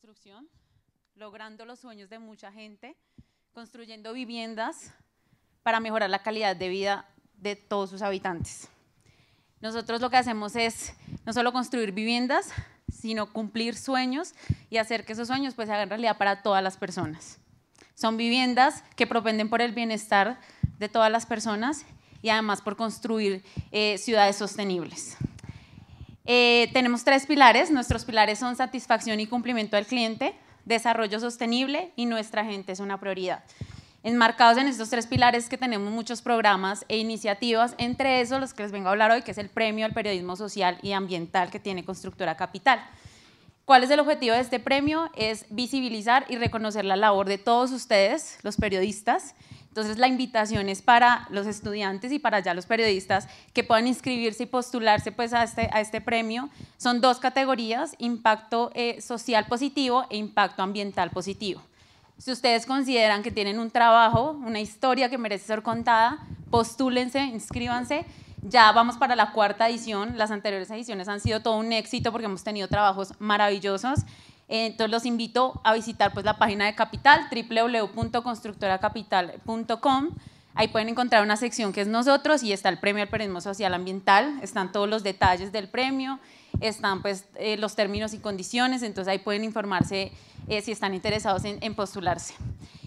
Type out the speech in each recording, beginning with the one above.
construcción, logrando los sueños de mucha gente, construyendo viviendas para mejorar la calidad de vida de todos sus habitantes. Nosotros lo que hacemos es no solo construir viviendas, sino cumplir sueños y hacer que esos sueños pues, se hagan realidad para todas las personas. Son viviendas que propenden por el bienestar de todas las personas y además por construir eh, ciudades sostenibles. Eh, tenemos tres pilares. Nuestros pilares son satisfacción y cumplimiento al cliente, desarrollo sostenible y nuestra gente es una prioridad. Enmarcados en estos tres pilares que tenemos muchos programas e iniciativas, entre esos los que les vengo a hablar hoy, que es el premio al periodismo social y ambiental que tiene Constructora Capital. ¿Cuál es el objetivo de este premio? Es visibilizar y reconocer la labor de todos ustedes, los periodistas, entonces la invitación es para los estudiantes y para ya los periodistas que puedan inscribirse y postularse pues a este, a este premio. Son dos categorías, impacto eh, social positivo e impacto ambiental positivo. Si ustedes consideran que tienen un trabajo, una historia que merece ser contada, postúlense, inscríbanse. Ya vamos para la cuarta edición. Las anteriores ediciones han sido todo un éxito porque hemos tenido trabajos maravillosos entonces los invito a visitar pues la página de Capital, www.constructoracapital.com. Ahí pueden encontrar una sección que es nosotros y está el premio al periodismo social ambiental, están todos los detalles del premio, están pues eh, los términos y condiciones, entonces ahí pueden informarse eh, si están interesados en, en postularse.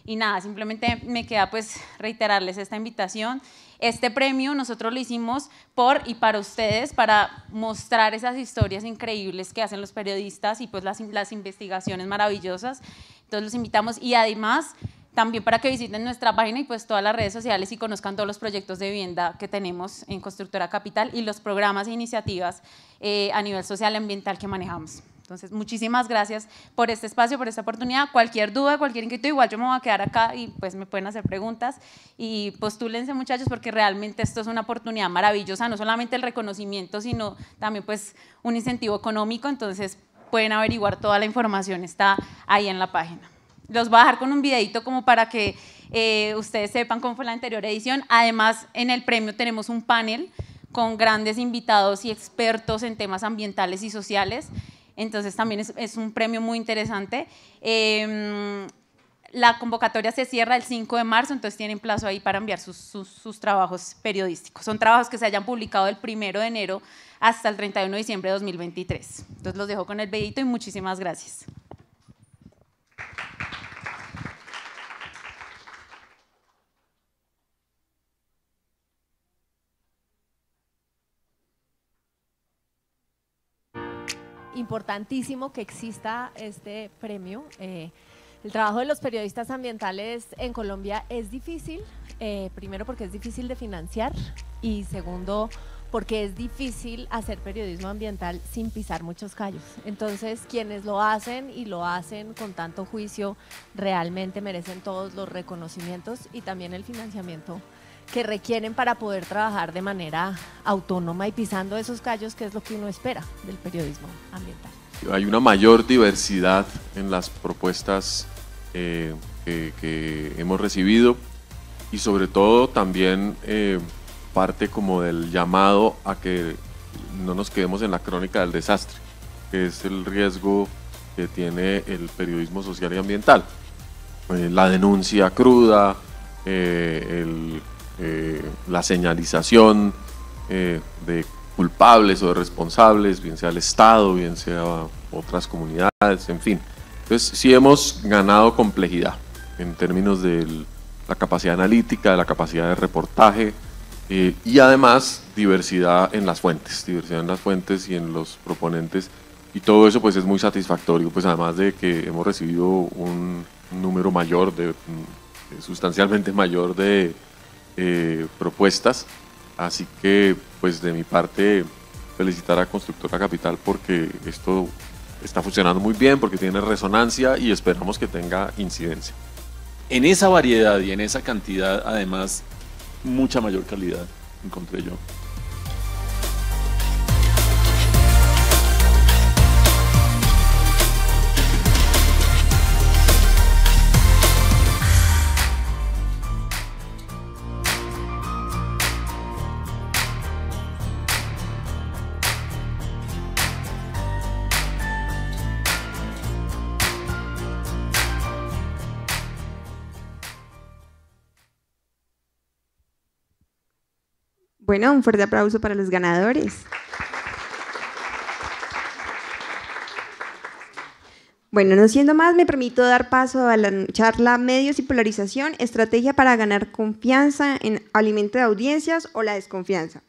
Y nada, simplemente me queda pues reiterarles esta invitación este premio nosotros lo hicimos por y para ustedes, para mostrar esas historias increíbles que hacen los periodistas y pues las, investigaciones maravillosas. Entonces los invitamos y además también para que visiten nuestra página y pues todas las redes sociales y conozcan todos los proyectos de vivienda que tenemos en Constructora Capital y los programas e iniciativas eh, a nivel social y ambiental que manejamos. Entonces, muchísimas gracias por este espacio, por esta oportunidad. Cualquier duda, cualquier inquietud, igual yo me voy a quedar acá y pues me pueden hacer preguntas. Y postúlense muchachos porque realmente esto es una oportunidad maravillosa, no solamente el reconocimiento, sino también pues un incentivo económico. Entonces, pueden averiguar toda la información, está ahí en la página. Los voy a dejar con un videito como para que eh, ustedes sepan cómo fue la anterior edición. Además, en el premio tenemos un panel con grandes invitados y expertos en temas ambientales y sociales entonces también es, un premio muy interesante. Em, la convocatoria se cierra el 5 de marzo, entonces tienen plazo ahí para enviar sus, trabajos periodísticos. Son trabajos que se hayan publicado del 1 de enero hasta el 31 de diciembre de 2023. Entonces los dejo con el dedito y muchísimas gracias. importantísimo que exista este premio. Eh, el trabajo de los periodistas ambientales en Colombia es difícil, eh, primero porque es difícil de financiar y segundo porque es difícil hacer periodismo ambiental sin pisar muchos callos. Entonces, quienes lo hacen y lo hacen con tanto juicio, realmente merecen todos los reconocimientos y también el financiamiento que requieren para poder trabajar de manera autónoma y pisando esos callos, que es lo que uno espera del periodismo ambiental. Hay una mayor diversidad en las propuestas eh, que, hemos recibido y sobre todo también eh, parte como del llamado a que no nos quedemos en la crónica del desastre, que es el riesgo que tiene el periodismo social y ambiental. Eh, la denuncia cruda, el eh, la señalización eh, de culpables o de responsables, bien sea el Estado, bien sea otras comunidades, en fin. Entonces sí hemos ganado complejidad en términos de la capacidad analítica, de la capacidad de reportaje eh, y además diversidad en las fuentes, diversidad en las fuentes y en los proponentes y todo eso pues es muy satisfactorio, pues además de que hemos recibido un número mayor, de, mm, sustancialmente mayor de eh, propuestas. Así que, pues de mi parte, felicitar a Constructora Capital porque esto está funcionando muy bien, porque tiene resonancia y esperamos que tenga incidencia. En esa variedad y en esa cantidad, además, mucha mayor calidad, encontré yo. Bueno, un fuerte aplauso para los ganadores. Bueno, no siendo más, me permito dar paso a la charla Medios y Polarización, Estrategia para ganar confianza en alimento de audiencias o la desconfianza.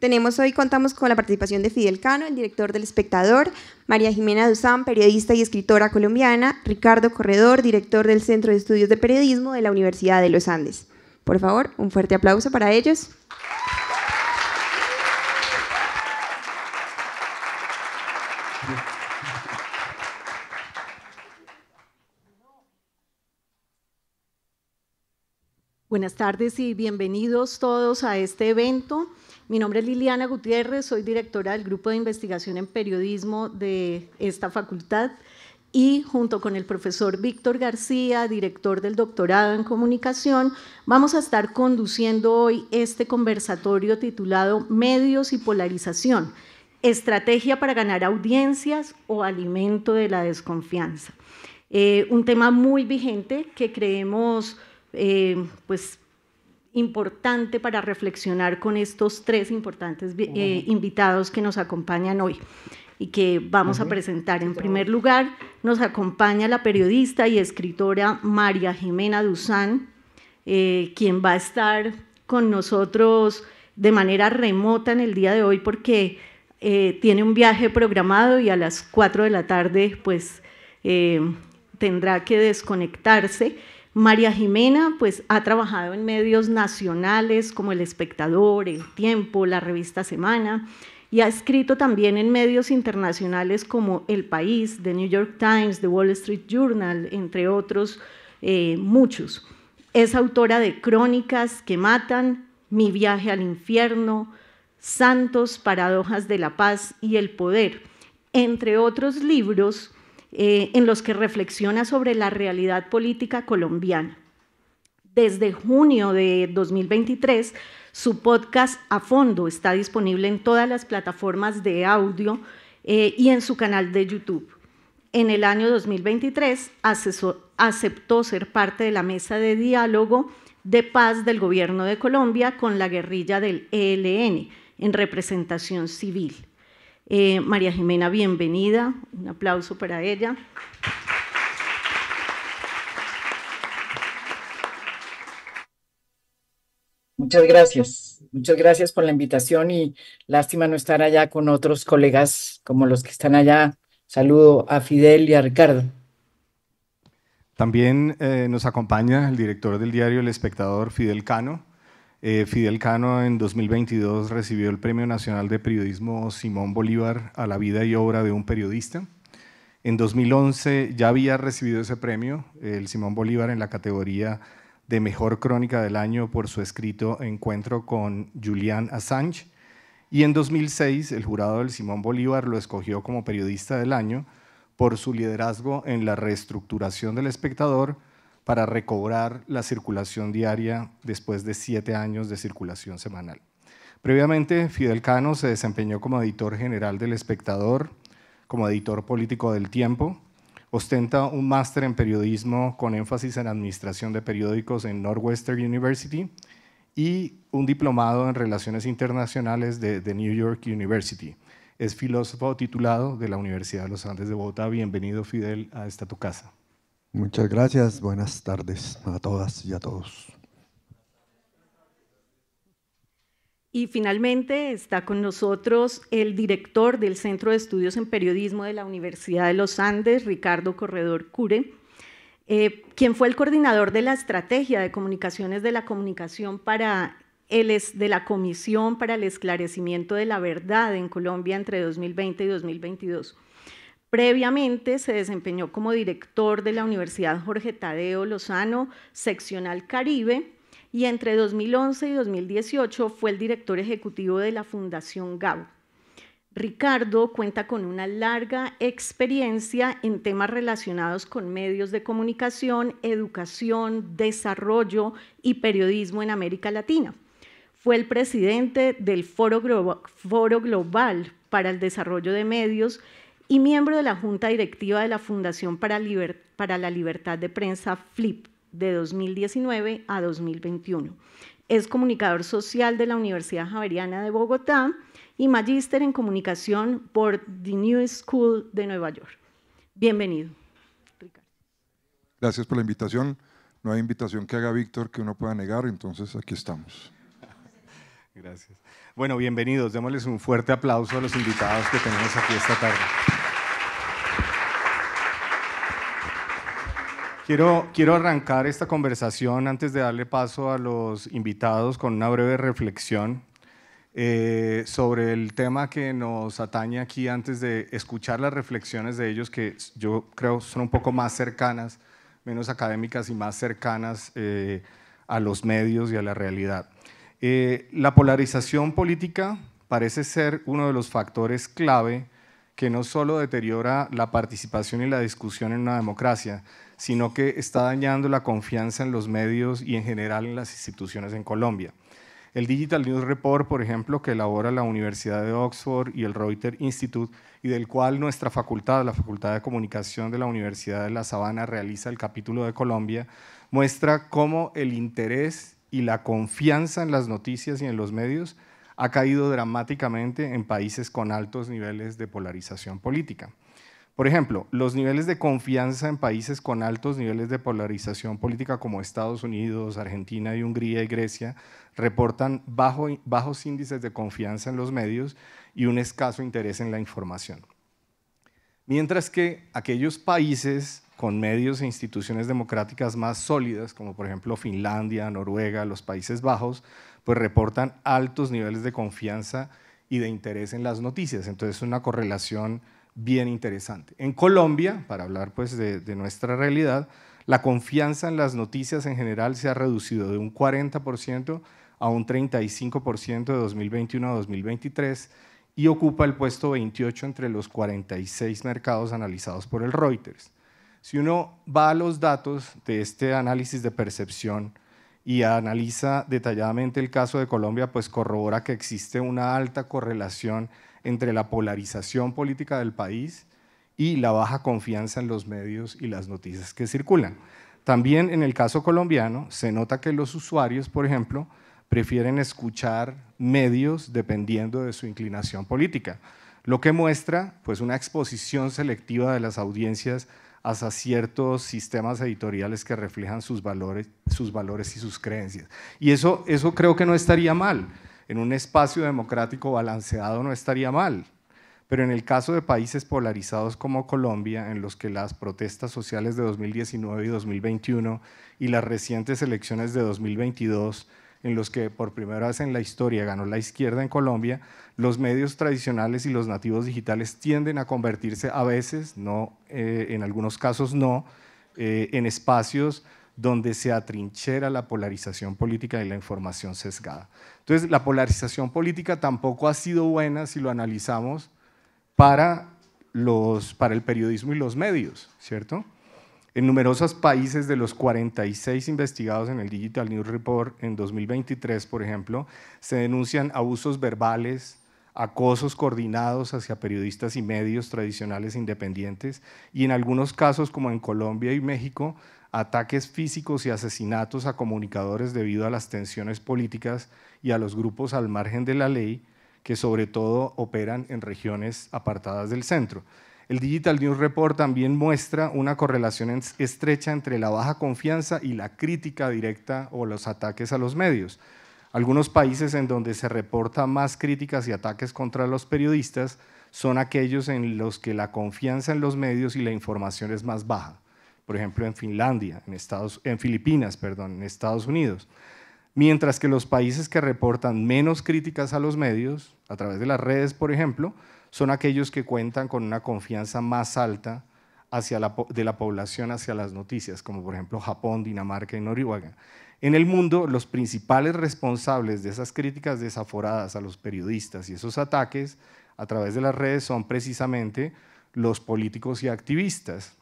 Tenemos hoy, contamos con la participación de Fidel Cano, el director del Espectador, María Jimena Duzán, periodista y escritora colombiana, Ricardo Corredor, director del Centro de Estudios de Periodismo de la Universidad de los Andes. Por favor, un fuerte aplauso para ellos. Buenas tardes y bienvenidos todos a este evento. Mi nombre es Liliana Gutiérrez, soy directora del Grupo de Investigación en Periodismo de esta facultad y junto con el profesor Víctor García, director del doctorado en comunicación, vamos a estar conduciendo hoy este conversatorio titulado Medios y Polarización, estrategia para ganar audiencias o alimento de la desconfianza. Eh, un tema muy vigente que creemos eh, pues importante para reflexionar con estos tres importantes eh, invitados que nos acompañan hoy y que vamos a presentar. En primer lugar, nos acompaña la periodista y escritora María Jimena Duzán, eh, quien va a estar con nosotros de manera remota en el día de hoy porque tiene un viaje programado y a las 4 de la tarde pues tendrá que desconectarse. María Jimena pues ha trabajado en medios nacionales como El Espectador, El Tiempo, la revista Semana y ha escrito también en medios internacionales como El País, The New York Times, The Wall Street Journal, entre otros eh, muchos. Es autora de Crónicas que Matan, Mi viaje al infierno, Santos, Paradojas de la Paz y el Poder, entre otros libros eh, en los que reflexiona sobre la realidad política colombiana. Desde junio de 2023, su podcast A Fondo está disponible en todas las plataformas de audio eh, y en su canal de YouTube. En el año 2023 aceptó ser parte de la mesa de diálogo de paz del gobierno de Colombia con la guerrilla del ELN en representación civil. Eh, María Jimena, bienvenida. Un aplauso para ella. Muchas gracias. Muchas gracias por la invitación y lástima no estar allá con otros colegas como los que están allá. Saludo a Fidel y a Ricardo. También eh, nos acompaña el director del diario El Espectador, Fidel Cano. Eh, Fidel Cano en 2022 recibió el Premio Nacional de Periodismo Simón Bolívar a la vida y obra de un periodista. En 2011 ya había recibido ese premio, el Simón Bolívar en la categoría de Mejor Crónica del Año por su escrito Encuentro con Julián Assange. Y en 2006 el jurado del Simón Bolívar lo escogió como periodista del año por su liderazgo en la reestructuración del espectador, para recobrar la circulación diaria después de siete años de circulación semanal. Previamente, Fidel Cano se desempeñó como editor general del Espectador, como editor político del Tiempo, ostenta un máster en periodismo con énfasis en administración de periódicos en Northwestern University y un diplomado en relaciones internacionales de, de New York University. Es filósofo titulado de la Universidad de los Andes de Bogotá. Bienvenido, Fidel, a esta tu casa. Muchas gracias, buenas tardes a todas y a todos. Y finalmente está con nosotros el director del Centro de Estudios en Periodismo de la Universidad de los Andes, Ricardo Corredor Cure, eh, quien fue el coordinador de la estrategia de comunicaciones de la comunicación para el de la Comisión para el Esclarecimiento de la Verdad en Colombia entre 2020 y 2022. Previamente se desempeñó como director de la Universidad Jorge Tadeo Lozano, seccional Caribe, y entre 2011 y 2018 fue el director ejecutivo de la Fundación Gabo. Ricardo cuenta con una larga experiencia en temas relacionados con medios de comunicación, educación, desarrollo y periodismo en América Latina. Fue el presidente del Foro, Global para el Desarrollo de Medios y miembro de la Junta Directiva de la Fundación para, para la Libertad de Prensa, FLIP, de 2019 a 2021. Es comunicador social de la Universidad Javeriana de Bogotá y magíster en comunicación por The New School de Nueva York. Bienvenido. Ricardo. Gracias por la invitación. No hay invitación que haga Víctor que uno pueda negar, entonces aquí estamos. Gracias. Bueno, bienvenidos. Démosles un fuerte aplauso a los invitados que tenemos aquí esta tarde. Quiero, quiero arrancar esta conversación antes de darle paso a los invitados con una breve reflexión eh, sobre el tema que nos atañe aquí antes de escuchar las reflexiones de ellos que yo creo son un poco más cercanas, menos académicas y más cercanas eh, a los medios y a la realidad. Eh, la polarización política parece ser uno de los factores clave que no solo deteriora la participación y la discusión en una democracia, sino que está dañando la confianza en los medios y en general en las instituciones en Colombia. El Digital News Report, por ejemplo, que elabora la Universidad de Oxford y el Reuters Institute, y del cual nuestra facultad, la Facultad de Comunicación de la Universidad de La Sabana, realiza el capítulo de Colombia, muestra cómo el interés y la confianza en las noticias y en los medios ha caído dramáticamente en países con altos niveles de polarización política. Por ejemplo, los niveles de confianza en países con altos niveles de polarización política como Estados Unidos, Argentina y Hungría y Grecia reportan bajos índices de confianza en los medios y un escaso interés en la información. Mientras que aquellos países con medios e instituciones democráticas más sólidas, como por ejemplo Finlandia, Noruega, los Países Bajos, pues reportan altos niveles de confianza y de interés en las noticias. Entonces es una correlación bien interesante. En Colombia, para hablar pues de, de nuestra realidad, la confianza en las noticias en general se ha reducido de un 40% a un 35% de 2021 a 2023 y ocupa el puesto 28 entre los 46 mercados analizados por el Reuters. Si uno va a los datos de este análisis de percepción y analiza detalladamente el caso de Colombia, pues corrobora que existe una alta correlación entre la polarización política del país y la baja confianza en los medios y las noticias que circulan. También en el caso colombiano se nota que los usuarios, por ejemplo, prefieren escuchar medios dependiendo de su inclinación política, lo que muestra pues una exposición selectiva de las audiencias hasta ciertos sistemas editoriales que reflejan sus valores, sus valores y sus creencias. Y eso, eso creo que no estaría mal. En un espacio democrático balanceado no estaría mal. Pero en el caso de países polarizados como Colombia, en los que las protestas sociales de 2019 y 2021 y las recientes elecciones de 2022 en los que por primera vez en la historia ganó la izquierda en Colombia, los medios tradicionales y los nativos digitales tienden a convertirse a veces, no, eh, en algunos casos no, eh, en espacios donde se atrinchera la polarización política y la información sesgada. Entonces, la polarización política tampoco ha sido buena si lo analizamos para, los, para el periodismo y los medios, ¿cierto? En numerosos países de los 46 investigados en el Digital News Report en 2023, por ejemplo, se denuncian abusos verbales, acosos coordinados hacia periodistas y medios tradicionales e independientes y en algunos casos, como en Colombia y México, ataques físicos y asesinatos a comunicadores debido a las tensiones políticas y a los grupos al margen de la ley que sobre todo operan en regiones apartadas del centro. El Digital News Report también muestra una correlación estrecha entre la baja confianza y la crítica directa o los ataques a los medios. Algunos países en donde se reportan más críticas y ataques contra los periodistas son aquellos en los que la confianza en los medios y la información es más baja. Por ejemplo, en Finlandia, en, en Filipinas, perdón, en Estados Unidos. Mientras que los países que reportan menos críticas a los medios, a través de las redes, por ejemplo, son aquellos que cuentan con una confianza más alta de la población hacia las noticias, como por ejemplo Japón, Dinamarca y Noruega. En el mundo, los principales responsables de esas críticas desaforadas a los periodistas y esos ataques a través de las redes son precisamente los políticos y activistas.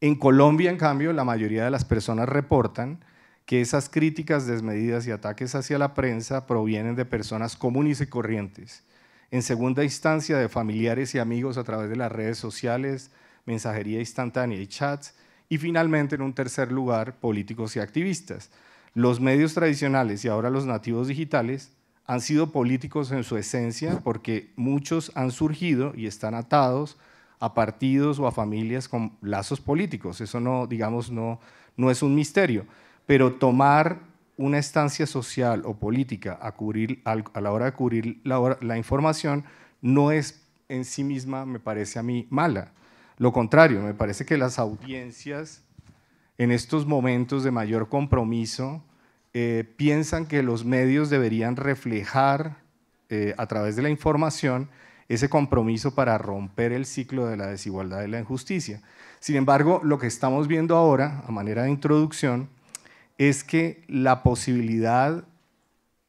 En Colombia, en cambio, la mayoría de las personas reportan que esas críticas desmedidas y ataques hacia la prensa provienen de personas comunes y corrientes, en segunda instancia de familiares y amigos a través de las redes sociales, mensajería instantánea y chats, y finalmente en un tercer lugar, políticos y activistas. Los medios tradicionales y ahora los nativos digitales han sido políticos en su esencia porque muchos han surgido y están atados a partidos o a familias con lazos políticos. Eso no, digamos, no, no es un misterio. Pero tomar una estancia social o política a, a la hora de cubrir la, información no es en sí misma, me parece a mí, mala. Lo contrario, me parece que las audiencias en estos momentos de mayor compromiso eh, piensan que los medios deberían reflejar eh, a través de la información ese compromiso para romper el ciclo de la desigualdad y la injusticia. Sin embargo, lo que estamos viendo ahora, a manera de introducción, es que la posibilidad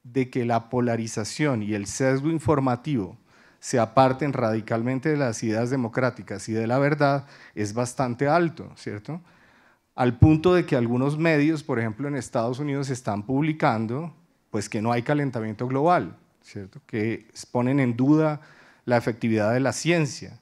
de que la polarización y el sesgo informativo se aparten radicalmente de las ideas democráticas y de la verdad es bastante alto, ¿cierto? Al punto de que algunos medios, por ejemplo en Estados Unidos, están publicando pues que no hay calentamiento global, ¿cierto? Que ponen en duda la efectividad de la ciencia,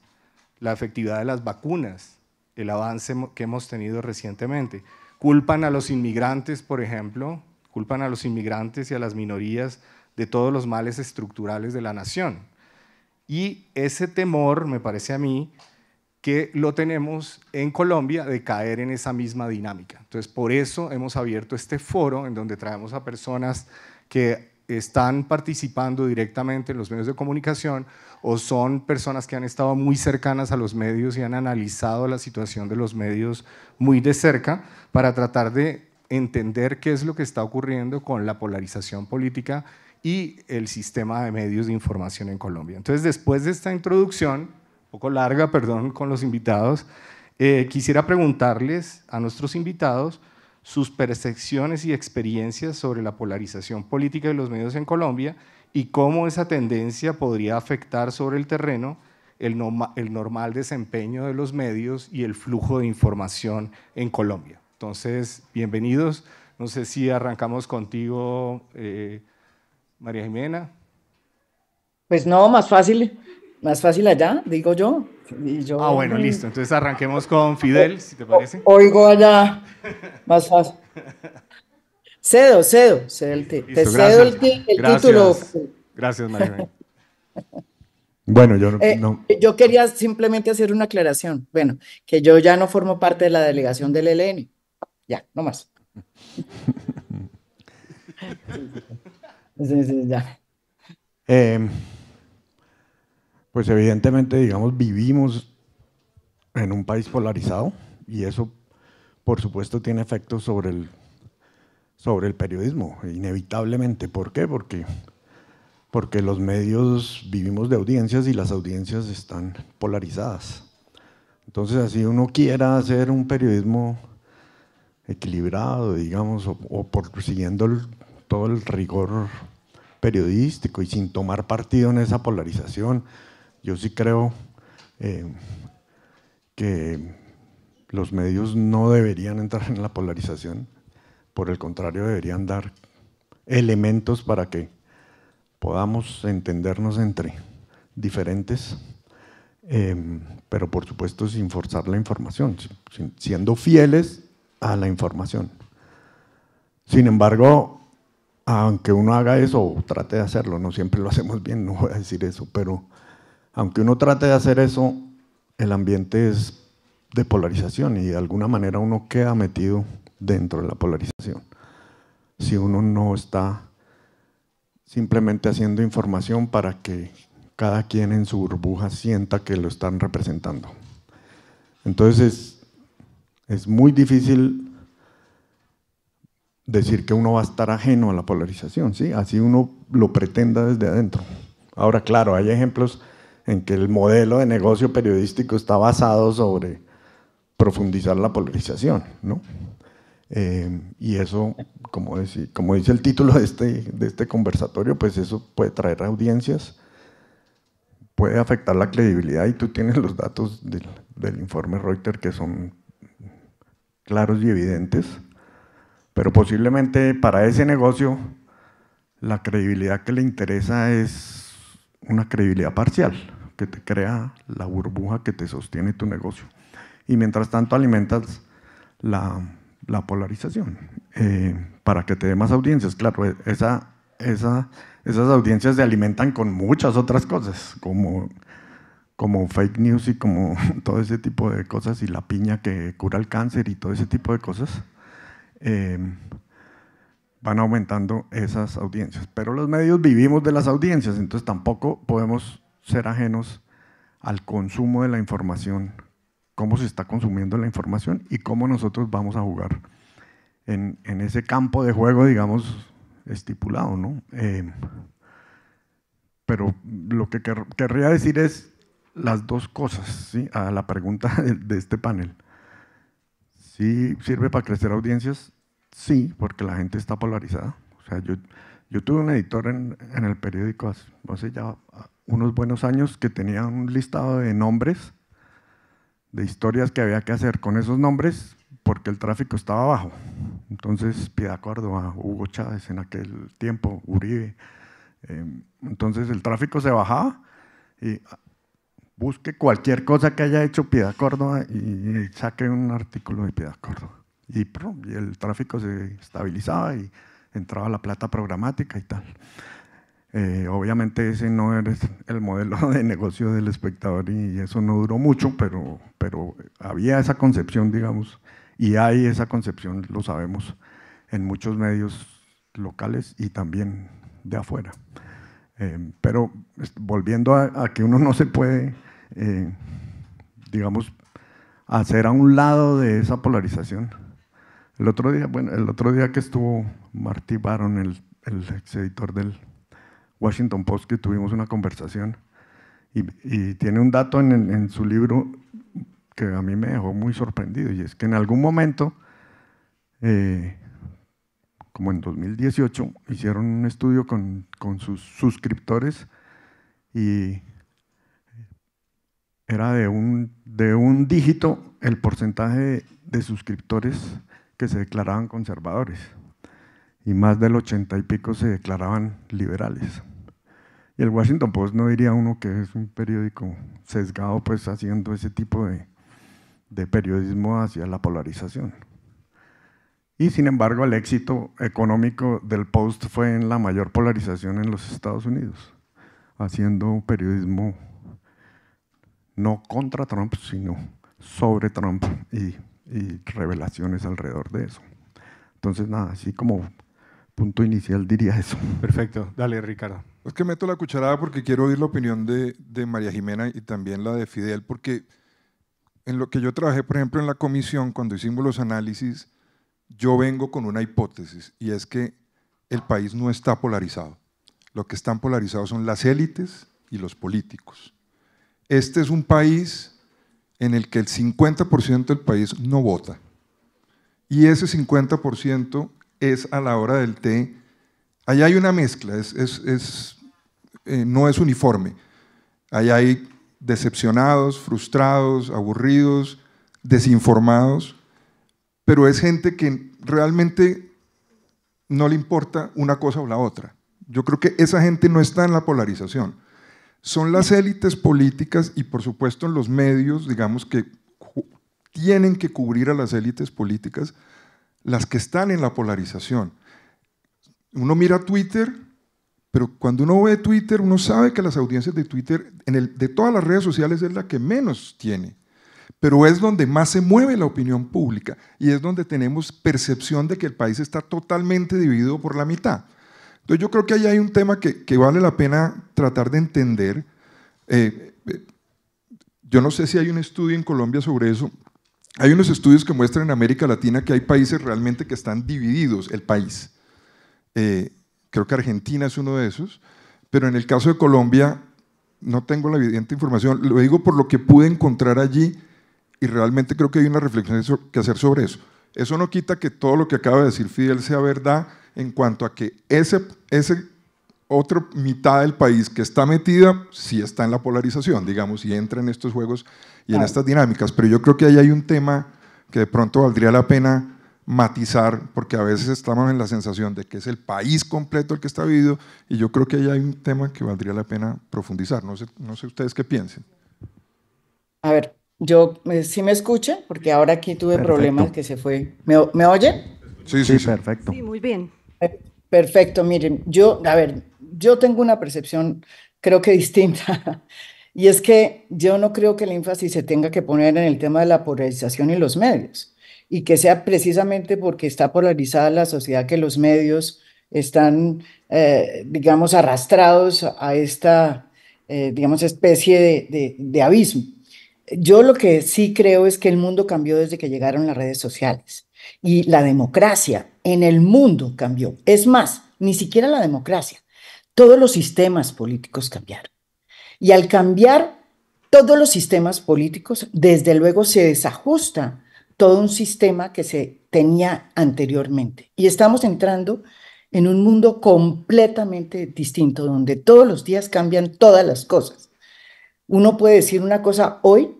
la efectividad de las vacunas, el avance que hemos tenido recientemente culpan a los inmigrantes, por ejemplo, culpan a los inmigrantes y a las minorías de todos los males estructurales de la nación. Y ese temor, me parece a mí, que lo tenemos en Colombia de caer en esa misma dinámica. Entonces, por eso hemos abierto este foro en donde traemos a personas que están participando directamente en los medios de comunicación o son personas que han estado muy cercanas a los medios y han analizado la situación de los medios muy de cerca para tratar de entender qué es lo que está ocurriendo con la polarización política y el sistema de medios de información en Colombia. Entonces, después de esta introducción, un poco larga, perdón, con los invitados, eh, quisiera preguntarles a nuestros invitados, sus percepciones y experiencias sobre la polarización política de los medios en Colombia y cómo esa tendencia podría afectar sobre el terreno el, normal desempeño de los medios y el flujo de información en Colombia. Entonces, bienvenidos. No sé si arrancamos contigo, eh, María Jimena. Pues no, más fácil, más fácil allá, digo yo ah, bueno, listo. Entonces arranquemos con Fidel, si te parece. Oigo allá, más fácil. Cedo, cedo, cedo te, cedo el, título. Gracias, María. Bueno, yo eh, no, Yo quería simplemente hacer una aclaración. Bueno, que yo ya no formo parte de la delegación del ELN. Ya, no más. sí, sí, ya. Eh, pues evidentemente, digamos, vivimos en un país polarizado y eso, por supuesto, tiene efectos sobre el, sobre el periodismo, inevitablemente. ¿Por qué? Porque, porque los medios vivimos de audiencias y las audiencias están polarizadas. Entonces, así uno quiera hacer un periodismo equilibrado, digamos, o, por, siguiendo todo el rigor periodístico y sin tomar partido en esa polarización, yo sí creo eh, que los medios no deberían entrar en la polarización, por el contrario deberían dar elementos para que podamos entendernos entre diferentes, eh, pero por supuesto sin forzar la información, siendo fieles a la información. Sin embargo, aunque uno haga eso trate de hacerlo, no siempre lo hacemos bien, no voy a decir eso, pero aunque uno trate de hacer eso, el ambiente es de polarización y de alguna manera uno queda metido dentro de la polarización. Si uno no está simplemente haciendo información para que cada quien en su burbuja sienta que lo están representando. Entonces es muy difícil decir que uno va a estar ajeno a la polarización, ¿sí? así uno lo pretenda desde adentro. Ahora, claro, hay ejemplos en que el modelo de negocio periodístico está basado sobre profundizar la polarización, ¿no? Eh, y eso, como, como dice el título de este, de este conversatorio, pues eso puede traer audiencias, puede afectar la credibilidad y tú tienes los datos del, del informe Reuters que son claros y evidentes, pero posiblemente para ese negocio la credibilidad que le interesa es una credibilidad parcial que te crea la burbuja que te sostiene tu negocio. Y mientras tanto alimentas la, polarización eh, para que te dé más audiencias. Claro, e, esas audiencias se alimentan con muchas otras cosas, como, como fake news y como todo ese tipo de cosas, y la piña que cura el cáncer y todo ese tipo de cosas. Eh, van aumentando esas audiencias. Pero los medios vivimos de las audiencias, entonces tampoco podemos ser ajenos al consumo de la información, cómo se está consumiendo la información y cómo nosotros vamos a jugar en, en ese campo de juego, digamos, estipulado. ¿no? Eh, pero lo que querría decir es las dos cosas a la pregunta de, de este panel. Sí sirve para crecer audiencias, Sí, porque la gente está polarizada. O sea, yo, tuve un editor en, el periódico hace, ya ah, unos buenos años que tenía un listado de nombres, de historias que había que hacer con esos nombres porque el tráfico estaba bajo. Entonces, Piedad Córdoba, ah, Hugo Chávez en aquel tiempo, Uribe. Em, entonces, el tráfico se bajaba y ah, busque cualquier cosa que haya hecho Piedad Córdoba y saque un artículo de Piedad Córdoba. Y, el tráfico se estabilizaba y entraba la plata programática y tal. Eh, obviamente ese no era el modelo de negocio del espectador y eso no duró mucho, pero, pero había esa concepción, digamos, y hay esa concepción, lo sabemos, en muchos medios locales y también de afuera. Eh, pero volviendo a, que uno no se puede, eh, digamos, hacer a un lado de esa polarización el otro día, bueno, el otro día que estuvo Marty Baron, el, exeditor editor del Washington Post, que tuvimos una conversación, y, tiene un dato en, su libro que a mí me dejó muy sorprendido, y es que en algún momento, eh, como en 2018, hicieron un estudio con, sus suscriptores y era de un, de un dígito el porcentaje de suscriptores que se declaraban conservadores y más del 80 y pico se declaraban liberales. Y el Washington Post no diría uno que es un periódico sesgado, pues haciendo ese tipo de, de periodismo hacia la polarización. Y sin embargo, el éxito económico del Post fue en la mayor polarización en los Estados Unidos, haciendo periodismo no contra Trump, sino sobre Trump y y revelaciones alrededor de eso. Entonces, nada, así como punto inicial diría eso. Perfecto, dale Ricardo. Es que meto la cucharada porque quiero oír la opinión de, de María Jimena y también la de Fidel, porque en lo que yo trabajé, por ejemplo, en la comisión, cuando hicimos los análisis, yo vengo con una hipótesis y es que el país no está polarizado. Lo que están polarizados son las élites y los políticos. Este es un país en el que el 50% del país no vota. Y ese 50% es a la hora del té. Allá hay una mezcla, es, eh, no es uniforme. Allá hay decepcionados, frustrados, aburridos, desinformados, pero es gente que realmente no le importa una cosa o la otra. Yo creo que esa gente no está en la polarización son las élites políticas y por supuesto en los medios, digamos que tienen que cubrir a las élites políticas las que están en la polarización. Uno mira Twitter, pero cuando uno ve Twitter, uno sabe que las audiencias de Twitter, de todas las redes sociales, es la que menos tiene. Pero es donde más se mueve la opinión pública y es donde tenemos percepción de que el país está totalmente dividido por la mitad. Entonces yo creo que ahí hay un tema que, vale la pena tratar de entender. Eh, eh, yo no sé si hay un estudio en Colombia sobre eso. Hay unos estudios que muestran en América Latina que hay países realmente que están divididos, el país. Eh, creo que Argentina es uno de esos, pero en el caso de Colombia no tengo la evidente información. Lo digo por lo que pude encontrar allí y realmente creo que hay una reflexión que hacer sobre eso. Eso no quita que todo lo que acaba de decir Fidel sea verdad en cuanto a que ese, ese otro mitad del país que está metida, sí está en la polarización, digamos, y entra en estos juegos y en estas dinámicas. Pero yo creo que ahí hay un tema que de pronto valdría la pena matizar, porque a veces estamos en la sensación de que es el país completo el que está vivido, y yo creo que ahí hay un tema que valdría la pena profundizar. No sé, no sé ustedes qué piensen. A ver, yo, eh, ¿sí me escuché, Porque ahora aquí tuve problemas que se fue. ¿Me, oye? Sí, sí, perfecto. Sí, muy bien. Eh, perfecto, miren, yo, a ver, yo tengo una percepción creo que distinta, y es que yo no creo que el énfasis se tenga que poner en el tema de la polarización y los medios, y que sea precisamente porque está polarizada la sociedad que los medios están, eh, digamos, arrastrados a esta, digamos, especie de abismo. Yo lo que sí creo es que el mundo cambió desde que llegaron las redes sociales y la democracia en el mundo cambió. Es más, ni siquiera la democracia, todos los sistemas políticos cambiaron. Y al cambiar todos los sistemas políticos, desde luego se desajusta todo un sistema que se tenía anteriormente. Y estamos entrando en un mundo completamente distinto, donde todos los días cambian todas las cosas. Uno puede decir una cosa hoy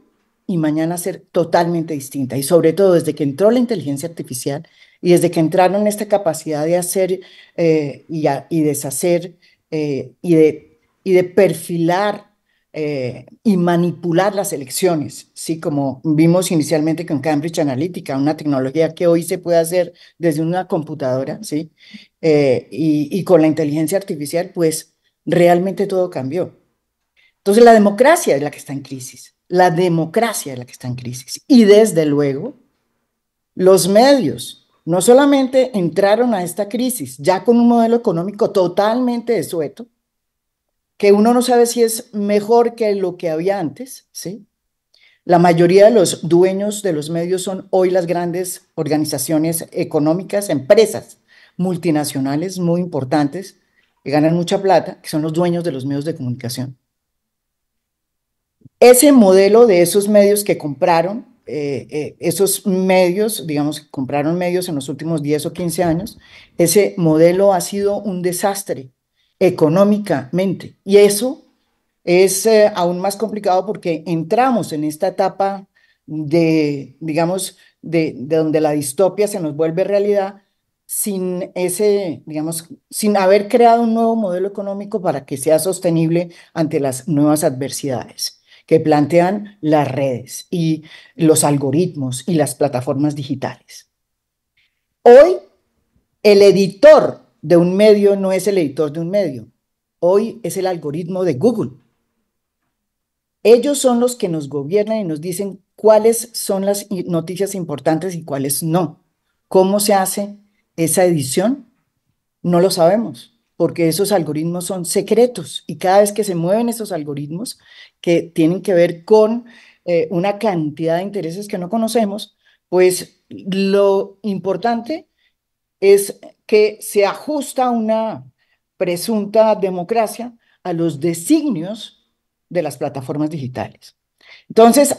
y mañana ser totalmente distinta. Y sobre todo desde que entró la inteligencia artificial y desde que entraron esta capacidad de hacer eh, y, deshacer eh, y, de, perfilar eh, y manipular las elecciones, ¿sí? como vimos inicialmente con Cambridge Analytica, una tecnología que hoy se puede hacer desde una computadora, ¿sí? y, con la inteligencia artificial, pues realmente todo cambió. Entonces la democracia es la que está en crisis, la democracia es la que está en crisis. Y desde luego, los medios no solamente entraron a esta crisis ya con un modelo económico totalmente desueto, que uno no sabe si es mejor que lo que había antes, ¿sí? La mayoría de los dueños de los medios son hoy las grandes organizaciones económicas, empresas multinacionales muy importantes que ganan mucha plata, que son los dueños de los medios de comunicación. Ese modelo de esos medios que compraron, eh, eh, esos medios, digamos, que compraron medios en los últimos 10 o 15 años, ese modelo ha sido un desastre económicamente. Y eso es eh, aún más complicado porque entramos en esta etapa de, digamos, de, de, donde la distopia se nos vuelve realidad sin ese, digamos, sin haber creado un nuevo modelo económico para que sea sostenible ante las nuevas adversidades que plantean las redes y los algoritmos y las plataformas digitales. Hoy, el editor de un medio no es el editor de un medio, hoy es el algoritmo de Google. Ellos son los que nos gobiernan y nos dicen cuáles son las noticias importantes y cuáles no. ¿Cómo se hace esa edición? No lo sabemos porque esos algoritmos son secretos y cada vez que se mueven esos algoritmos que tienen que ver con eh, una cantidad de intereses que no conocemos, pues lo importante es que se ajusta una presunta democracia a los designios de las plataformas digitales. Entonces,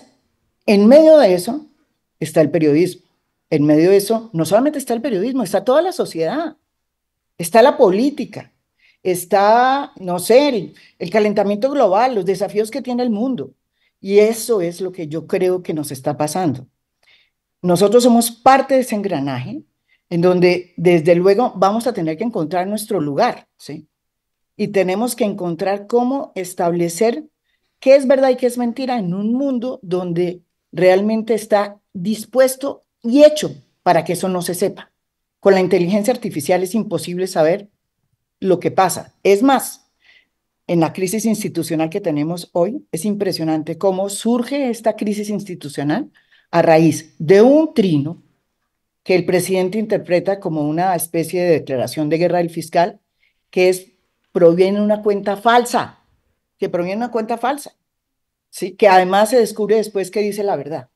en medio de eso está el periodismo. En medio de eso no solamente está el periodismo, está toda la sociedad está la política, está, no sé, el, calentamiento global, los desafíos que tiene el mundo. Y eso es lo que yo creo que nos está pasando. Nosotros somos parte de ese engranaje en donde desde luego vamos a tener que encontrar nuestro lugar, ¿sí? Y tenemos que encontrar cómo establecer qué es verdad y qué es mentira en un mundo donde realmente está dispuesto y hecho para que eso no se sepa. Con la inteligencia artificial es imposible saber lo que pasa. Es más, en la crisis institucional que tenemos hoy, es impresionante cómo surge esta crisis institucional a raíz de un trino que el presidente interpreta como una especie de declaración de guerra del fiscal, que es proviene de una cuenta falsa, que proviene de una cuenta falsa, ¿sí? que además se descubre después que dice la verdad.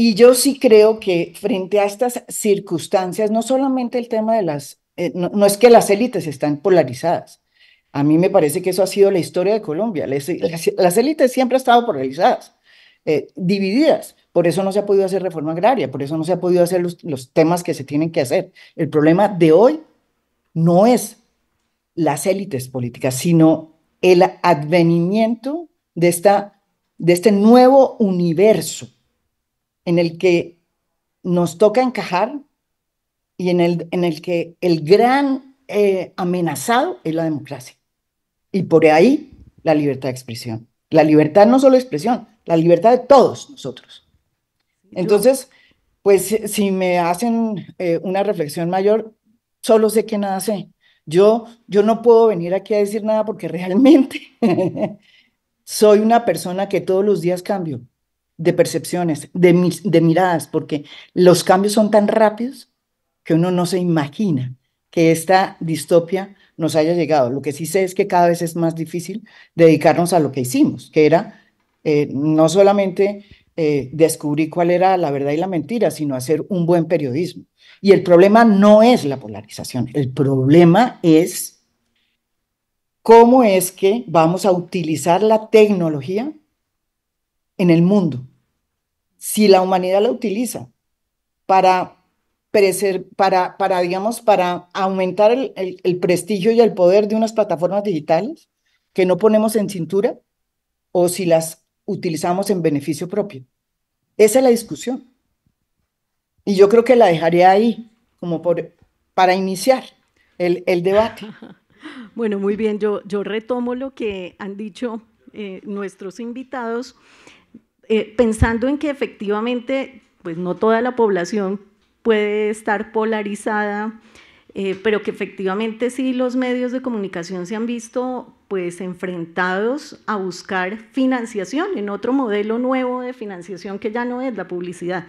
Y yo sí creo que frente a estas circunstancias, no solamente el tema de las, eh, no, es que las élites están polarizadas. A mí me parece que eso ha sido la historia de Colombia. las, élites siempre han estado polarizadas, eh, divididas. Por eso no se ha podido hacer reforma agraria, por eso no se ha podido hacer los, los temas que se tienen que hacer. El problema de hoy no es las élites políticas, sino el advenimiento de, esta, de este nuevo universo en el que nos toca encajar y en el, en el que el gran eh, amenazado es la democracia. Y por ahí la libertad de expresión. La libertad no solo de expresión, la libertad de todos nosotros. Entonces, pues si me hacen eh, una reflexión mayor, solo sé que nada sé. Yo, yo no puedo venir aquí a decir nada porque realmente soy una persona que todos los días cambio de percepciones, de, miradas, porque los cambios son tan rápidos que uno no se imagina que esta distopia nos haya llegado. Lo que sí sé es que cada vez es más difícil dedicarnos a lo que hicimos, que era eh, no solamente eh, descubrir cuál era la verdad y la mentira, sino hacer un buen periodismo. Y el problema no es la polarización, el problema es cómo es que vamos a utilizar la tecnología en el mundo si la humanidad la utiliza para, para, para, digamos, para aumentar el, prestigio y el poder de unas plataformas digitales que no ponemos en cintura o si las utilizamos en beneficio propio. Esa es la discusión. Y yo creo que la dejaré ahí, como por, para iniciar el, debate. Bueno, muy bien, yo, yo retomo lo que han dicho eh, nuestros invitados eh, pensando en que efectivamente pues no toda la población puede estar polarizada, eh, pero que efectivamente sí los medios de comunicación se han visto pues enfrentados a buscar financiación en otro modelo nuevo de financiación que ya no es la publicidad.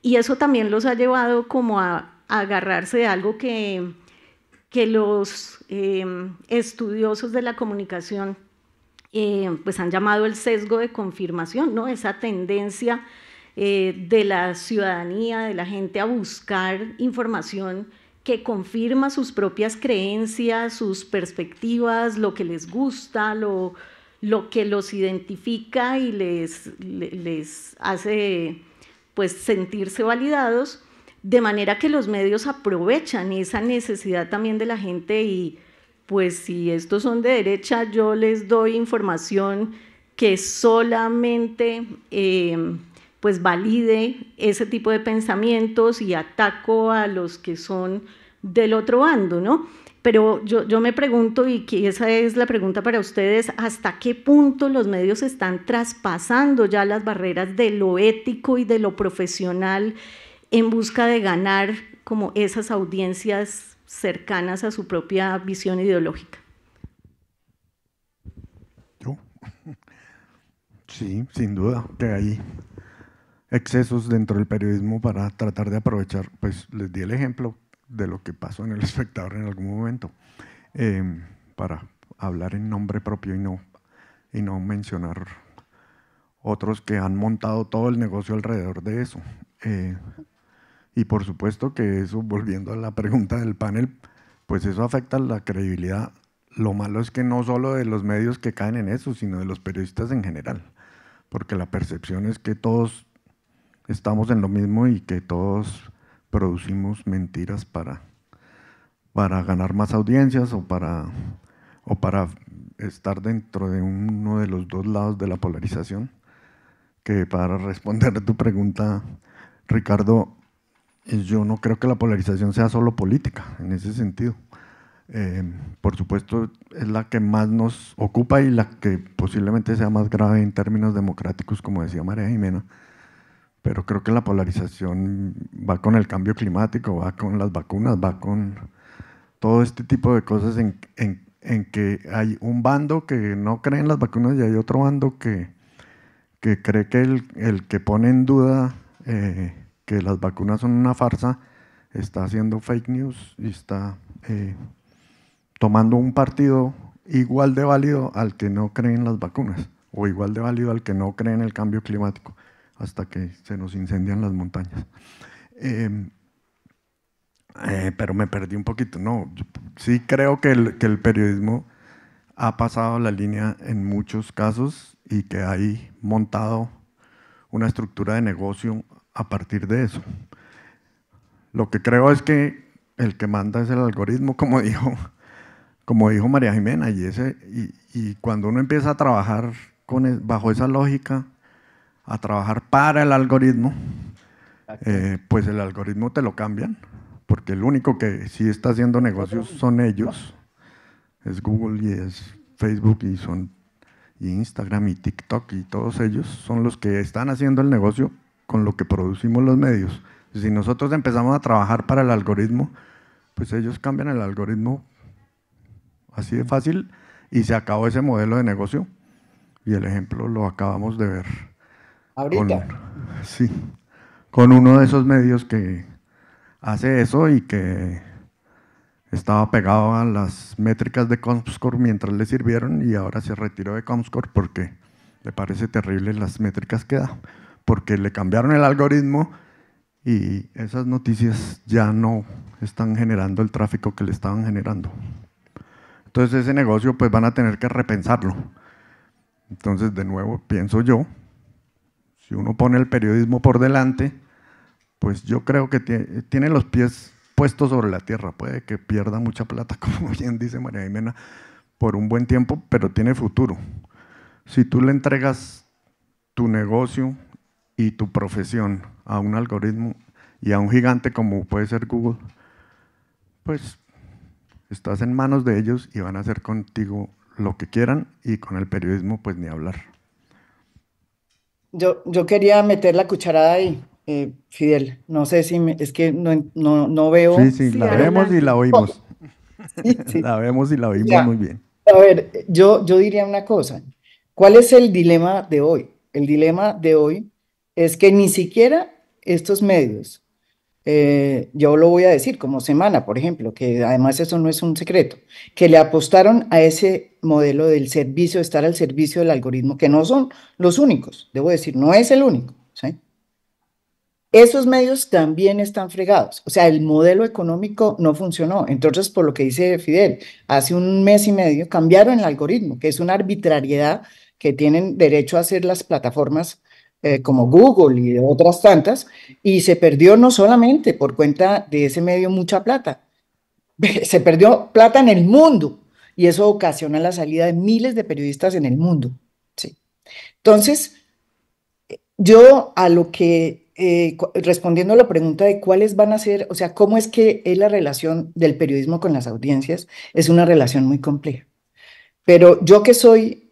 Y eso también los ha llevado como a, agarrarse de algo que, que los eh, estudiosos de la comunicación eh, pues han llamado el sesgo de confirmación, ¿no? Esa tendencia eh, de la ciudadanía, de la gente a buscar información que confirma sus propias creencias, sus perspectivas, lo que les gusta, lo, lo que los identifica y les, les hace pues sentirse validados, de manera que los medios aprovechan esa necesidad también de la gente y pues si estos son de derecha, yo les doy información que solamente em, pues valide ese tipo de pensamientos y ataco a los que son del otro bando, ¿no? Pero yo, me pregunto, y esa es la pregunta para ustedes, ¿hasta qué punto los medios están traspasando ya las barreras de lo ético y de lo profesional en busca de ganar como esas audiencias cercanas a su propia visión ideológica. Sí, sin duda que hay excesos dentro del periodismo para tratar de aprovechar, pues les di el ejemplo de lo que pasó en El Espectador en algún momento, em, para hablar en nombre propio y no, y no mencionar otros que han montado todo el negocio alrededor de eso. Eh, y por supuesto que eso, volviendo a la pregunta del panel, pues eso afecta la credibilidad. Lo malo es que no solo de los medios que caen en eso, sino de los periodistas en general, porque la percepción es que todos estamos en lo mismo y que todos producimos mentiras para, para ganar más audiencias o para, o para estar dentro de uno de los dos lados de la polarización. Que para responder a tu pregunta, Ricardo, yo no creo que la polarización sea solo política, en ese sentido. Eh, por supuesto, es la que más nos ocupa y la que posiblemente sea más grave en términos democráticos, como decía María Jimena. Pero creo que la polarización va con el cambio climático, va con las vacunas, va con todo este tipo de cosas en, en, en que hay un bando que no cree en las vacunas y hay otro bando que, que cree que el, el que pone en duda... Eh, que las vacunas son una farsa, está haciendo fake news y está eh, tomando un partido igual de válido al que no creen las vacunas o igual de válido al que no cree en el cambio climático hasta que se nos incendian las montañas. Em, eh, pero me perdí un poquito. No, sí creo que el, que el periodismo ha pasado la línea en muchos casos y que hay montado una estructura de negocio a partir de eso. Lo que creo es que el que manda es el algoritmo, como dijo, como dijo María Jimena, y, ese, y, cuando uno empieza a trabajar e, bajo esa lógica, a trabajar para el algoritmo, eh, pues el algoritmo te lo cambian, porque el único que sí está haciendo negocios son ellos, es Google y es Facebook y son y Instagram y TikTok y todos ellos son los que están haciendo el negocio con lo que producimos los medios. Si nosotros empezamos a trabajar para el algoritmo, pues ellos cambian el algoritmo así de fácil y se acabó ese modelo de negocio. Y el ejemplo lo acabamos de ver. Ahorita. sí, con uno de esos medios que hace eso y que estaba pegado a las métricas de Comscore mientras le sirvieron y ahora se retiró de Comscore porque le parece terrible las métricas que da porque le cambiaron el algoritmo y esas noticias ya no están generando el tráfico que le estaban generando. Entonces ese negocio pues van a tener que repensarlo. Entonces de nuevo pienso yo, si uno pone el periodismo por delante, pues yo creo que tiene los pies puestos sobre la tierra. Puede que pierda mucha plata, como bien dice María Jimena, por un buen tiempo, pero tiene futuro. Si tú le entregas tu negocio y tu profesión a un algoritmo y a un gigante como puede ser Google, pues estás en manos de ellos y van a hacer contigo lo que quieran y con el periodismo pues ni hablar. Yo, yo quería meter la cucharada ahí, eh, Fidel. No sé si es que no, no, veo. Sí, sí, la vemos y la oímos. La vemos y la oímos muy bien. A ver, yo, yo diría una cosa. ¿Cuál es el dilema de hoy? El dilema de hoy es que ni siquiera estos medios, eh, yo lo voy a decir como Semana, por ejemplo, que además eso no es un secreto, que le apostaron a ese modelo del servicio, estar al servicio del algoritmo, que no son los únicos, debo decir, no es el único. Esos medios también están fregados, o sea, el modelo económico no funcionó. Entonces, por lo que dice Fidel, hace un mes y medio cambiaron el algoritmo, que es una arbitrariedad que tienen derecho a hacer las plataformas eh, como Google y otras tantas, y se perdió no solamente por cuenta de ese medio mucha plata, se perdió plata en el mundo y eso ocasiona la salida de miles de periodistas en el mundo. Entonces, yo a lo que, eh, respondiendo a la pregunta de cuáles van a ser, o sea, cómo es que es la relación del periodismo con las audiencias, es una relación muy compleja. Pero yo que soy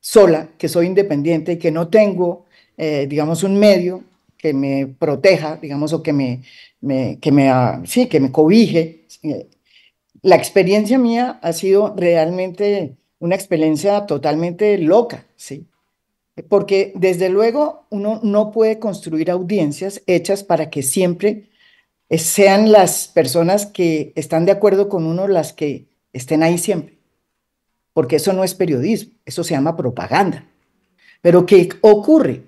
sola, que soy independiente y que no tengo eh, digamos, un medio que me proteja, digamos, o que me, que me, ah, sí, que me cobije. Eh, la experiencia mía ha sido realmente una experiencia totalmente loca, ¿sí? Porque desde luego uno no puede construir audiencias hechas para que siempre eh, sean las personas que están de acuerdo con uno las que estén ahí siempre. Porque eso no es periodismo, eso se llama propaganda. Pero ¿qué ocurre?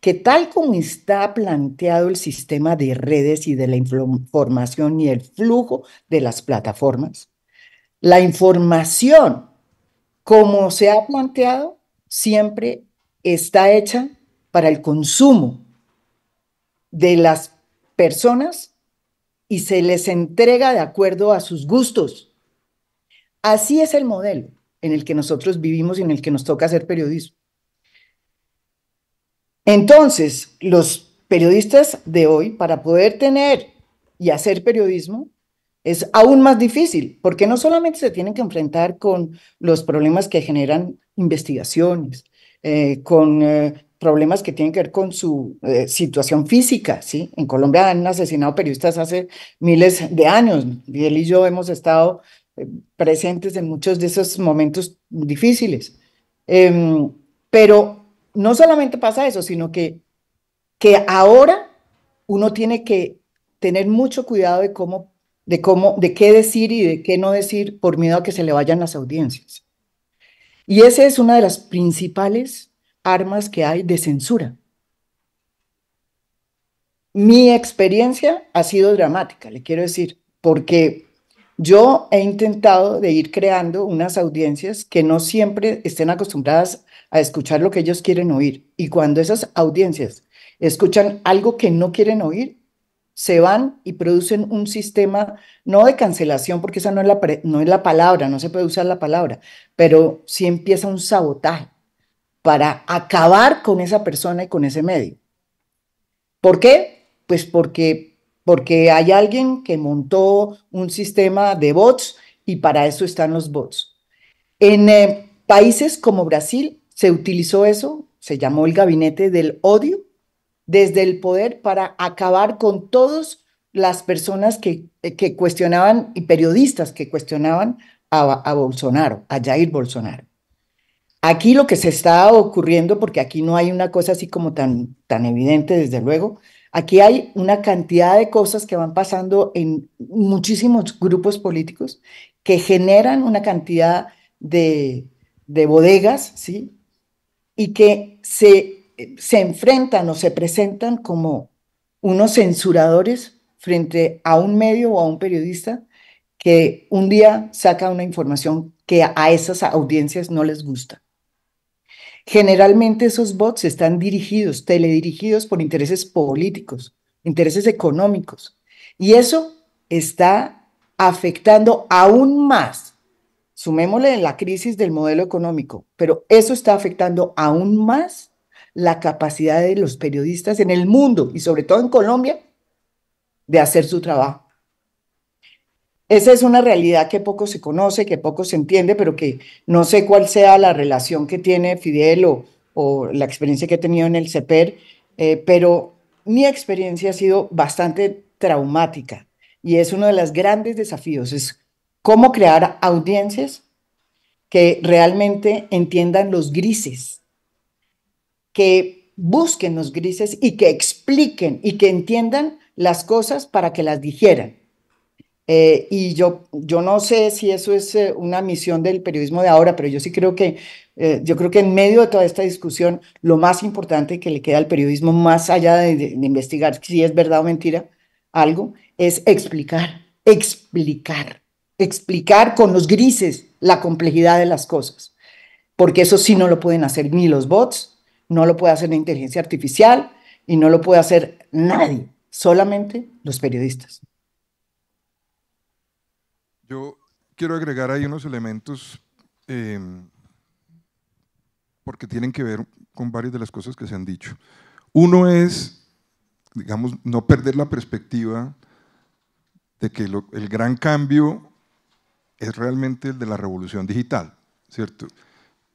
que tal como está planteado el sistema de redes y de la información y el flujo de las plataformas, la información, como se ha planteado, siempre está hecha para el consumo de las personas y se les entrega de acuerdo a sus gustos. Así es el modelo en el que nosotros vivimos y en el que nos toca hacer periodismo. Entonces, los periodistas de hoy, para poder tener y hacer periodismo, es aún más difícil, porque no solamente se tienen que enfrentar con los problemas que generan investigaciones, eh, con eh, problemas que tienen que ver con su eh, situación física, ¿sí? En Colombia han asesinado periodistas hace miles de años, y él y yo hemos estado presentes en muchos de esos momentos difíciles. Em, pero no solamente pasa eso, sino que, que ahora uno tiene que tener mucho cuidado de cómo, de cómo, de qué decir y de qué no decir por miedo a que se le vayan las audiencias. Y esa es una de las principales armas que hay de censura. Mi experiencia ha sido dramática, le quiero decir, porque yo he intentado de ir creando unas audiencias que no siempre estén acostumbradas a escuchar lo que ellos quieren oír. Y cuando esas audiencias escuchan algo que no quieren oír, se van y producen un sistema, no de cancelación, porque esa no es la, no es la palabra, no se puede usar la palabra, pero sí empieza un sabotaje para acabar con esa persona y con ese medio. ¿Por qué? Pues porque porque hay alguien que montó un sistema de bots y para eso están los bots. En eh, países como Brasil se utilizó eso, se llamó el gabinete del odio, desde el poder para acabar con todas las personas eh, que, cuestionaban y periodistas que cuestionaban a, a Bolsonaro, a Jair Bolsonaro. Aquí lo que se está ocurriendo, porque aquí no hay una cosa así como tan, tan evidente, desde luego, Aquí hay una cantidad de cosas que van pasando en muchísimos grupos políticos que generan una cantidad de, bodegas, ¿sí? Y que se, se enfrentan o se presentan como unos censuradores frente a un medio o a un periodista que un día saca una información que a esas audiencias no les gusta. Generalmente esos bots están dirigidos, teledirigidos por intereses políticos, intereses económicos. Y eso está afectando aún más, sumémosle en la crisis del modelo económico, pero eso está afectando aún más la capacidad de los periodistas en el mundo y sobre todo en Colombia de hacer su trabajo. Esa es una realidad que poco se conoce, que poco se entiende, pero que no sé cuál sea la relación que tiene Fidel o, la experiencia que he tenido en el CEPER, eh, pero mi experiencia ha sido bastante traumática y es uno de los grandes desafíos, es cómo crear audiencias que realmente entiendan los grises, que busquen los grises y que expliquen y que entiendan las cosas para que las digieran. Eh, y yo, no sé si eso es eh, una misión del periodismo de ahora, pero yo sí creo que, eh, yo creo que en medio de toda esta discusión, lo más importante que le queda al periodismo, más allá de investigar si es verdad o mentira algo, es explicar, explicar, explicar con los grises la complejidad de las cosas. Porque eso sí no lo pueden hacer ni los bots, no lo puede hacer la inteligencia artificial y no lo puede hacer nadie, solamente los periodistas. Yo quiero agregar ahí unos elementos em, porque tienen que ver con varias de las cosas que se han dicho. Uno es, digamos, no perder la perspectiva de que el gran cambio es realmente el de la revolución digital, ¿cierto?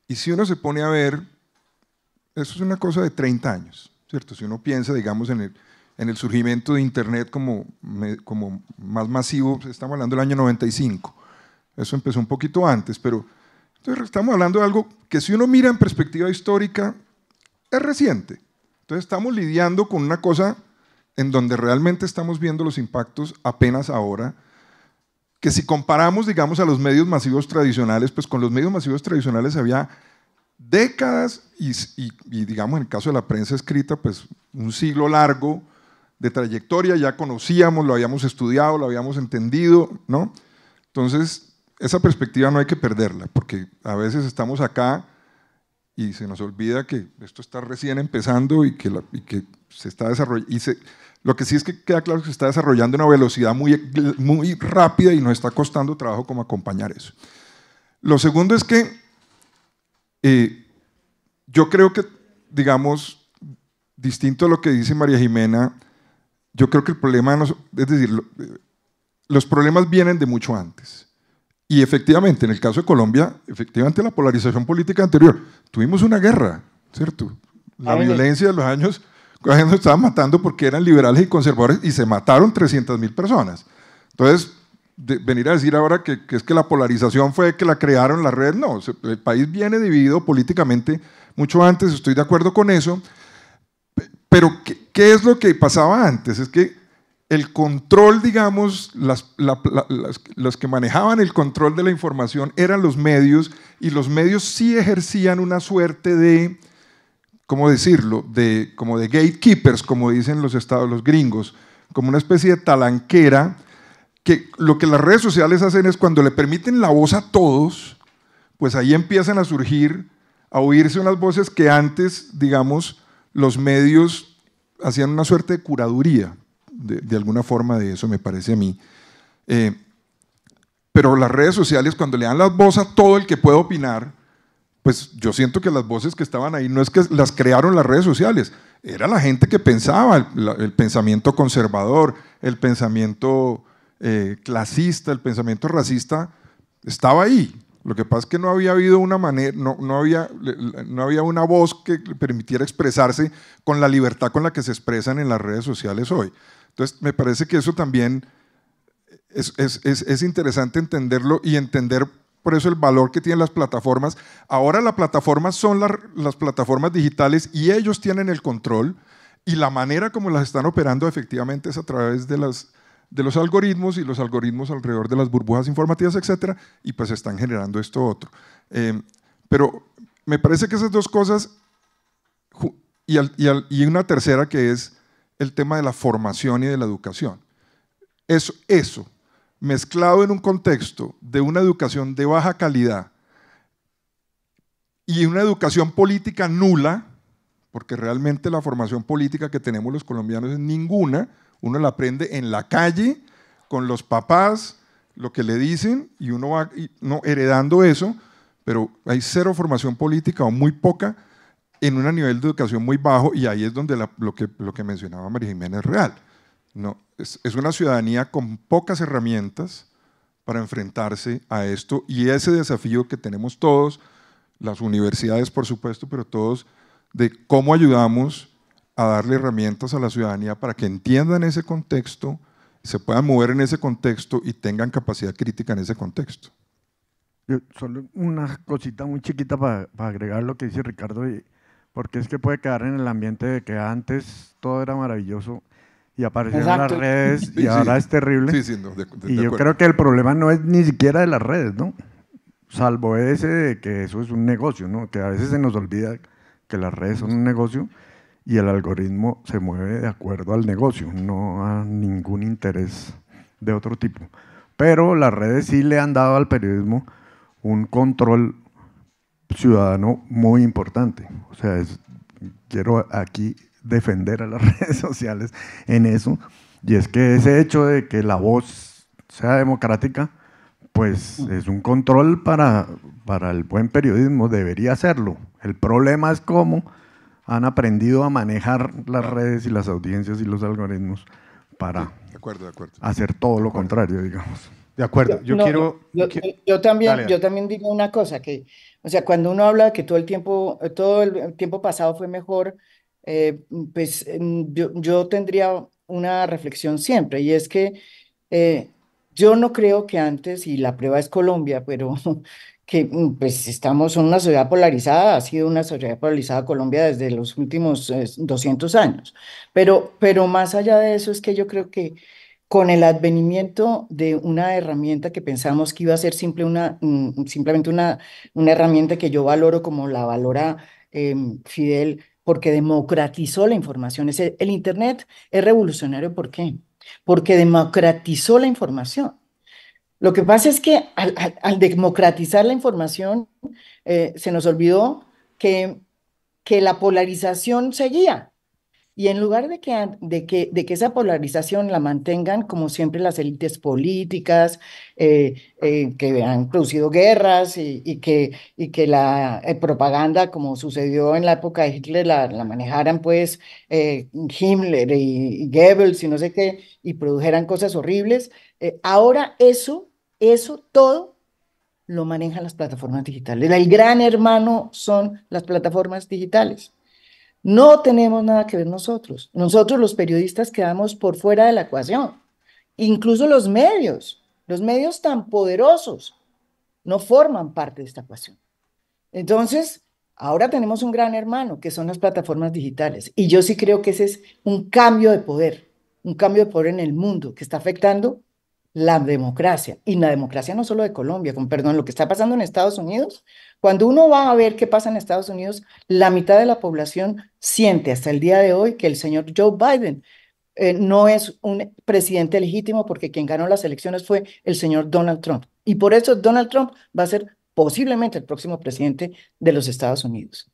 Y si uno se pone a ver, eso es una cosa de 30 años, ¿cierto? Si uno piensa, digamos, en el, en el surgimiento de Internet como, como más masivo, pues, estamos hablando del año 95. Eso empezó un poquito antes, pero entonces estamos hablando de algo que si uno mira en perspectiva histórica, es reciente. Entonces estamos lidiando con una cosa en donde realmente estamos viendo los impactos apenas ahora, que si comparamos, digamos, a los medios masivos tradicionales, pues con los medios masivos tradicionales había décadas y, y digamos, en el caso de la prensa escrita, pues un siglo largo de trayectoria, ya conocíamos, lo habíamos estudiado, lo habíamos entendido, ¿no? Entonces, esa perspectiva no hay que perderla, porque a veces estamos acá y se nos olvida que esto está recién empezando y que, que se está desarrollando. Lo que sí es que queda claro que se está desarrollando una velocidad muy, muy rápida y nos está costando trabajo como acompañar eso. Lo segundo es que eh, yo creo que, digamos, distinto a lo que dice María Jimena, yo creo que el problema, es decir, los problemas vienen de mucho antes. Y efectivamente, en el caso de Colombia, efectivamente la polarización política anterior, tuvimos una guerra, ¿cierto? La violencia de los años, la gente estaba matando porque eran liberales y conservadores y se mataron 300 mil personas. Entonces, venir a decir ahora que, que, es que la polarización fue que la crearon la red, no, el país viene dividido políticamente mucho antes, estoy de acuerdo con eso, pero ¿qué, es lo que pasaba antes? Es que el control, digamos, los que manejaban el control de la información eran los medios y los medios sí ejercían una suerte de, ¿cómo decirlo?, de, como de gatekeepers, como dicen los estados, los gringos, como una especie de talanquera, que lo que las redes sociales hacen es cuando le permiten la voz a todos, pues ahí empiezan a surgir, a oírse unas voces que antes, digamos, los medios hacían una suerte de curaduría, de, alguna forma de eso me parece a mí. Eh, pero las redes sociales, cuando le dan las voces a todo el que puede opinar, pues yo siento que las voces que estaban ahí no es que las crearon las redes sociales, era la gente que pensaba, el, pensamiento conservador, el pensamiento eh, clasista, el pensamiento racista, estaba ahí. Lo que pasa es que no había habido una manera, no, no, había, no había una voz que permitiera expresarse con la libertad con la que se expresan en las redes sociales hoy. Entonces, me parece que eso también es, interesante entenderlo y entender por eso el valor que tienen las plataformas. Ahora las plataformas son las plataformas digitales y ellos tienen el control y la manera como las están operando efectivamente es a través de las de los algoritmos y los algoritmos alrededor de las burbujas informativas, etcétera, y pues están generando esto otro. Em, pero me parece que esas dos cosas, y, y, una tercera que es el tema de la formación y de la educación. Eso, eso, mezclado en un contexto de una educación de baja calidad y una educación política nula, porque realmente la formación política que tenemos los colombianos es ninguna, uno la aprende en la calle, con los papás, lo que le dicen, y uno va no, heredando eso, pero hay cero formación política o muy poca en un nivel de educación muy bajo, y ahí es donde lo, que, lo que mencionaba María Jiménez es real. No, es, es una ciudadanía con pocas herramientas para enfrentarse a esto y ese desafío que tenemos todos, las universidades por supuesto, pero todos, de cómo ayudamos a darle herramientas a la ciudadanía para que entiendan ese contexto, se puedan mover en ese contexto y tengan capacidad crítica en ese contexto. Solo una cosita muy chiquita para, agregar lo que dice Ricardo, porque es que puede quedar en el ambiente de que antes todo era maravilloso y aparecieron las redes y ahora es terrible. Sí, no, de, y yo creo que el problema no es ni siquiera de las redes, ¿no? Salvo ese de que eso es un negocio, ¿no? Que a veces se nos olvida que las redes son un negocio y el algoritmo se mueve de acuerdo al negocio, no a ningún interés de otro tipo. Pero las redes sí le han dado al periodismo un control ciudadano muy importante. O sea, quiero aquí defender a las redes sociales en eso. Y es que ese hecho de que la voz sea democrática, pues es un control para, para el buen periodismo, debería serlo. El problema es cómo han aprendido a manejar las redes y las audiencias y los algoritmos para hacer todo lo contrario, digamos. De acuerdo, yo, quiero... Yo, también, yo también digo una cosa, que, o sea, cuando uno habla que todo el tiempo, todo el tiempo pasado fue mejor, eh, pues yo, tendría una reflexión siempre, y es que eh, yo no creo que antes, y la prueba es Colombia, pero que mm, pues estamos en una sociedad polarizada, ha sido una sociedad polarizada Colombia desde los últimos 200 eh, años. Pero, pero más allá de eso es que yo creo que con el advenimiento de una herramienta que pensamos que iba a ser simple una, mm, simplemente una, una herramienta que yo valoro como la valora em, Fidel, porque democratizó la información. Es el Internet es revolucionario, ¿por qué? Porque democratizó la información. Lo que pasa es que al, democratizar la información eh, se nos olvidó que, que, la polarización seguía. Y en lugar de que, de, que, de que esa polarización la mantengan, como siempre, las élites políticas eh, eh, que han producido guerras y, y que, y que la propaganda, como sucedió en la época de Hitler, la, manejaran pues Himmler y, y, Goebbels y no sé qué, y produjeran cosas horribles, ahora eso eso todo lo manejan las plataformas digitales. El gran hermano son las plataformas digitales. No tenemos nada que ver nosotros. Nosotros los periodistas quedamos por fuera de la ecuación. Incluso los medios, los medios tan poderosos, no forman parte de esta ecuación. Entonces, ahora tenemos un gran hermano, que son las plataformas digitales. Y yo sí creo que ese es un cambio de poder, un cambio de poder en el mundo que está afectando la democracia, y la democracia no solo de Colombia, con perdón, lo que está pasando en Estados Unidos, cuando uno va a ver qué pasa en Estados Unidos, la mitad de la población siente hasta el día de hoy que el señor Joe Biden eh, no es un presidente legítimo porque quien ganó las elecciones fue el señor Donald Trump. Y por eso Donald Trump va a ser posiblemente el próximo presidente de los Estados Unidos.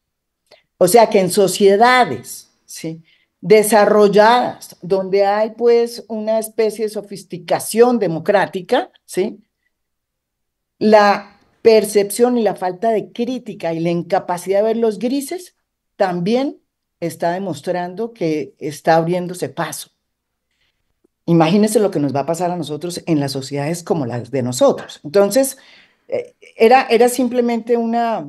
O sea que en sociedades, ¿sí? desarrolladas, donde hay pues una especie de sofisticación democrática, ¿sí? La percepción y la falta de crítica y la incapacidad de ver los grises también está demostrando que está abriéndose paso. Imagínense lo que nos va a pasar a nosotros en las sociedades como las de nosotros. Entonces, eh, era, era simplemente una,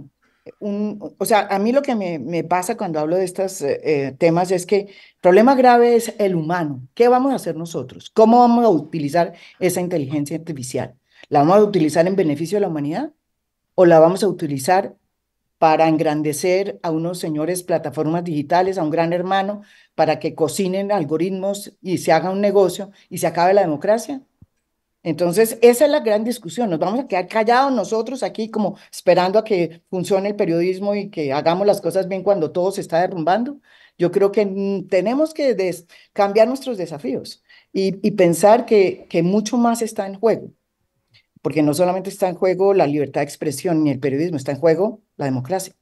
o sea, a mí lo que me, pasa cuando hablo de estos eh, eh, temas es que el problema grave es el humano. ¿Qué vamos a hacer nosotros? ¿Cómo vamos a utilizar esa inteligencia artificial? ¿La vamos a utilizar en beneficio de la humanidad? ¿O la vamos a utilizar para engrandecer a unos señores plataformas digitales, a un gran hermano, para que cocinen algoritmos y se haga un negocio y se acabe la democracia? Entonces, esa es la gran discusión. Nos vamos a quedar callados nosotros aquí como esperando a que funcione el periodismo y que hagamos las cosas bien cuando todo se está derrumbando. Yo creo que mm, tenemos que cambiar nuestros desafíos y, pensar que, mucho más está en juego porque no solamente está en juego la libertad de expresión ni el periodismo, está en juego la democracia.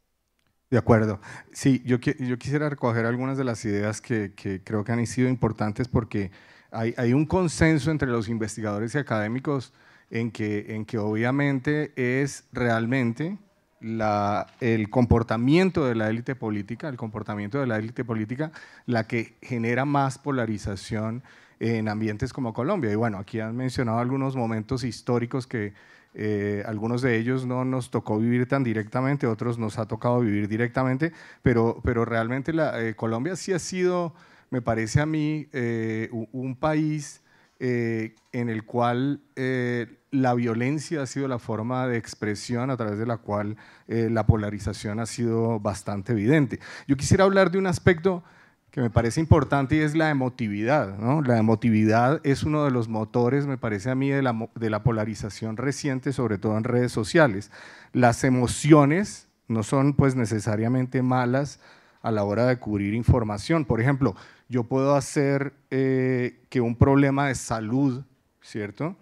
De acuerdo. Sí, yo, quisiera recoger algunas de las ideas que creo que han sido importantes porque hay, un consenso entre los investigadores y académicos en que, en que obviamente es realmente el comportamiento de la élite política, el comportamiento de la élite política, la que genera más polarización en ambientes como Colombia. Y bueno, aquí han mencionado algunos momentos históricos que eh, algunos de ellos no nos tocó vivir tan directamente, otros nos ha tocado vivir directamente, pero, pero realmente la, eh, Colombia sí ha sido me parece a mí eh, un país eh, en el cual eh, la violencia ha sido la forma de expresión a través de la cual la polarización ha sido bastante evidente. Yo quisiera hablar de un aspecto que me parece importante y es la emotividad. La emotividad es uno de los motores, me parece a mí, de la, polarización reciente, sobre todo en redes sociales. Las emociones no son pues necesariamente malas a la hora de cubrir información. Por ejemplo, yo puedo hacer eh, que un problema de salud, ¿cierto?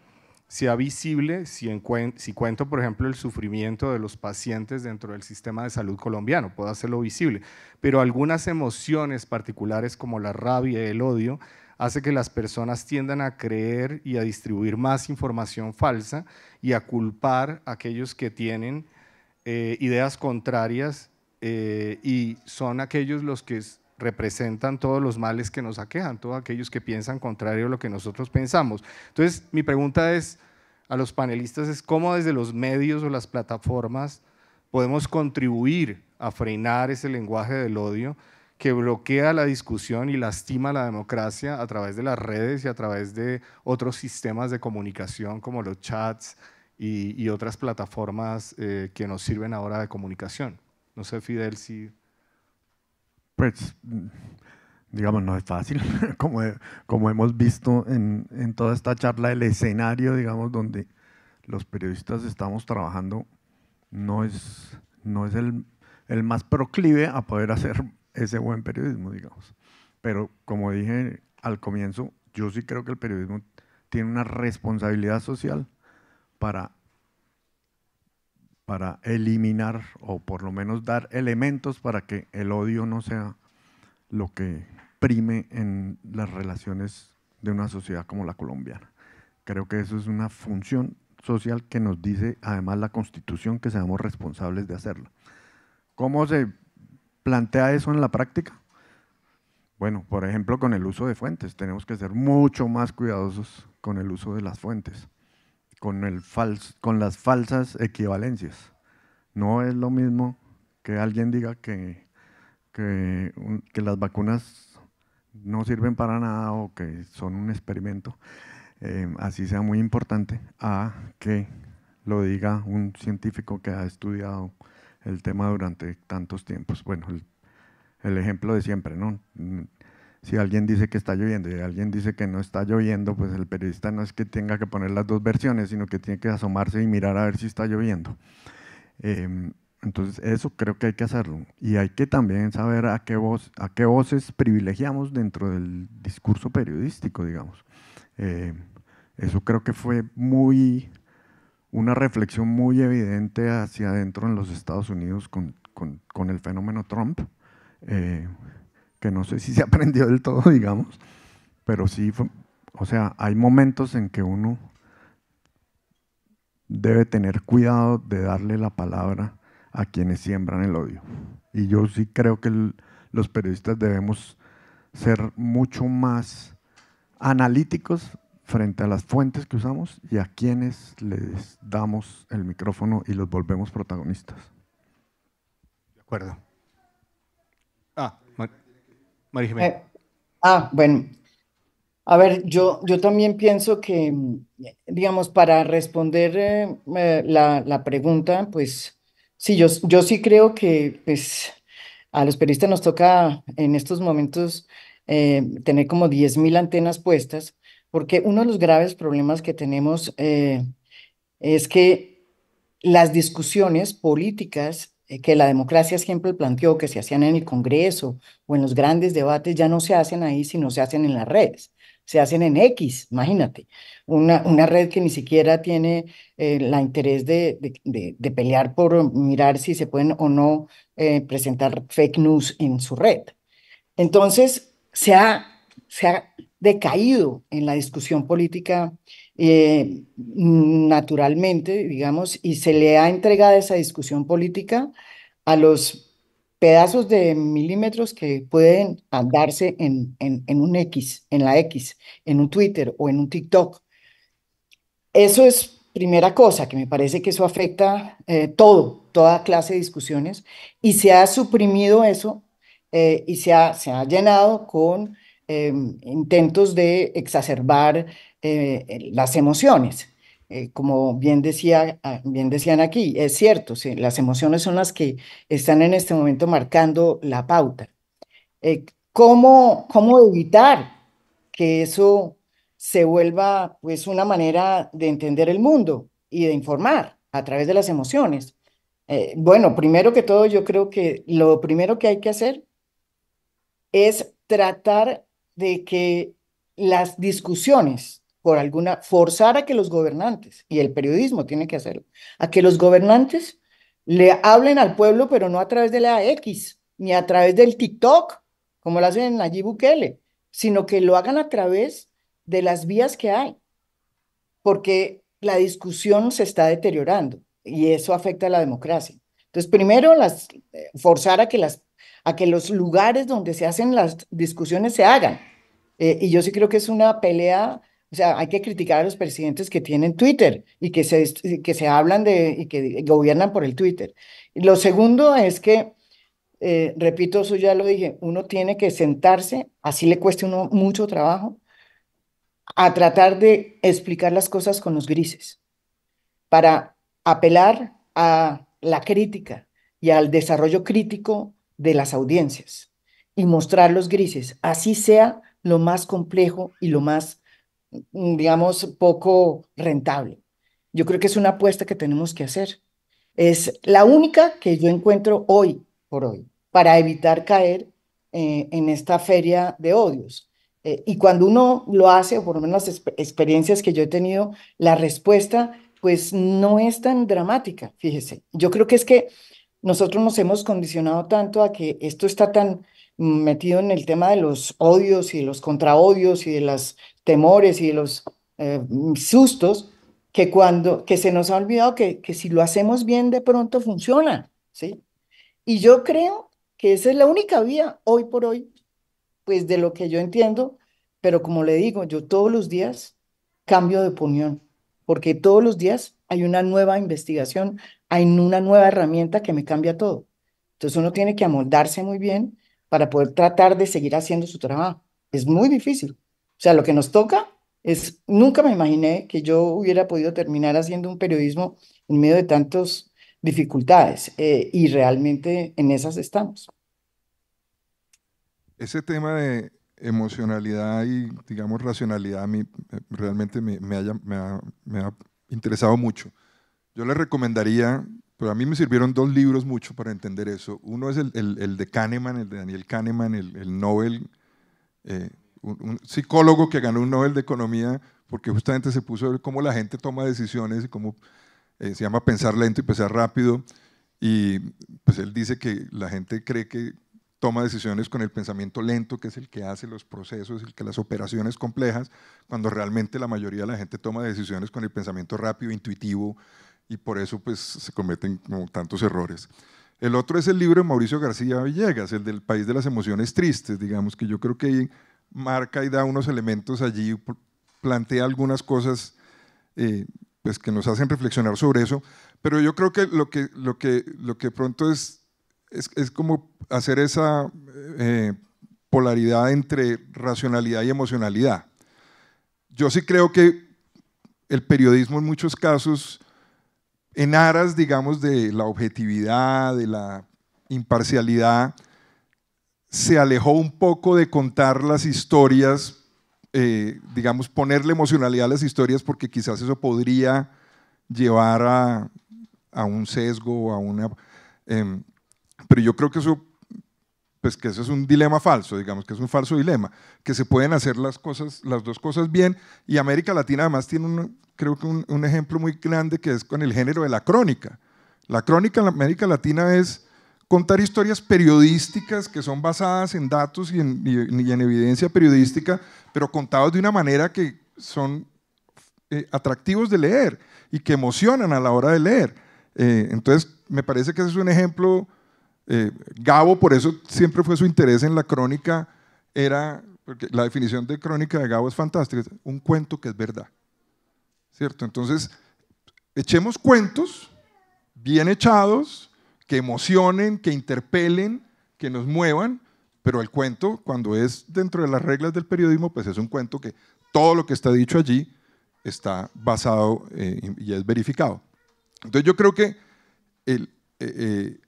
Sea visible si, cuento, por ejemplo, el sufrimiento de los pacientes dentro del sistema de salud colombiano, puedo hacerlo visible. Pero algunas emociones particulares como la rabia y el odio hace que las personas tiendan a creer y a distribuir más información falsa y a culpar a aquellos que tienen eh, ideas contrarias eh, y son aquellos los que representan todos los males que nos aquejan, todos aquellos que piensan contrario a lo que nosotros pensamos. Entonces, mi pregunta es a los panelistas es cómo desde los medios o las plataformas podemos contribuir a frenar ese lenguaje del odio que bloquea la discusión y lastima la democracia a través de las redes y a través de otros sistemas de comunicación como los chats y, otras plataformas eh, que nos sirven ahora de comunicación. No sé, Fidel, si pues, mm, digamos, no es fácil, como, como hemos visto en, en toda esta charla, el escenario, digamos, donde los periodistas estamos trabajando no es, no es el, el, más proclive a poder hacer ese buen periodismo, digamos. Pero como dije al comienzo, yo sí creo que el periodismo tiene una responsabilidad social para para eliminar o por lo menos dar elementos para que el odio no sea lo que prime en las relaciones de una sociedad como la colombiana. Creo que eso es una función social que nos dice además la constitución que seamos responsables de hacerlo. ¿Cómo se plantea eso en la práctica? Bueno, por ejemplo, con el uso de fuentes. Tenemos que ser mucho más cuidadosos con el uso de las fuentes con, el con las falsas equivalencias. No es lo mismo que alguien diga que, que, las vacunas no sirven para nada o que son un experimento, eh, así sea muy importante, a que lo diga un científico que ha estudiado el tema durante tantos tiempos. Bueno, el, el ejemplo de siempre, ¿no? si alguien dice que está lloviendo y alguien dice que no está lloviendo, pues el periodista no es que tenga que poner las dos versiones, sino que tiene que asomarse y mirar a ver si está lloviendo. Em, entonces, eso creo que hay que hacerlo. Y hay que también saber a qué, voz, a qué voces privilegiamos dentro del discurso periodístico, digamos. Em, eso creo que fue muy una reflexión muy evidente hacia adentro en los Estados Unidos con, con, el fenómeno Trump. Eh, que no sé si se aprendió del todo, digamos, pero sí, o sea, hay momentos en que uno debe tener cuidado de darle la palabra a quienes siembran el odio. Y yo sí creo que los periodistas debemos ser mucho más analíticos frente a las fuentes que usamos y a quienes les damos el micrófono y los volvemos protagonistas. De acuerdo. Eh, ah, bueno. A ver, yo, yo también pienso que, digamos, para responder eh, eh, la, pregunta, pues sí, yo, yo sí creo que pues, a los periodistas nos toca en estos momentos tener como 10.000 antenas puestas, porque uno de los graves problemas que tenemos es que las discusiones políticas eh, que la democracia siempre planteó que se hacían en el Congreso o en los grandes debates, ya no se hacen ahí, sino se hacen en las redes, se hacen en X, imagínate, una, una red que ni siquiera tiene el eh, la interés de, pelear por mirar si se pueden o no eh, presentar fake news en su red. Entonces, se ha, se ha decaído en la discusión política eh, naturalmente, digamos, y se le ha entregado esa discusión política a los pedazos de milímetros que pueden andarse en, un X, en la X, en un Twitter o en un TikTok. Eso es primera cosa, que me parece que eso afecta eh, todo, toda clase de discusiones, y se ha suprimido eso eh, y se ha, se ha llenado con em, intentos de exacerbar eh, las emociones. Eh, como bien, decía, ah, bien decían aquí, es cierto, las emociones son las que están en este momento marcando la pauta. Eh, ¿cómo, evitar que eso se vuelva pues una manera de entender el mundo y de informar a través de las emociones? bueno, primero que todo, yo creo que lo primero que hay que hacer es tratar de que las discusiones por alguna, forzar a que los gobernantes, y el periodismo tiene que hacerlo, a que los gobernantes le hablen al pueblo, pero no a través de la X, ni a través del TikTok, como lo hacen allí Bukele, sino que lo hagan a través de las vías que hay, porque la discusión se está deteriorando y eso afecta a la democracia. Entonces, primero, las, eh, forzar a que, las, a que los lugares donde se hacen las discusiones se hagan. Eh, y yo sí creo que es una pelea o sea, hay que criticar a los presidentes que tienen Twitter y que se, que se hablan de y que gobiernan por el Twitter. lo segundo es que, eh, repito, eso ya lo dije, uno tiene que sentarse, así le cueste uno mucho trabajo, a tratar de explicar las cosas con los grises, para apelar a la crítica y al desarrollo crítico de las audiencias y mostrar los grises, así sea lo más complejo y lo más Mm, digamos, poco rentable. Yo creo que es una apuesta que tenemos que hacer. Es la única que yo encuentro hoy por hoy para evitar caer eh, en esta feria de odios. Eh, y cuando uno lo hace, o por lo menos las experiencias que yo he tenido, la respuesta pues no es tan dramática, fíjese. Yo creo que es que nosotros nos hemos condicionado tanto a que esto está tan metido en el tema de los odios y los contraodios y de los temores y de los eh, sustos, que cuando, que se nos ha olvidado que, que si lo hacemos bien de pronto funciona, ¿sí? Y yo creo que esa es la única vía hoy por hoy, pues de lo que yo entiendo, pero como le digo, yo todos los días cambio de opinión, porque todos los días hay una nueva investigación, hay una nueva herramienta que me cambia todo. Entonces uno tiene que amoldarse muy bien para poder tratar de seguir haciendo su trabajo. Es muy difícil. O sea, lo que nos toca es, nunca me imaginé que yo hubiera podido terminar haciendo un periodismo en medio de tantas dificultades eh, y realmente en esas estamos. Ese tema de emocionalidad y, digamos, racionalidad a mí eh, realmente me, ha, me ha interesado mucho. Yo le recomendaría pero a mí me sirvieron dos libros mucho para entender eso. Uno es el, de Kahneman, el de Daniel Kahneman, el, Nobel, eh, un, psicólogo que ganó un Nobel de Economía porque justamente se puso a ver cómo la gente toma decisiones y cómo eh, se llama pensar lento y pensar rápido. Y pues él dice que la gente cree que toma decisiones con el pensamiento lento, que es el que hace los procesos, el que las operaciones complejas, cuando realmente la mayoría de la gente toma decisiones con el pensamiento rápido, intuitivo, y por eso pues, se cometen tantos errores. El otro es el libro de Mauricio García Villegas, el del País de las Emociones Tristes, digamos, que yo creo que marca y da unos elementos allí, plantea algunas cosas eh, pues, que nos hacen reflexionar sobre eso, pero yo creo que lo que, lo que, lo que pronto es, es, como hacer esa eh, polaridad entre racionalidad y emocionalidad. Yo sí creo que el periodismo en muchos casos en aras, digamos, de la objetividad, de la imparcialidad, se alejó un poco de contar las historias, eh, digamos, ponerle emocionalidad a las historias, porque quizás eso podría llevar a, un sesgo, a una... Em, pero yo creo que eso, pues que es un dilema falso, digamos, que es un falso dilema, que se pueden hacer las cosas, las dos cosas bien, y América Latina además tiene un creo que un, ejemplo muy grande que es con el género de la crónica. La crónica en América Latina es contar historias periodísticas que son basadas en datos y en, evidencia periodística, pero contados de una manera que son eh, atractivos de leer y que emocionan a la hora de leer. Eh, entonces, me parece que ese es un ejemplo. Eh, Gabo, por eso siempre fue su interés en la crónica, era, porque la definición de crónica de Gabo es fantástica, un cuento que es verdad. Entonces, echemos cuentos bien echados, que emocionen, que interpelen, que nos muevan, pero el cuento, cuando es dentro de las reglas del periodismo, pues es un cuento que todo lo que está dicho allí está basado eh, y es verificado. Entonces yo creo que el, eh, eh,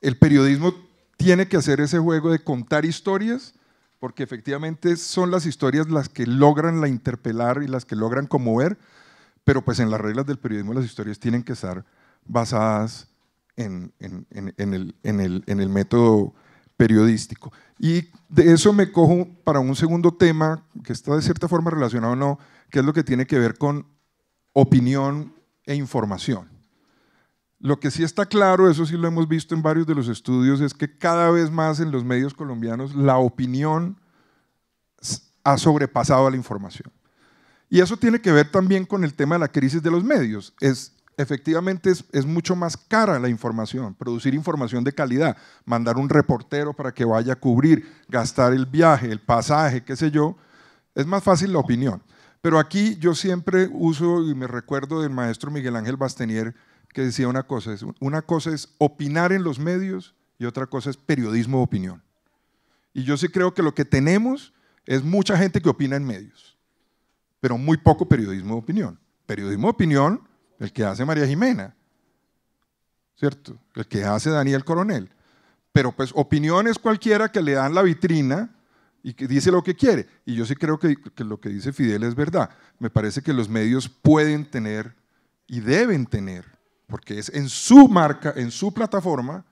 el periodismo tiene que hacer ese juego de contar historias porque efectivamente son las historias las que logran la interpelar y las que logran conmover, pero pues en las reglas del periodismo las historias tienen que estar basadas en, el, el, método periodístico. Y de eso me cojo para un segundo tema, que está de cierta forma relacionado o no, que es lo que tiene que ver con opinión e información. Lo que sí está claro, eso sí lo hemos visto en varios de los estudios, es que cada vez más en los medios colombianos la opinión ha sobrepasado a la información. Y eso tiene que ver también con el tema de la crisis de los medios. Es, efectivamente es, es, mucho más cara la información, producir información de calidad, mandar un reportero para que vaya a cubrir, gastar el viaje, el pasaje, qué sé yo, es más fácil la opinión. Pero aquí yo siempre uso y me recuerdo del maestro Miguel Ángel Bastenier, que decía una cosa, es, una cosa es opinar en los medios y otra cosa es periodismo de opinión. Y yo sí creo que lo que tenemos es mucha gente que opina en medios, pero muy poco periodismo de opinión. Periodismo de opinión, el que hace María Jimena, ¿cierto? El que hace Daniel Coronel. Pero pues opinión es cualquiera que le dan la vitrina y que dice lo que quiere. Y yo sí creo que lo que dice Fidel es verdad. Me parece que los medios pueden tener y deben tener porque es en su marca, en su plataforma,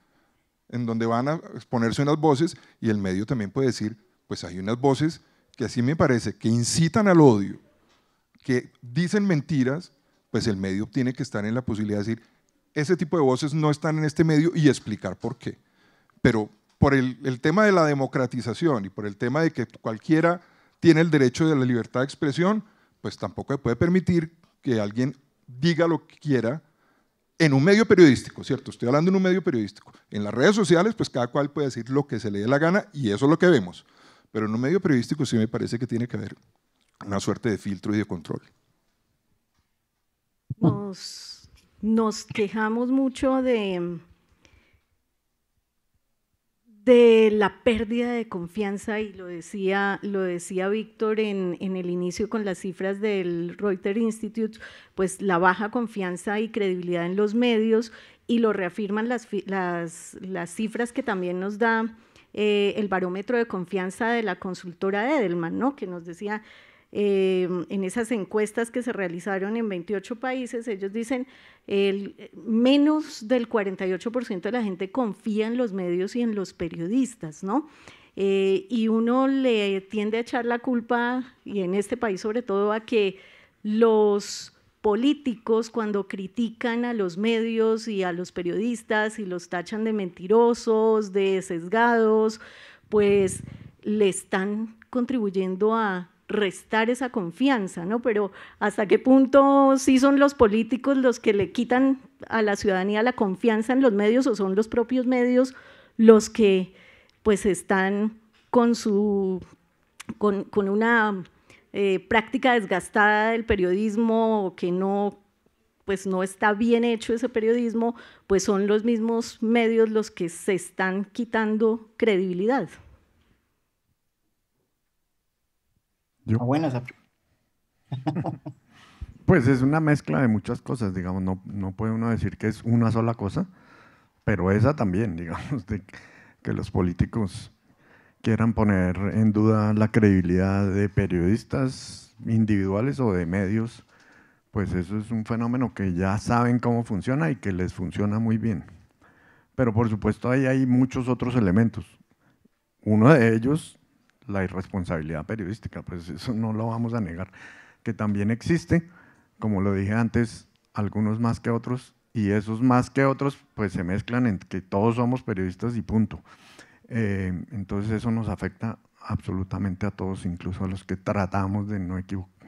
en donde van a exponerse unas voces y el medio también puede decir, pues hay unas voces que así me parece, que incitan al odio, que dicen mentiras, pues el medio tiene que estar en la posibilidad de decir, ese tipo de voces no están en este medio y explicar por qué. Pero por el, el tema de la democratización y por el tema de que cualquiera tiene el derecho de la libertad de expresión, pues tampoco se puede permitir que alguien diga lo que quiera en un medio periodístico, ¿cierto? Estoy hablando en un medio periodístico. En las redes sociales, pues cada cual puede decir lo que se le dé la gana y eso es lo que vemos. Pero en un medio periodístico sí me parece que tiene que haber una suerte de filtro y de control. Nos, nos quejamos mucho de, de la pérdida de confianza, y lo decía, lo decía Víctor en, en, el inicio con las cifras del Reuters Institute, pues la baja confianza y credibilidad en los medios, y lo reafirman las, las, las cifras que también nos da eh, el barómetro de confianza de la consultora Edelman, ¿no? que nos decía eh, en esas encuestas que se realizaron en 28 países, ellos dicen el, eh, menos del 48% de la gente confía en los medios y en los periodistas, ¿no? Eh, y uno le tiende a echar la culpa, y en este país sobre todo, a que los políticos cuando critican a los medios y a los periodistas y los tachan de mentirosos, de sesgados, pues le están contribuyendo a restar esa confianza, ¿no? Pero hasta qué punto sí son los políticos los que le quitan a la ciudadanía la confianza en los medios o son los propios medios los que pues están con su con, una eh, práctica desgastada del periodismo o que no pues no está bien hecho ese periodismo, pues son los mismos medios los que se están quitando credibilidad. pues es una mezcla de muchas cosas, digamos, no, no, puede uno decir que es una sola cosa, pero esa también, digamos, de que los políticos quieran poner en duda la credibilidad de periodistas individuales o de medios, pues eso es un fenómeno que ya saben cómo funciona y que les funciona muy bien. Pero por supuesto ahí hay muchos otros elementos. Uno de ellos la irresponsabilidad periodística, pues eso no lo vamos a negar, que también existe, como lo dije antes, algunos más que otros, y esos más que otros pues se mezclan en que todos somos periodistas y punto. Eh, entonces eso nos afecta absolutamente a todos, incluso a los que tratamos de no,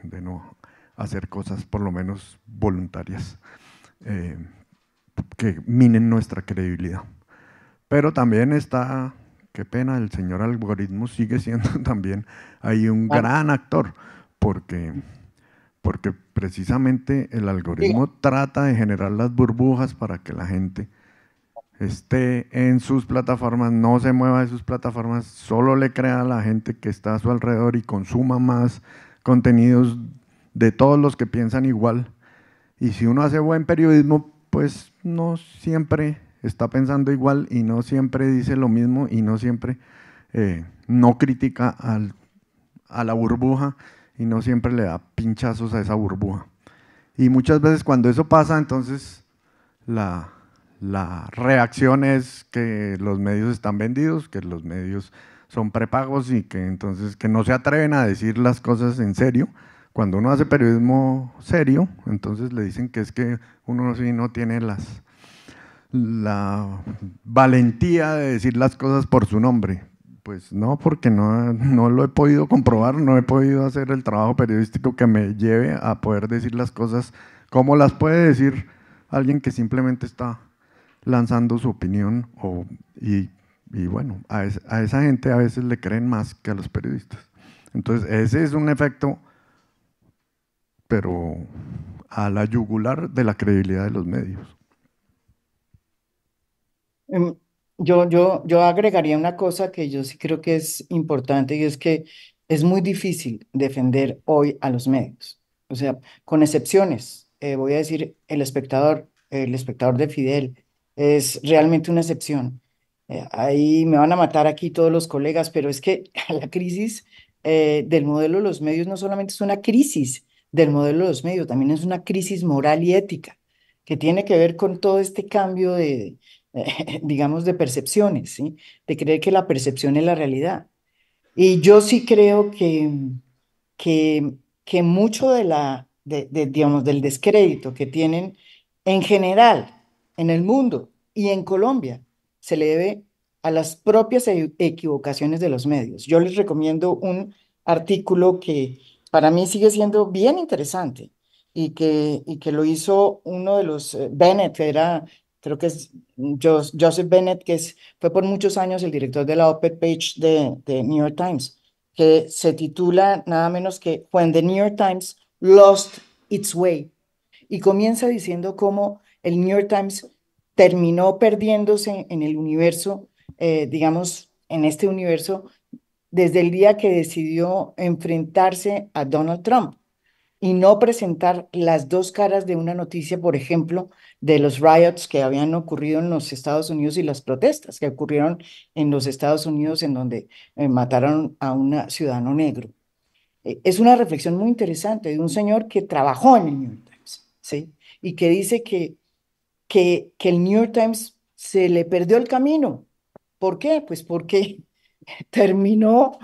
de no hacer cosas por lo menos voluntarias eh, que minen nuestra credibilidad. Pero también está qué pena, el señor algoritmo sigue siendo también ahí un gran actor, porque, porque precisamente el algoritmo trata de generar las burbujas para que la gente esté en sus plataformas, no se mueva de sus plataformas, solo le crea a la gente que está a su alrededor y consuma más contenidos de todos los que piensan igual. Y si uno hace buen periodismo, pues no siempre está pensando igual y no siempre dice lo mismo y no siempre eh, no critica a la burbuja y no siempre le da pinchazos a esa burbuja. Y muchas veces cuando eso pasa, entonces la, la reacción es que los medios están vendidos, que los medios son prepagos y que entonces que no se atreven a decir las cosas en serio. Cuando uno hace periodismo serio, entonces le dicen que es que uno sí no tiene las, la valentía de decir las cosas por su nombre. Pues no, porque no, no lo he podido comprobar, no he podido hacer el trabajo periodístico que me lleve a poder decir las cosas como las puede decir alguien que simplemente está lanzando su opinión o, y, bueno, a, a esa gente a veces le creen más que a los periodistas. Entonces, ese es un efecto, pero a la yugular de la credibilidad de los medios. Em, yo, yo, agregaría una cosa que yo sí creo que es importante y es que es muy difícil defender hoy a los medios. O sea, con excepciones, eh, voy a decir, el espectador, el espectador de Fidel es realmente una excepción. Eh, ahí me van a matar aquí todos los colegas, pero es que la crisis eh, del modelo de los medios no solamente es una crisis del modelo de los medios, también es una crisis moral y ética que tiene que ver con todo este cambio de digamos, de percepciones, ¿sí? de creer que la percepción es la realidad. Y yo sí creo que, que, que mucho de la, de, digamos, del descrédito que tienen en general en el mundo y en Colombia se le debe a las propias e-, equivocaciones de los medios. Yo les recomiendo un artículo que para mí sigue siendo bien interesante y que, y que lo hizo uno de los, eh, Bennett, era creo que es Joseph Bennett, que fue por muchos años el director de la op-ed page de, New York Times, que se titula nada menos que When the New York Times Lost Its Way. Y comienza diciendo cómo el New York Times terminó perdiéndose en el universo, eh, digamos, en este universo, desde el día que decidió enfrentarse a Donald Trump y no presentar las dos caras de una noticia, por ejemplo, de los riots que habían ocurrido en los Estados Unidos y las protestas que ocurrieron en los Estados Unidos en donde eh, mataron a un ciudadano negro. E, es una reflexión muy interesante de un señor que trabajó en el New York Times, ¿sí? Y que dice que, que, que el New York Times se le perdió el camino. ¿Por qué? Pues porque terminó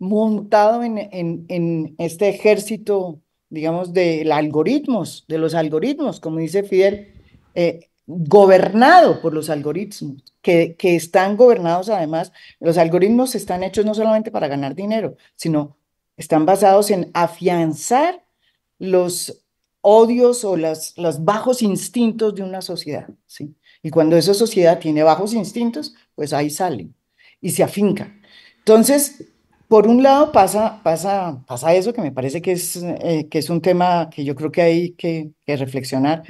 montado en, en, en este ejército digamos, de los algoritmos, de los algoritmos, como dice Fidel, eh, gobernado por los algoritmos, que, están gobernados además, los algoritmos están hechos no solamente para ganar dinero, sino están basados en afianzar los odios o las, los bajos instintos de una sociedad, ¿sí? Y cuando esa sociedad tiene bajos instintos, pues ahí salen y se afincan, Entonces, por un lado pasa, pasa, pasa eso, que me parece que es, eh, que es un tema que yo creo que hay que, reflexionar,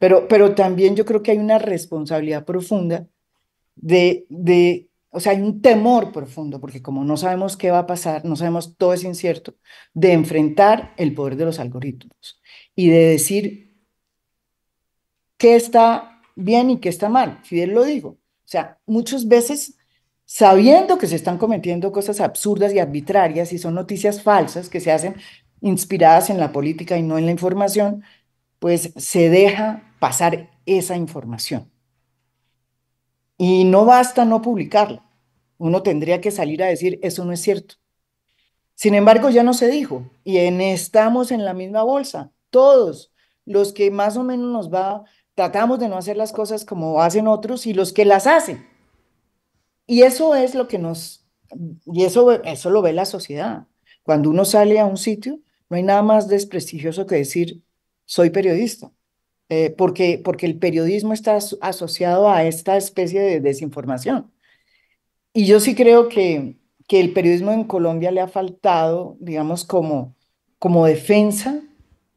pero, pero también yo creo que hay una responsabilidad profunda de, de o sea, hay un temor profundo, porque como no sabemos qué va a pasar, no sabemos, todo es incierto, de enfrentar el poder de los algoritmos y de decir qué está bien y qué está mal. Fidel lo digo. O sea, muchas veces sabiendo que se están cometiendo cosas absurdas y arbitrarias y son noticias falsas que se hacen inspiradas en la política y no en la información, pues se deja pasar esa información. Y no basta no publicarla. Uno tendría que salir a decir, eso no es cierto. Sin embargo, ya no se dijo y en, estamos en la misma bolsa, todos los que más o menos nos va, tratamos de no hacer las cosas como hacen otros y los que las hacen y eso es lo que nos, y eso, eso lo ve la sociedad. Cuando uno sale a un sitio, no hay nada más desprestigioso que decir, soy periodista, eh, porque, porque el periodismo está asociado a esta especie de desinformación. Y yo sí creo que, el periodismo en Colombia le ha faltado, digamos, como, como defensa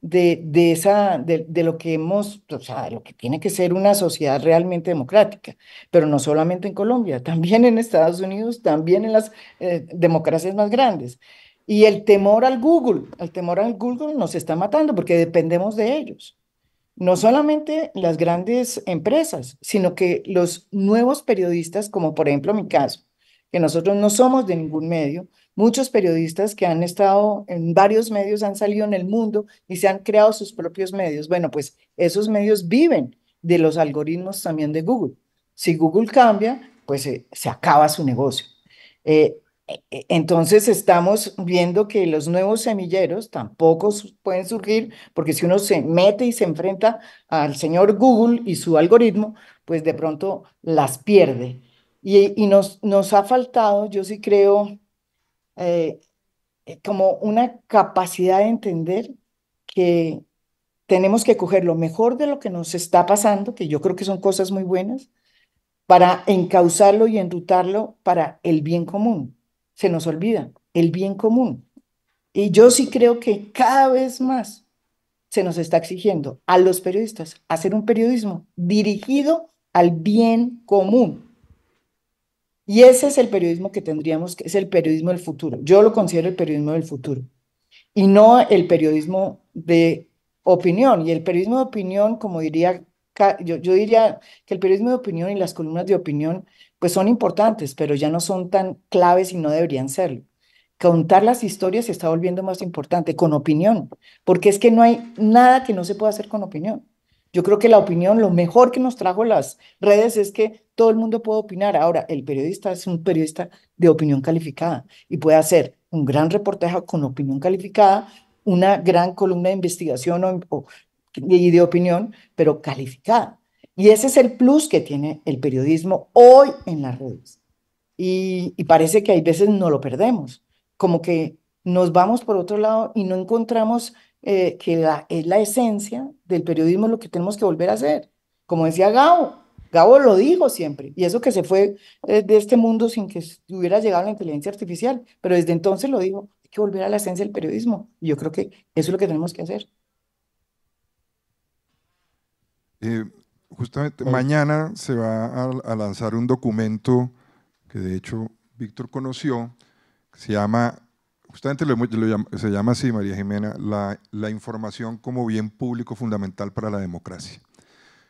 de, de, esa, de, lo que hemos, lo que tiene que ser una sociedad realmente democrática, pero no solamente en Colombia, también en Estados Unidos, también en las eh, democracias más grandes. Y el temor al Google, el temor al Google nos está matando porque dependemos de ellos. No solamente las grandes empresas, sino que los nuevos periodistas, como por ejemplo mi caso, que nosotros no somos de ningún medio, Muchos periodistas que han estado en varios medios han salido en el mundo y se han creado sus propios medios. Bueno, pues esos medios viven de los algoritmos también de Google. Si Google cambia, pues eh, se acaba su negocio. Eh, e, e, entonces estamos viendo que los nuevos semilleros tampoco pueden surgir porque si uno se mete y se enfrenta al señor Google y su algoritmo, pues de pronto las pierde. Y, nos, nos ha faltado, yo sí creo, eh, eh, como una capacidad de entender que tenemos que coger lo mejor de lo que nos está pasando, que yo creo que son cosas muy buenas, para encauzarlo y enrutarlo para el bien común. Se nos olvida, el bien común. Y yo sí creo que cada vez más se nos está exigiendo a los periodistas hacer un periodismo dirigido al bien común, y ese es el periodismo que tendríamos, que es el periodismo del futuro. Yo lo considero el periodismo del futuro y no el periodismo de opinión. Y el periodismo de opinión, como diría, yo, yo diría que el periodismo de opinión y las columnas de opinión, pues son importantes, pero ya no son tan claves y no deberían serlo. Contar las historias se está volviendo más importante con opinión, porque es que no hay nada que no se pueda hacer con opinión. Yo creo que la opinión, lo mejor que nos trajo las redes es que todo el mundo puede opinar. Ahora, el periodista es un periodista de opinión calificada y puede hacer un gran reportaje con opinión calificada, una gran columna de investigación o, y de opinión, pero calificada. Y ese es el plus que tiene el periodismo hoy en las redes. Y, y parece que hay veces no lo perdemos, como que nos vamos por otro lado y no encontramos eh, que es la esencia del periodismo, lo que tenemos que volver a hacer. Como decía Gabo, Gabo lo dijo siempre, y eso que se fue eh, de este mundo sin que hubiera llegado la inteligencia artificial, pero desde entonces lo dijo, hay que volver a la esencia del periodismo. Y yo creo que eso es lo que tenemos que hacer. justamente mañana se va a, a lanzar un documento que de hecho Víctor conoció, se llama justamente se llama así, María Jimena, la, la, información como bien público fundamental para la democracia.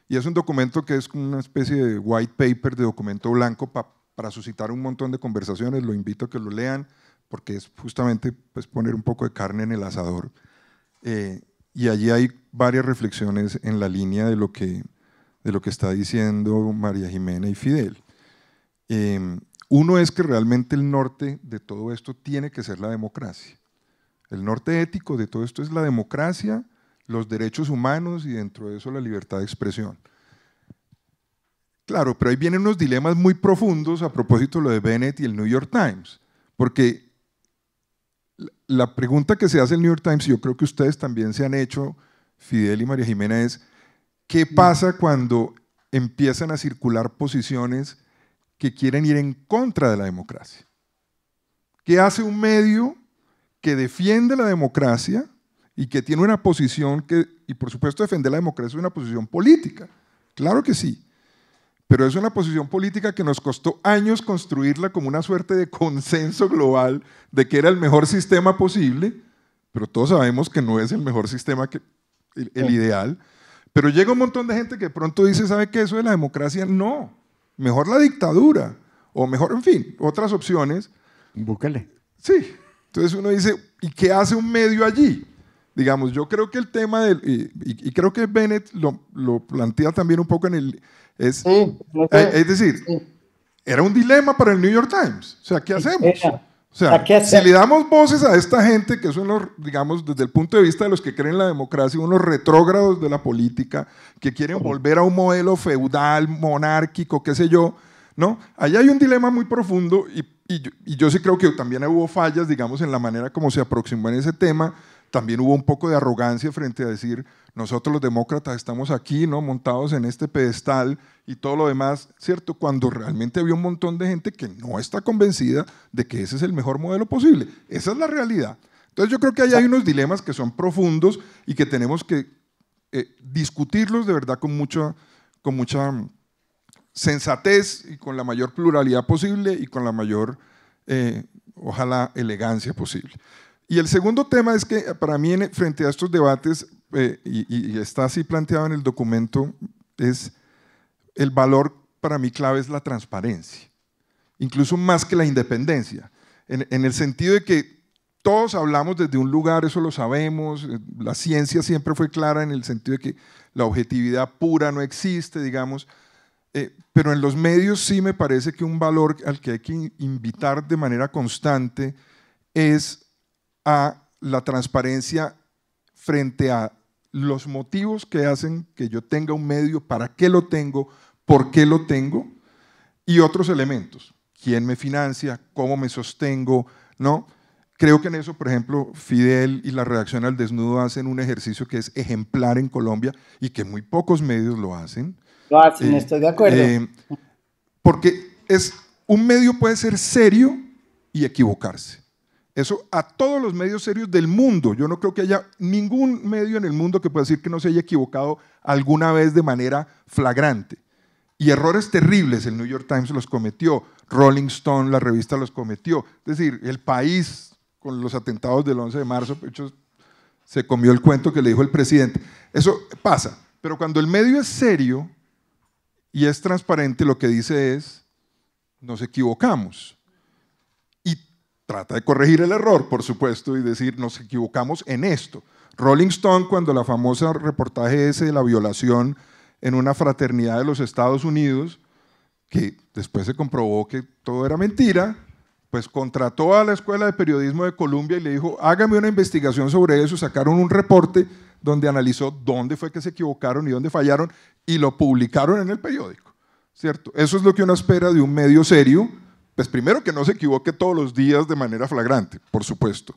Y es un documento que es una especie de white paper, de documento blanco, para suscitar un montón de conversaciones. Lo invito a que lo lean, porque es justamente pues, poner un poco de carne en el asador. Eh, y allí hay varias reflexiones en la línea de lo que, de lo que está diciendo María Jimena y Fidel. Eh, uno es que realmente el norte de todo esto tiene que ser la democracia. El norte ético de todo esto es la democracia, los derechos humanos y dentro de eso la libertad de expresión. Claro, pero ahí vienen unos dilemas muy profundos a propósito de lo de Bennett y el New York Times, porque la pregunta que se hace el New York Times, y yo creo que ustedes también se han hecho, Fidel y María Jiménez, ¿qué pasa cuando empiezan a circular posiciones que quieren ir en contra de la democracia. ¿Qué hace un medio que defiende la democracia y que tiene una posición que, y por supuesto defender la democracia es una posición política? Claro que sí, pero es una posición política que nos costó años construirla como una suerte de consenso global de que era el mejor sistema posible, pero todos sabemos que no es el mejor sistema, que, el, ideal. Pero llega un montón de gente que pronto dice, ¿sabe qué? Eso de la democracia no Mejor la dictadura. O mejor, en fin, otras opciones. Búscale. Sí. Entonces uno dice, ¿y qué hace un medio allí? Digamos, yo creo que el tema del. Y, creo que Bennett lo, lo, plantea también un poco en el. Es, eh, es decir, era un dilema para el New York Times. O sea, ¿qué hacemos? O sea, si le damos voces a esta gente, que son los, digamos, desde el punto de vista de los que creen en la democracia, unos retrógrados de la política, que quieren volver a un modelo feudal, monárquico, qué sé yo, ¿no? ahí hay un dilema muy profundo y, yo, y yo sí creo que también hubo fallas, digamos, en la manera como se aproximó en ese tema también hubo un poco de arrogancia frente a decir, nosotros los demócratas estamos aquí, ¿no? Montados en este pedestal y todo lo demás, ¿cierto? Cuando realmente había un montón de gente que no está convencida de que ese es el mejor modelo posible. Esa es la realidad. Entonces yo creo que ahí hay unos dilemas que son profundos y que tenemos que eh, discutirlos de verdad con mucha, con mucha mm, sensatez y con la mayor pluralidad posible y con la mayor, eh, ojalá, elegancia posible. Y el segundo tema es que para mí frente a estos debates, eh, y, está así planteado en el documento, es el valor para mí clave es la transparencia, incluso más que la independencia, en, el sentido de que todos hablamos desde un lugar, eso lo sabemos, eh, la ciencia siempre fue clara en el sentido de que la objetividad pura no existe, digamos, eh, pero en los medios sí me parece que un valor al que hay que invitar de manera constante es a la transparencia frente a los motivos que hacen que yo tenga un medio, para qué lo tengo, por qué lo tengo y otros elementos. ¿Quién me financia? ¿Cómo me sostengo? ¿No? Creo que en eso, por ejemplo, Fidel y la redacción al desnudo hacen un ejercicio que es ejemplar en Colombia y que muy pocos medios lo hacen. Lo hacen, eh, estoy de acuerdo. Eh, porque es un medio puede ser serio y equivocarse. Eso a todos los medios serios del mundo. Yo no creo que haya ningún medio en el mundo que pueda decir que no se haya equivocado alguna vez de manera flagrante. Y errores terribles, el New York Times los cometió, Rolling Stone, la revista, los cometió. Es decir, el país, con los atentados del 11 de marzo, se comió el cuento que le dijo el presidente. Eso pasa. Pero cuando el medio es serio y es transparente, lo que dice es, nos equivocamos. Trata de corregir el error, por supuesto, y decir, nos equivocamos en esto. Rolling Stone, cuando la famosa reportaje ese de la violación en una fraternidad de los Estados Unidos, que después se comprobó que todo era mentira, pues contrató a la Escuela de Periodismo de Columbia y le dijo, hágame una investigación sobre eso, sacaron un reporte donde analizó dónde fue que se equivocaron y dónde fallaron y lo publicaron en el periódico, ¿cierto? Eso es lo que uno espera de un medio serio, pues primero que no se equivoque todos los días de manera flagrante, por supuesto.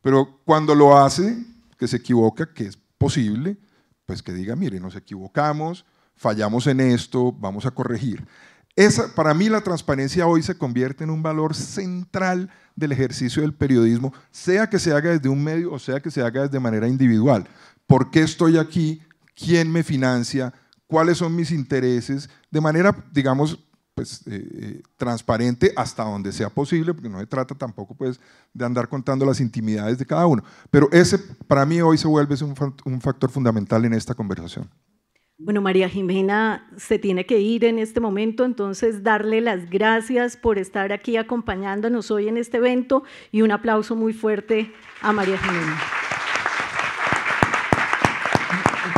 Pero cuando lo hace, que se equivoca, que es posible, pues que diga, mire, nos equivocamos, fallamos en esto, vamos a corregir. Esa, para mí la transparencia hoy se convierte en un valor central del ejercicio del periodismo, sea que se haga desde un medio o sea que se haga desde manera individual. ¿Por qué estoy aquí? ¿Quién me financia? ¿Cuáles son mis intereses? De manera, digamos, pues, eh, eh, transparente hasta donde sea posible, porque no se trata tampoco pues, de andar contando las intimidades de cada uno. Pero ese para mí hoy se vuelve un factor fundamental en esta conversación. Bueno, María Jimena se tiene que ir en este momento, entonces darle las gracias por estar aquí acompañándonos hoy en este evento y un aplauso muy fuerte a María Jimena.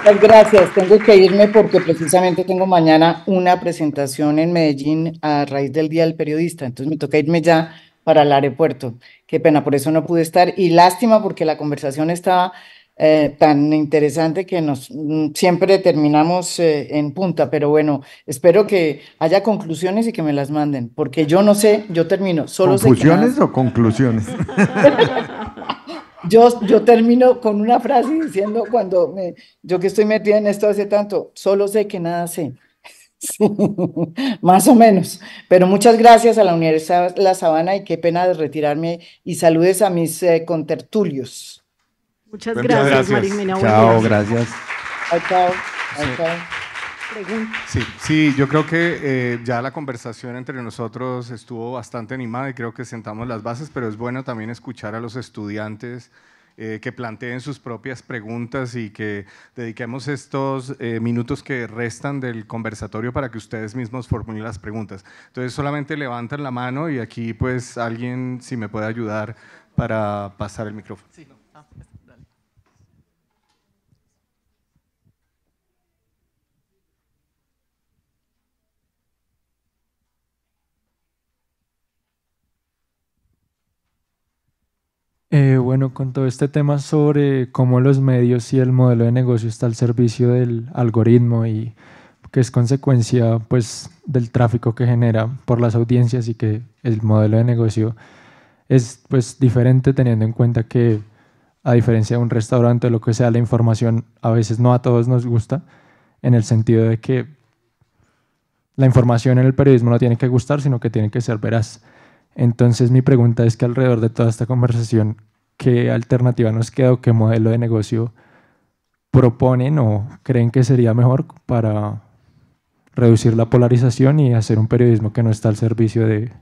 Muchas gracias. Tengo que irme porque precisamente tengo mañana una presentación en Medellín a raíz del Día del Periodista. Entonces me toca irme ya para el aeropuerto. Qué pena, por eso no pude estar. Y lástima porque la conversación estaba eh, tan interesante que nos mm, siempre terminamos eh, en punta. Pero bueno, espero que haya conclusiones y que me las manden, porque yo no sé, yo termino. Solo ¿Conclusiones o conclusiones? Yo, termino con una frase diciendo cuando me, yo que estoy metida en esto hace tanto, solo sé que nada sé. más o menos. Pero muchas gracias a la Universidad de La Sabana y qué pena de retirarme y saludes a mis eh, contertulios. Muchas gracias, Marín. Chao, gracias. chao. chao. Sí, sí yo creo que eh, ya la conversación entre nosotros estuvo bastante animada y creo que sentamos las bases, pero es bueno también escuchar a los estudiantes. Eh, que planteen sus propias preguntas y que dediquemos estos eh, minutos que restan del conversatorio para que ustedes mismos formulen las preguntas. Entonces solamente levantan la mano y aquí pues alguien si me puede ayudar para pasar el micrófono. Eh, bueno, con todo este tema sobre cómo los medios y el modelo de negocio está al servicio del algoritmo y que es consecuencia pues, del tráfico que genera por las audiencias y que el modelo de negocio es pues, diferente teniendo en cuenta que a diferencia de un restaurante o lo que sea, la información a veces no a todos nos gusta, en el sentido de que la información en el periodismo no tiene que gustar, sino que tiene que ser veraz. Entonces mi pregunta es que alrededor de toda esta conversación, ¿qué alternativa nos queda o qué modelo de negocio proponen o creen que sería mejor para reducir la polarización y hacer un periodismo que no está al servicio de,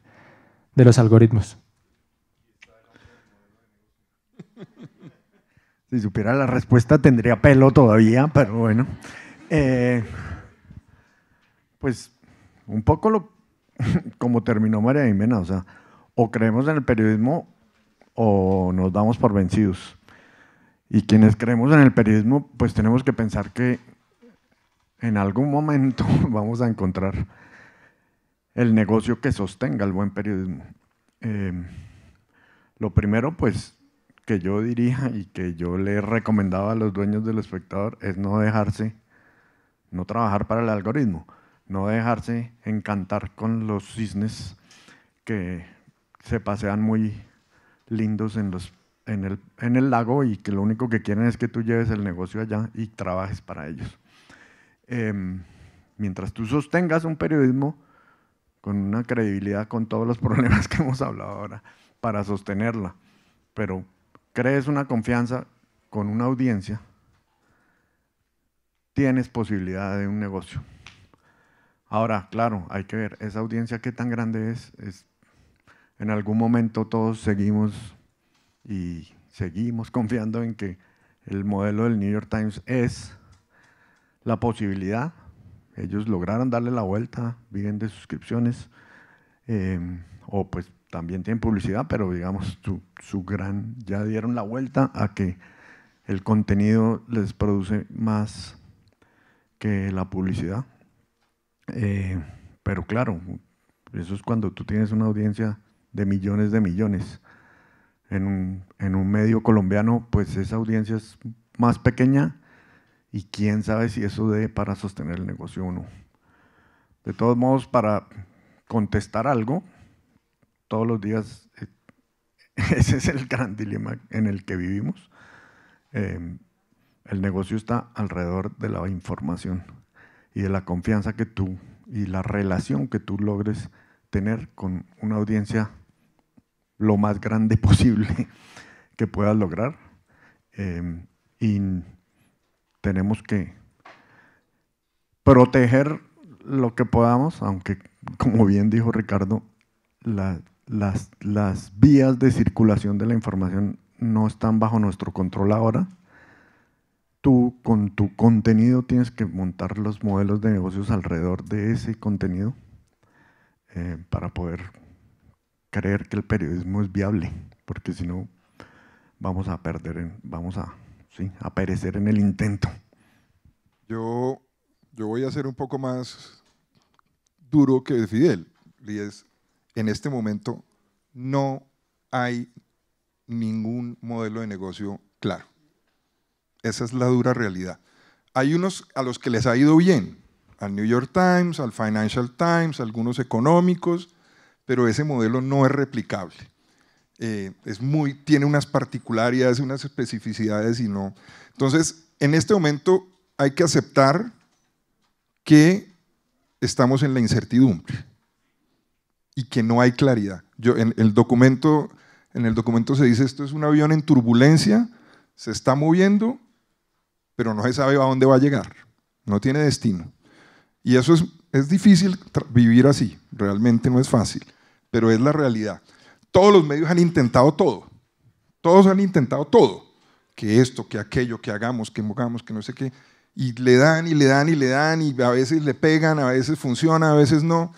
los algoritmos? Si supiera la respuesta tendría pelo todavía, pero bueno. Eh, pues un poco lo, como terminó María Jimena, o sea, o creemos en el periodismo o nos damos por vencidos. Y quienes creemos en el periodismo, pues tenemos que pensar que en algún momento vamos a encontrar el negocio que sostenga el buen periodismo. Em, lo primero, pues, que yo diría y que yo le recomendaba a los dueños del espectador es no dejarse, no trabajar para el algoritmo, no dejarse encantar con los cisnes que se pasean muy lindos en, el, lago y que lo único que quieren es que tú lleves el negocio allá y trabajes para ellos. Em, mientras tú sostengas un periodismo con una credibilidad, con todos los problemas que hemos hablado ahora, para sostenerla, pero crees una confianza con una audiencia, tienes posibilidad de un negocio. Ahora, claro, hay que ver, esa audiencia qué tan grande es, es en algún momento todos seguimos y seguimos confiando en que el modelo del New York Times es la posibilidad. Ellos lograron darle la vuelta, viven de suscripciones, em, o pues también tienen publicidad, pero digamos, su, gran, ya dieron la vuelta a que el contenido les produce más que la publicidad. Eh, pero claro, eso es cuando tú tienes una audiencia de millones de millones. En un, en un medio colombiano, pues esa audiencia es más pequeña y quién sabe si eso dé para sostener el negocio o no. De todos modos, para contestar algo, todos los días, eh, ese es el gran dilema en el que vivimos. Em, el negocio está alrededor de la información y de la confianza que tú y la relación que tú logres tener con una audiencia lo más grande posible que puedas lograr. Em, y tenemos que proteger lo que podamos, aunque como bien dijo Ricardo, las, vías de circulación de la información no están bajo nuestro control ahora. Tú con tu contenido tienes que montar los modelos de negocios alrededor de ese contenido eh, para poder creer que el periodismo es viable, porque si no vamos a perder, vamos a, sí, perecer en el intento. Yo, yo voy a ser un poco más duro que Fidel, y es, en este momento no hay ningún modelo de negocio claro. Esa es la dura realidad. Hay unos a los que les ha ido bien, al New York Times, al Financial Times, algunos económicos, pero ese modelo no es replicable. Eh, es muy, tiene unas particularidades, unas especificidades y no. Entonces, en este momento hay que aceptar que estamos en la incertidumbre y que no hay claridad. el documento, en el documento se dice esto es un avión en turbulencia, se está moviendo, pero no se sabe a dónde va a llegar, no tiene destino. Y eso es es difícil vivir así, realmente no es fácil, pero es la realidad. Todos los medios han intentado todo, todos han intentado todo, que esto, que aquello, que hagamos, que hagamos, que no sé qué, y le dan y le dan y le dan y a veces le pegan, a veces funciona, a veces no,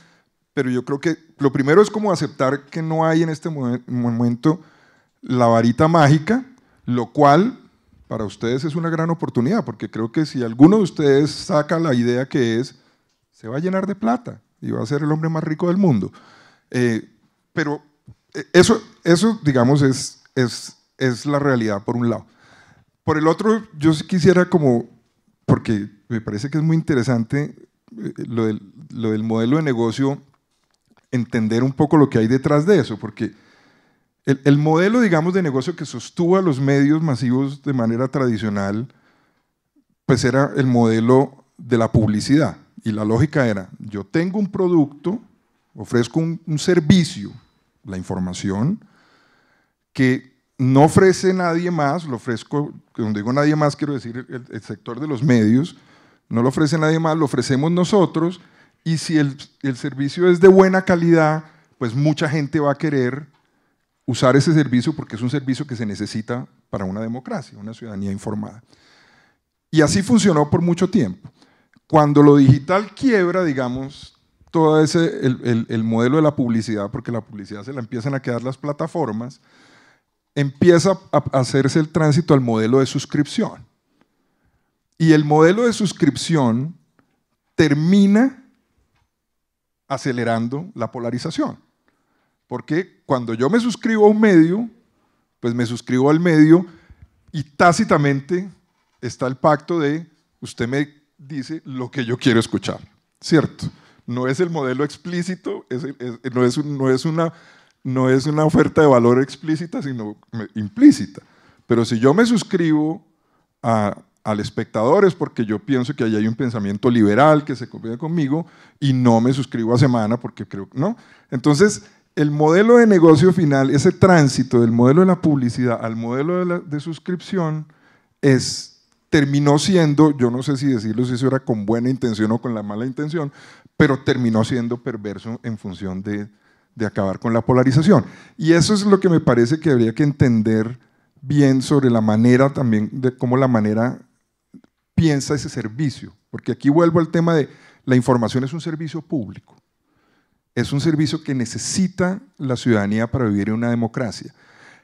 pero yo creo que lo primero es como aceptar que no hay en este momento la varita mágica, lo cual para ustedes es una gran oportunidad, porque creo que si alguno de ustedes saca la idea que es, se va a llenar de plata y va a ser el hombre más rico del mundo. Eh, pero eh, eso, eso digamos, es, es, la realidad por un lado. Por el otro, yo sí quisiera como, porque me parece que es muy interesante eh, lo del, modelo de negocio, entender un poco lo que hay detrás de eso, porque el, el modelo, digamos, de negocio que sostuvo a los medios masivos de manera tradicional, pues era el modelo de la publicidad. Y la lógica era, yo tengo un producto, ofrezco un, servicio, la información, que no ofrece nadie más, lo ofrezco, cuando digo nadie más quiero decir el, sector de los medios, no lo ofrece nadie más, lo ofrecemos nosotros, y si el servicio es de buena calidad, pues mucha gente va a querer usar ese servicio porque es un servicio que se necesita para una democracia, una ciudadanía informada. Y así funcionó por mucho tiempo. Cuando lo digital quiebra, digamos, todo ese, el, el, el modelo de la publicidad, porque la publicidad se la empiezan a quedar las plataformas, empieza a hacerse el tránsito al modelo de suscripción. Y el modelo de suscripción termina acelerando la polarización. Porque cuando yo me suscribo a un medio, pues me suscribo al medio y tácitamente está el pacto de usted me dice lo que yo quiero escuchar, ¿cierto? No es el modelo explícito, no, es no, es una, no es una oferta de valor explícita, sino implícita. Pero si yo me suscribo al espectador es porque yo pienso que ahí hay un pensamiento liberal que se conviene conmigo y no me suscribo a semana porque creo que no. Entonces, el modelo de negocio final, ese tránsito del modelo de la publicidad al modelo de, de suscripción, es terminó siendo, yo no sé si decirlo si eso era con buena intención o con la mala intención, pero terminó siendo perverso en función de, acabar con la polarización. Y eso es lo que me parece que habría que entender bien sobre la manera también, de cómo la manera piensa ese servicio. Porque aquí vuelvo al tema de la información es un servicio público. Es un servicio que necesita la ciudadanía para vivir en una democracia.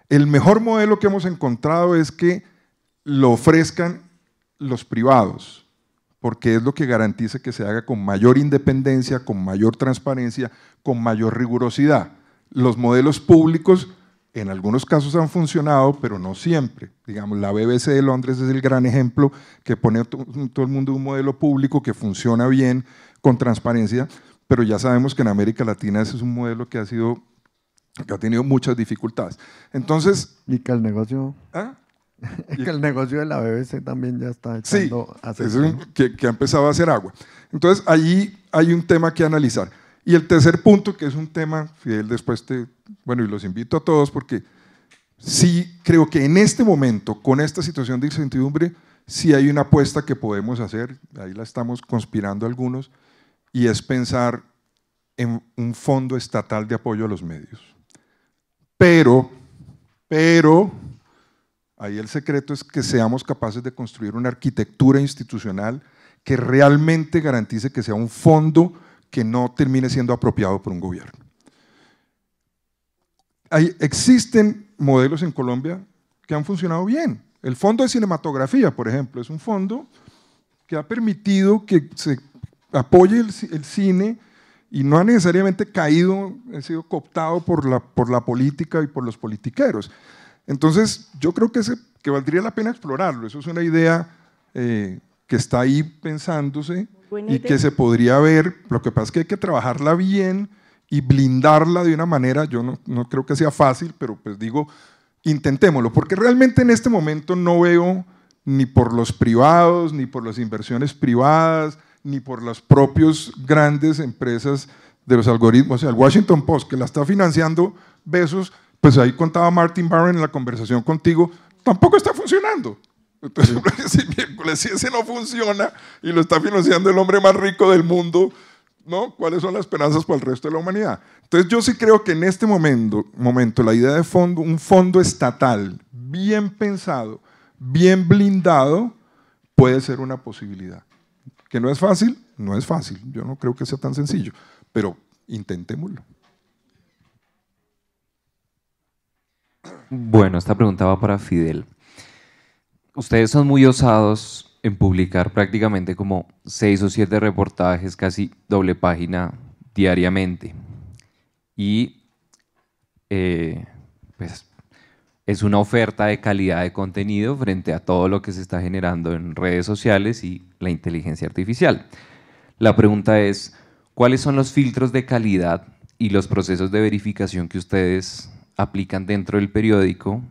El mejor modelo que hemos encontrado es que lo ofrezcan los privados, porque es lo que garantiza que se haga con mayor independencia, con mayor transparencia, con mayor rigurosidad. Los modelos públicos en algunos casos han funcionado, pero no siempre. Digamos, la BBC de Londres es el gran ejemplo que pone todo el mundo un modelo público que funciona bien, con transparencia, pero ya sabemos que en América Latina ese es un modelo que ha sido que ha tenido muchas dificultades. Entonces... ¿Y que el negocio? ¿Ah? que el negocio de la BBC también ya está echando sí, que, ha empezado a hacer agua. Entonces, allí hay un tema que analizar. Y el tercer punto, que es un tema, Fidel, después te... Bueno, y los invito a todos porque sí creo que en este momento, con esta situación de incertidumbre, sí hay una apuesta que podemos hacer, ahí la estamos conspirando algunos, y es pensar en un fondo estatal de apoyo a los medios. Pero, pero, Ahí el secreto es que seamos capaces de construir una arquitectura institucional que realmente garantice que sea un fondo que no termine siendo apropiado por un gobierno. existen modelos en Colombia que han funcionado bien. El fondo de cinematografía, por ejemplo, es un fondo que ha permitido que se apoye el, cine y no ha necesariamente caído, ha sido cooptado por la política y por los politiqueros. Entonces, yo creo que, valdría la pena explorarlo. Eso es una idea eh, que está ahí pensándose y que se podría ver. Lo que pasa es que hay que trabajarla bien y blindarla de una manera, yo no, no creo que sea fácil, pero pues digo, intentémoslo, porque realmente en este momento no veo ni por los privados, ni por las inversiones privadas, ni por las propias grandes empresas de los algoritmos. O sea, el Washington Post, que la está financiando Besos, pues ahí contaba Martin Barron en la conversación contigo, tampoco está funcionando. Entonces, si ese no funciona y lo está financiando el hombre más rico del mundo, ¿no? ¿Cuáles son las esperanzas para el resto de la humanidad? Entonces, yo sí creo que en este momento, momento la idea de fondo, un fondo estatal bien pensado, bien blindado, puede ser una posibilidad. ¿Que no es fácil? No es fácil. Yo no creo que sea tan sencillo, pero intentémoslo. Bueno, esta pregunta va para Fidel. Ustedes son muy osados en publicar prácticamente como seis o siete reportajes, casi doble página diariamente. Y eh, pues, es una oferta de calidad de contenido frente a todo lo que se está generando en redes sociales y la inteligencia artificial. La pregunta es, ¿cuáles son los filtros de calidad y los procesos de verificación que ustedes aplican dentro del periódico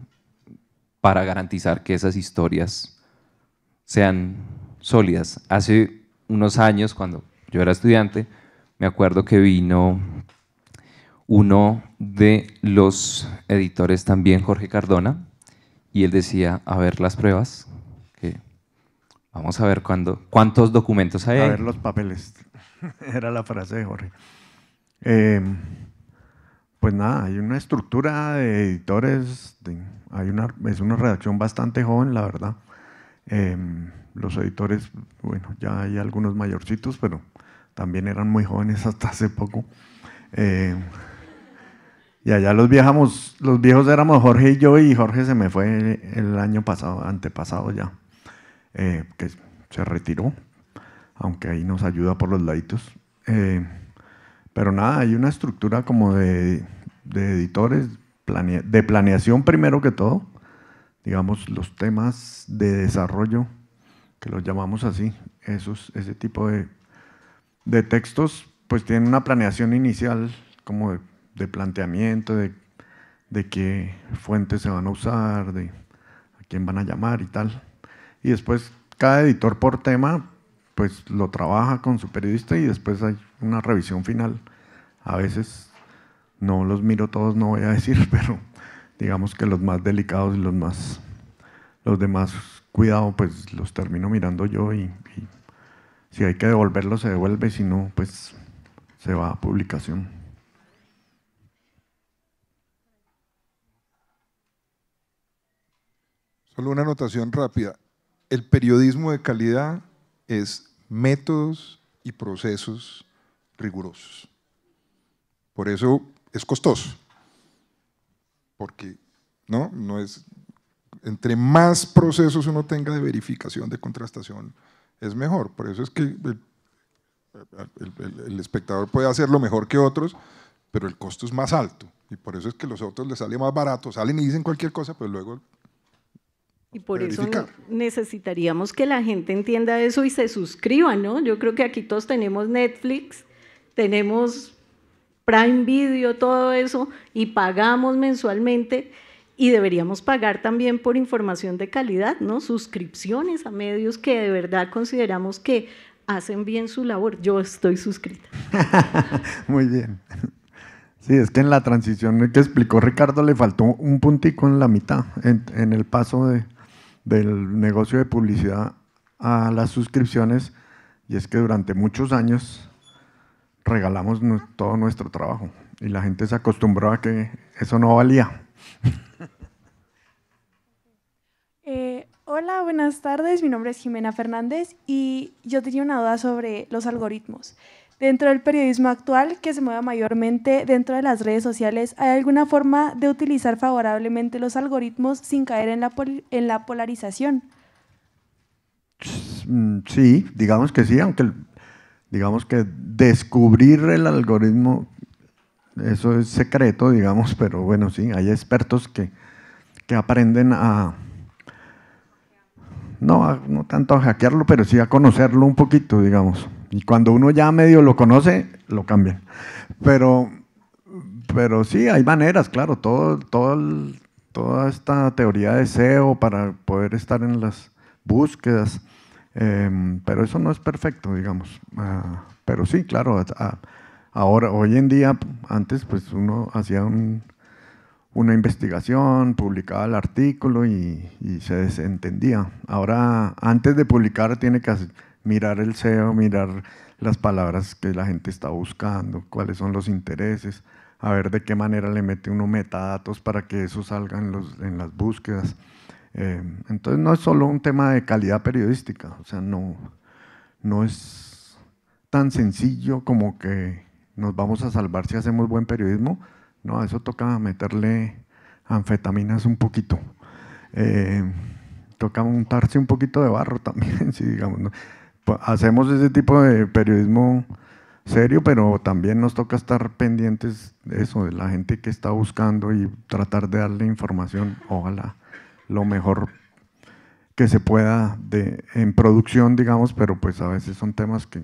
para garantizar que esas historias sean sólidas. Hace unos años, cuando yo era estudiante, me acuerdo que vino uno de los editores también, Jorge Cardona, y él decía, a ver las pruebas, que vamos a ver cuántos documentos hay. A ver los papeles, era la frase de Jorge. Eh, pues nada, hay una estructura de editores, hay una, es una redacción bastante joven, la verdad. Em, los editores, bueno, ya hay algunos mayorcitos, pero también eran muy jóvenes hasta hace poco. Em, y allá los viajamos, los viejos éramos Jorge y yo, y Jorge se me fue el año pasado, antepasado ya, eh, que se retiró, aunque ahí nos ayuda por los laditos. Em, pero nada, hay una estructura como de, editores, de planeación primero que todo, digamos, los temas de desarrollo, que los llamamos así, esos, ese tipo de, textos, pues tienen una planeación inicial como de, planteamiento, de, de, qué fuentes se van a usar, de a quién van a llamar y tal. Y después cada editor por tema, pues lo trabaja con su periodista y después hay una revisión final a veces no los miro todos, no voy a decir, pero digamos que los más delicados y los más, los demás, cuidado, pues los termino mirando yo y, y si hay que devolverlo se devuelve, si no, pues se va a publicación. Solo una anotación rápida. El periodismo de calidad es métodos y procesos rigurosos. Por eso es costoso, porque ¿no? no es, entre más procesos uno tenga de verificación, de contrastación, es mejor. Por eso es que el, espectador puede hacerlo mejor que otros, pero el costo es más alto. Y por eso es que los otros les sale más barato, salen y dicen cualquier cosa, pero luego... Y por eso necesitaríamos que la gente entienda eso y se suscriba, ¿no? Yo creo que aquí todos tenemos Netflix, tenemos Prime Video, todo eso, y pagamos mensualmente. Y deberíamos pagar también por información de calidad, ¿no? Suscripciones a medios que de verdad consideramos que hacen bien su labor. Yo estoy suscrita. Muy bien. Sí, es que en la transición que explicó Ricardo le faltó un puntico en la mitad, en, el paso de, del negocio de publicidad a las suscripciones, y es que durante muchos años regalamos todo nuestro trabajo y la gente se acostumbró a que eso no valía. Eh, hola, buenas tardes. Mi nombre es Jimena Fernández y yo tenía una duda sobre los algoritmos. Dentro del periodismo actual, que se mueve mayormente dentro de las redes sociales, ¿hay alguna forma de utilizar favorablemente los algoritmos sin caer en la, en la polarización? Mm, sí, digamos que sí, aunque el digamos que descubrir el algoritmo, eso es secreto, digamos, pero bueno, sí, hay expertos que, aprenden a, no, no tanto a hackearlo, pero sí a conocerlo un poquito, digamos. Y cuando uno ya medio lo conoce, lo cambia. Pero, pero sí, hay maneras, claro, todo, todo toda esta teoría de SEO para poder estar en las búsquedas. Em, pero eso no es perfecto, digamos. Ah, pero sí, claro, ahora, hoy en día, antes pues uno hacía una investigación, publicaba el artículo y, se desentendía. Ahora, antes de publicar, tiene que mirar el SEO, mirar las palabras que la gente está buscando, cuáles son los intereses, a ver de qué manera le mete uno metadatos para que eso salga en las búsquedas. Eh, entonces no es solo un tema de calidad periodística, o sea, no, no es tan sencillo como que nos vamos a salvar si hacemos buen periodismo, no, a eso toca meterle anfetaminas un poquito. Eh, toca untarse un poquito de barro también, si digamos. Pues, hacemos ese tipo de periodismo serio, pero también nos toca estar pendientes de eso, de la gente que está buscando y tratar de darle información, ojalá lo mejor que se pueda de, en producción, digamos, pero pues a veces son temas que,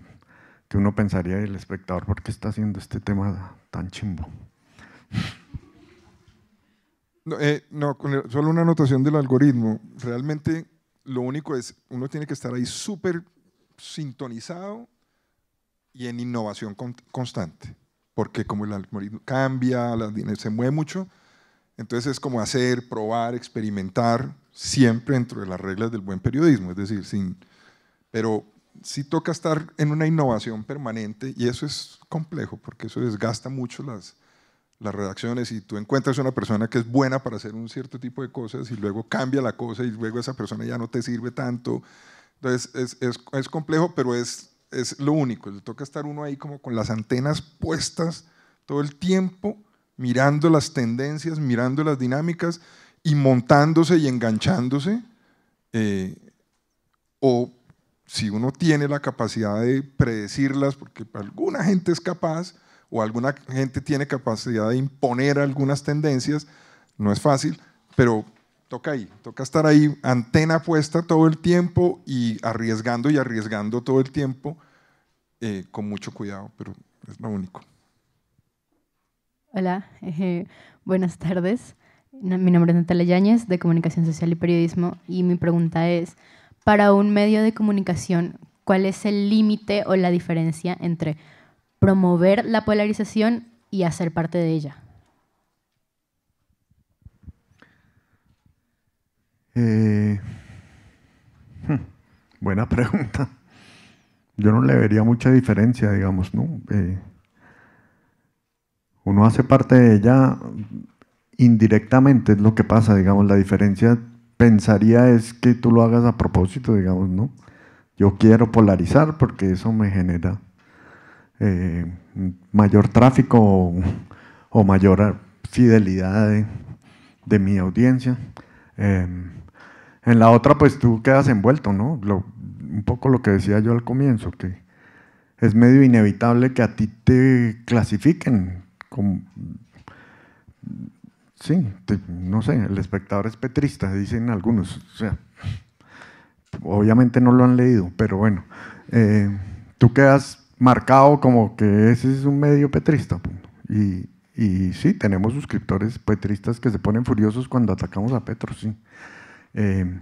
que uno pensaría el espectador, ¿por qué está haciendo este tema tan chimbo? No, eh, no, solo una anotación del algoritmo. Realmente lo único es, uno tiene que estar ahí súper sintonizado y en innovación constante, porque como el algoritmo cambia, se mueve mucho, entonces es como hacer, probar, experimentar, siempre dentro de las reglas del buen periodismo, es decir, sin, pero sí toca estar en una innovación permanente y eso es complejo porque eso desgasta mucho las, las redacciones y tú encuentras una persona que es buena para hacer un cierto tipo de cosas y luego cambia la cosa y luego esa persona ya no te sirve tanto. Entonces es, complejo, pero es, es lo único, le toca estar uno ahí como con las antenas puestas todo el tiempo mirando las tendencias, mirando las dinámicas y montándose y enganchándose. Eh, o si uno tiene la capacidad de predecirlas, porque alguna gente es capaz o alguna gente tiene capacidad de imponer algunas tendencias, no es fácil, pero toca ahí, toca estar ahí, antena puesta todo el tiempo y arriesgando y arriesgando todo el tiempo eh, con mucho cuidado, pero es lo único. Hola, eh, buenas tardes. Mi nombre es Natalia Yáñez, de Comunicación Social y Periodismo, y mi pregunta es, para un medio de comunicación, ¿cuál es el límite o la diferencia entre promover la polarización y hacer parte de ella? Eh, hmm, buena pregunta. Yo no le vería mucha diferencia, digamos, ¿no? Eh, uno hace parte de ella indirectamente, es lo que pasa, digamos, la diferencia pensaría es que tú lo hagas a propósito, digamos, ¿no? Yo quiero polarizar porque eso me genera eh, mayor tráfico o, mayor fidelidad de, mi audiencia. Eh, en la otra, pues tú quedas envuelto, ¿no? un poco lo que decía yo al comienzo, que es medio inevitable que a ti te clasifiquen sí, no sé, el espectador es petrista, dicen algunos. O sea, obviamente no lo han leído, pero bueno, eh, tú quedas marcado como que ese es un medio petrista. Pues, y, sí, tenemos suscriptores petristas que se ponen furiosos cuando atacamos a Petro, sí. Eh,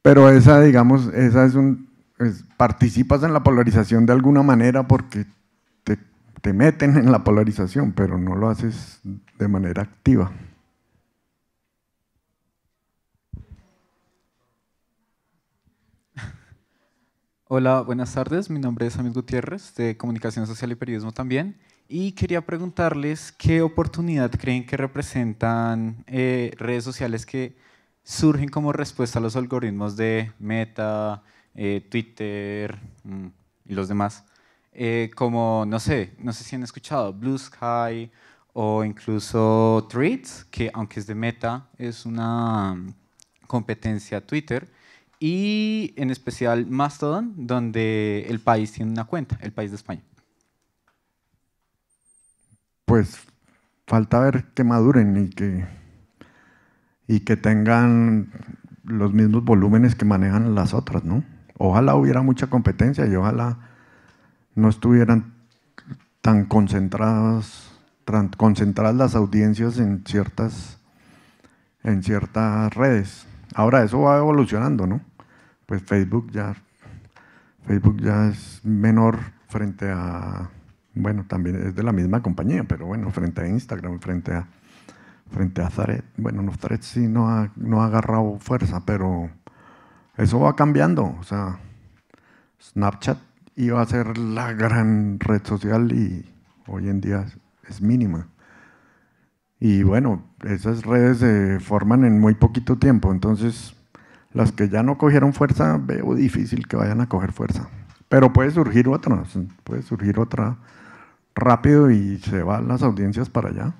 pero esa, digamos, esa es un... participas en la polarización de alguna manera porque te meten en la polarización, pero no lo haces de manera activa. Hola, buenas tardes. Mi nombre es Amit Gutiérrez, de Comunicación Social y Periodismo también. Y quería preguntarles qué oportunidad creen que representan eh, redes sociales que surgen como respuesta a los algoritmos de Meta, eh, Twitter mm, y los demás eh, como, no sé, no sé si han escuchado, Blue Sky o incluso Threads, que aunque es de Meta, es una competencia Twitter, y en especial Mastodon, donde el país tiene una cuenta, el país de España. Pues falta ver que maduren y que, y que tengan los mismos volúmenes que manejan las otras, ¿no? Ojalá hubiera mucha competencia y ojalá no estuvieran tan concentradas, concentradas las audiencias en ciertas, en ciertas redes. Ahora eso va evolucionando, ¿no? Pues Facebook ya, Facebook ya es menor frente a, bueno, también es de la misma compañía, pero bueno, frente a Instagram, frente a, frente a bueno, no, sí no no ha agarrado fuerza, pero eso va cambiando, o sea, Snapchat iba a ser la gran red social y hoy en día es mínima. Y bueno, esas redes se forman en muy poquito tiempo, entonces las que ya no cogieron fuerza, veo difícil que vayan a coger fuerza. Pero puede surgir otra, puede surgir otra rápido y se van las audiencias para allá.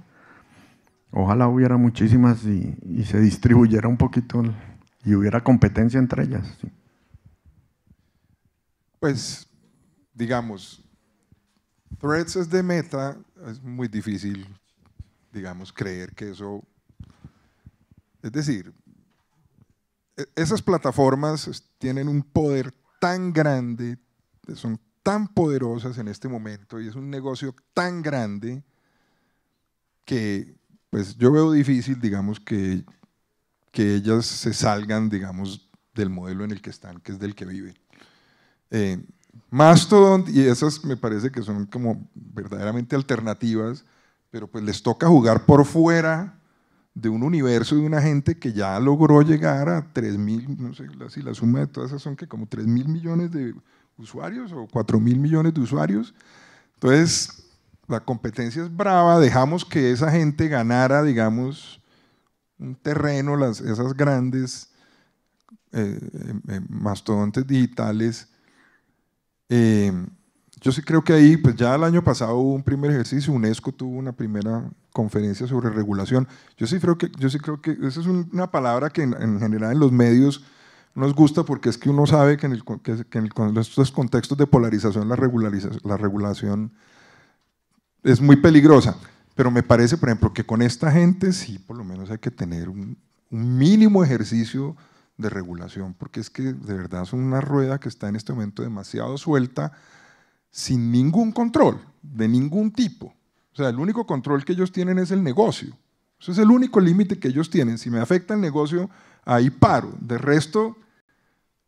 Ojalá hubiera muchísimas y, se distribuyera un poquito y hubiera competencia entre ellas. Pues digamos, Threads es de meta, es muy difícil, digamos, creer que eso... Es decir, e, esas plataformas tienen un poder tan grande, son tan poderosas en este momento y es un negocio tan grande que pues yo veo difícil, digamos, que, que ellas se salgan, digamos, del modelo en el que están, que es del que viven. Eh, Mastodon y esas me parece que son como verdaderamente alternativas, pero pues les toca jugar por fuera de un universo de una gente que ya logró llegar a 3 mil, no sé si la suma de todas esas son que como 3 mil millones de usuarios o 4 mil millones de usuarios. Entonces, la competencia es brava, dejamos que esa gente ganara, digamos, un terreno, las, esas grandes eh, eh, eh, mastodontes digitales eh, yo sí creo que ahí, pues ya el año pasado hubo un primer ejercicio, UNESCO tuvo una primera conferencia sobre regulación. Yo sí creo que, yo sí creo que esa es una palabra que en, general en los medios nos gusta porque es que uno sabe que en, estos contextos de polarización la, la regulación es muy peligrosa. Pero me parece, por ejemplo, que con esta gente sí, por lo menos hay que tener un, un mínimo ejercicio de regulación, porque es que de verdad es una rueda que está en este momento demasiado suelta, sin ningún control, de ningún tipo. O sea, el único control que ellos tienen es el negocio. Ese es el único límite que ellos tienen. Si me afecta el negocio, ahí paro. De resto,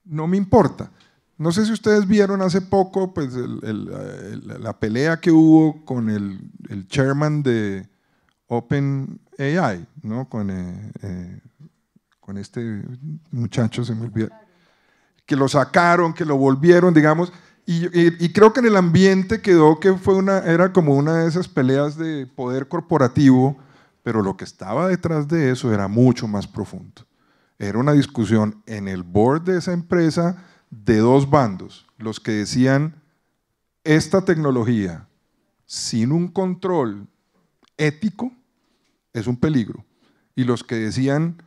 no me importa. No sé si ustedes vieron hace poco pues, la pelea que hubo con el, chairman de OpenAI, ¿no? con eh, eh, con este muchacho, se me olvidó, que lo sacaron, que lo volvieron, digamos, y, creo que en el ambiente quedó que fue una, era como una de esas peleas de poder corporativo, pero lo que estaba detrás de eso era mucho más profundo. Era una discusión en el board de esa empresa de dos bandos, los que decían, esta tecnología sin un control ético es un peligro, y los que decían,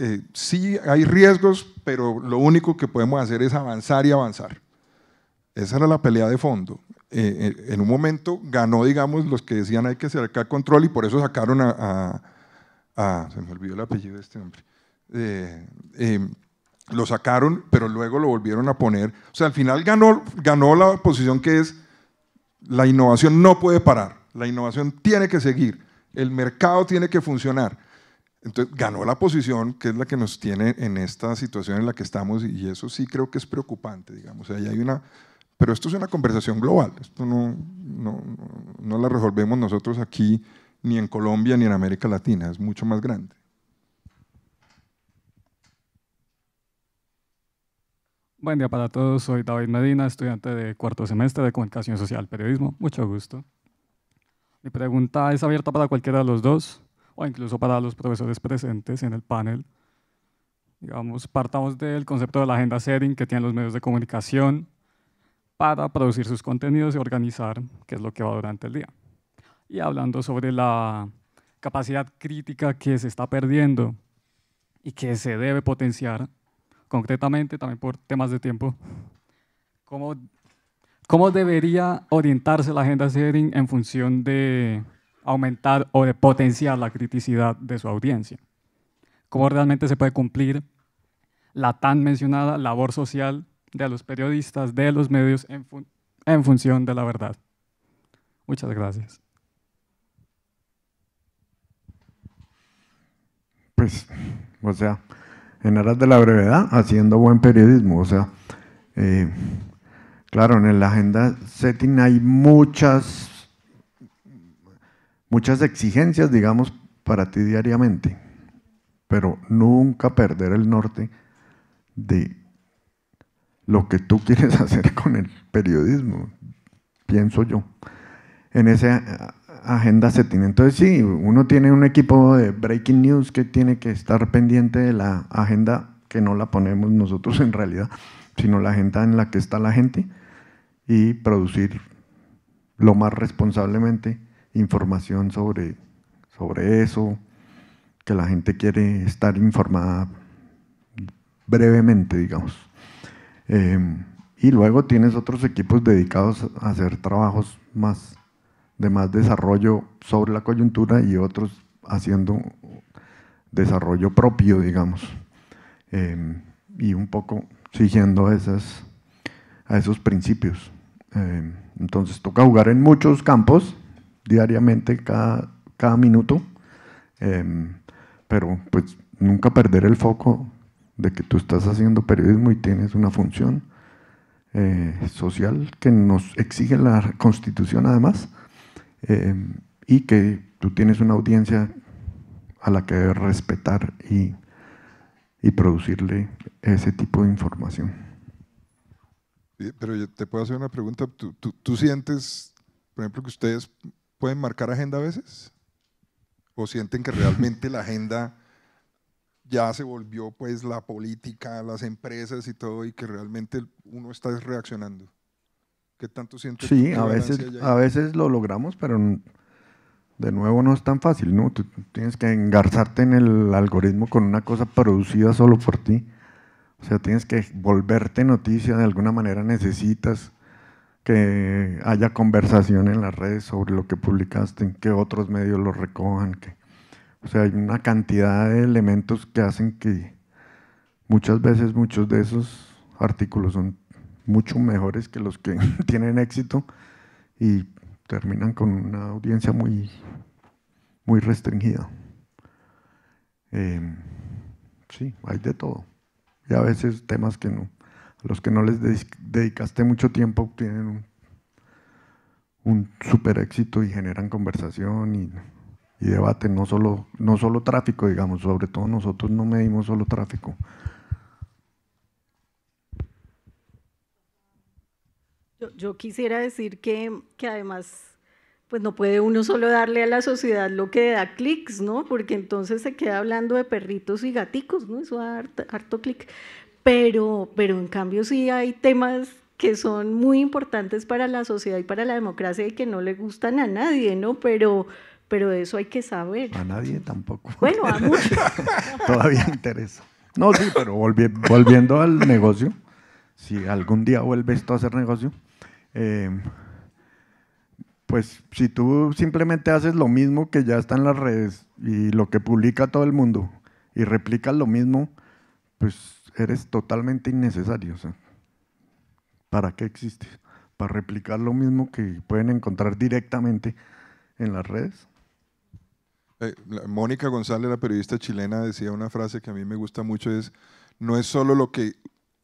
eh, sí hay riesgos, pero lo único que podemos hacer es avanzar y avanzar. Esa era la pelea de fondo. Eh, eh, en un momento ganó, digamos, los que decían hay que acercar control y por eso sacaron a, se me olvidó el apellido de este hombre, lo sacaron, pero luego lo volvieron a poner. O sea, al final ganó, ganó la posición que es la innovación no puede parar, la innovación tiene que seguir, el mercado tiene que funcionar. Entonces ganó la posición, que es la que nos tiene en esta situación en la que estamos, y eso sí creo que es preocupante, digamos. hay una, pero esto es una conversación global, esto no, no, no la resolvemos nosotros aquí, ni en Colombia, ni en América Latina, es mucho más grande. Buen día para todos, soy David Medina, estudiante de cuarto semestre de Comunicación Social Periodismo, mucho gusto. Mi pregunta es abierta para cualquiera de los dos o incluso para los profesores presentes en el panel. Digamos, partamos del concepto de la agenda setting que tienen los medios de comunicación para producir sus contenidos y organizar qué es lo que va durante el día. Y hablando sobre la capacidad crítica que se está perdiendo y que se debe potenciar, concretamente también por temas de tiempo, cómo, cómo debería orientarse la agenda setting en función de aumentar o de potenciar la criticidad de su audiencia. ¿Cómo realmente se puede cumplir la tan mencionada labor social de los periodistas, de los medios, en, función de la verdad? Muchas gracias. Pues, o sea, en aras de la brevedad, haciendo buen periodismo, o sea, eh, claro, en la agenda setting hay muchas muchas exigencias, digamos, para ti diariamente, pero nunca perder el norte de lo que tú quieres hacer con el periodismo, pienso yo. En esa agenda se tiene. Entonces sí, uno tiene un equipo de breaking news que tiene que estar pendiente de la agenda que no la ponemos nosotros en realidad, sino la agenda en la que está la gente y producir lo más responsablemente información sobre, sobre eso, que la gente quiere estar informada brevemente, digamos. Em, y luego tienes otros equipos dedicados a hacer trabajos más de más desarrollo sobre la coyuntura y otros haciendo desarrollo propio, digamos. Em, y un poco siguiendo esas, a esos principios. Em, entonces toca jugar en muchos campos diariamente cada, cada minuto, em, pero pues nunca perder el foco de que tú estás haciendo periodismo y tienes una función eh, social que nos exige la constitución además, em, y que tú tienes una audiencia a la que debes respetar y, producirle ese tipo de información. Pero yo te puedo hacer una pregunta. ¿Tú, tú sientes, por ejemplo, que ustedes pueden marcar agenda a veces? ¿O sienten que realmente la agenda ya se volvió pues la política, las empresas y todo y que realmente uno está reaccionando? ¿Qué tanto sientes? Sí, a veces, a veces lo logramos, pero de nuevo no es tan fácil, ¿no? tienes que engarzarte en el algoritmo con una cosa producida solo por ti. O sea, tienes que volverte noticia, de alguna manera necesitas que haya conversación en las redes sobre lo que publicaste, que otros medios lo recojan. Que, o sea, hay una cantidad de elementos que hacen que muchas veces muchos de esos artículos son mucho mejores que los que tienen éxito y terminan con una audiencia muy, muy restringida. Em, sí, hay de todo. Y a veces temas que no, los que no les dedicaste mucho tiempo tienen un, un super éxito y generan conversación y, debate, no solo, no solo tráfico, digamos, sobre todo nosotros no medimos solo tráfico. Yo, quisiera decir que, además pues no puede uno solo darle a la sociedad lo que da clics, ¿no? Porque entonces se queda hablando de perritos y gaticos, ¿no? Eso da harto clic pero, pero en cambio sí hay temas que son muy importantes para la sociedad y para la democracia y que no le gustan a nadie, ¿no? Pero, pero eso hay que saber. A nadie tampoco. Bueno, a muchos. Todavía interesa. No, sí, pero volviendo al negocio, si algún día vuelves tú a hacer negocio, eh, pues si tú simplemente haces lo mismo que ya está en las redes y lo que publica todo el mundo y replicas lo mismo, pues eres totalmente innecesario. ¿Para qué existes? ¿Para replicar lo mismo que pueden encontrar directamente en las redes? Eh, Mónica González, la periodista chilena, decía una frase que a mí me gusta mucho, es, no es solo lo que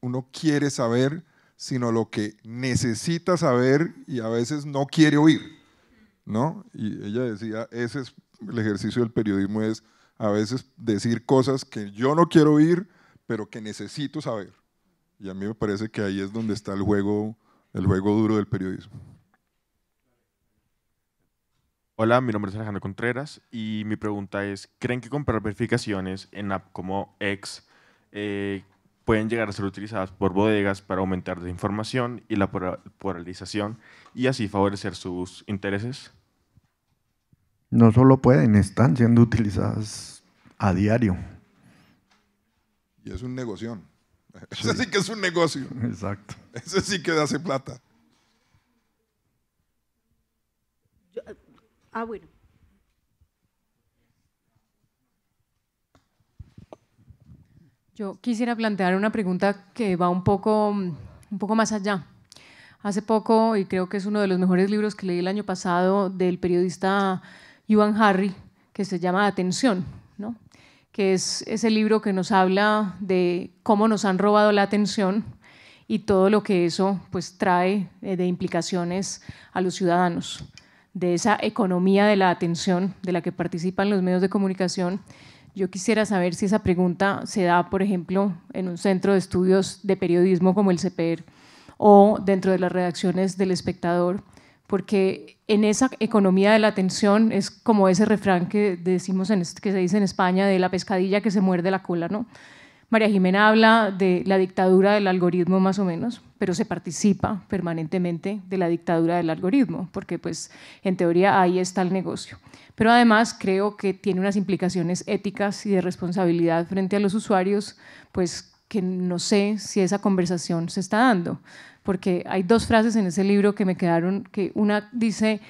uno quiere saber, sino lo que necesita saber y a veces no quiere oír, ¿no? Y ella decía, ese es el ejercicio del periodismo, es a veces decir cosas que yo no quiero oír, pero que necesito saber. Y a mí me parece que ahí es donde está el juego, el juego duro del periodismo. Hola, mi nombre es Alejandro Contreras y mi pregunta es, ¿creen que comprar verificaciones en app como X eh, pueden llegar a ser utilizadas por bodegas para aumentar la información y la polarización y así favorecer sus intereses? No solo pueden, están siendo utilizadas a diario. Y es un negocio. Ese sí que es un negocio. Exacto. Ese sí que hace plata. ah, bueno. Yo quisiera plantear una pregunta que va un poco, un poco más allá. Hace poco, y creo que es uno de los mejores libros que leí el año pasado del periodista Ivan Harry, que se llama Atención, que es ese libro que nos habla de cómo nos han robado la atención y todo lo que eso pues trae eh, de implicaciones a los ciudadanos, de esa economía de la atención de la que participan los medios de comunicación. Yo quisiera saber si esa pregunta se da, por ejemplo, en un centro de estudios de periodismo como el CPER o dentro de las redacciones del espectador porque en esa economía de la atención es como ese refrán que, decimos en, que se dice en España de la pescadilla que se muerde la cola, ¿no? María Jimena habla de la dictadura del algoritmo más o menos, pero se participa permanentemente de la dictadura del algoritmo, porque pues en teoría ahí está el negocio. Pero además creo que tiene unas implicaciones éticas y de responsabilidad frente a los usuarios, pues que no sé si esa conversación se está dando porque hay dos frases en ese libro que me quedaron, que una dice,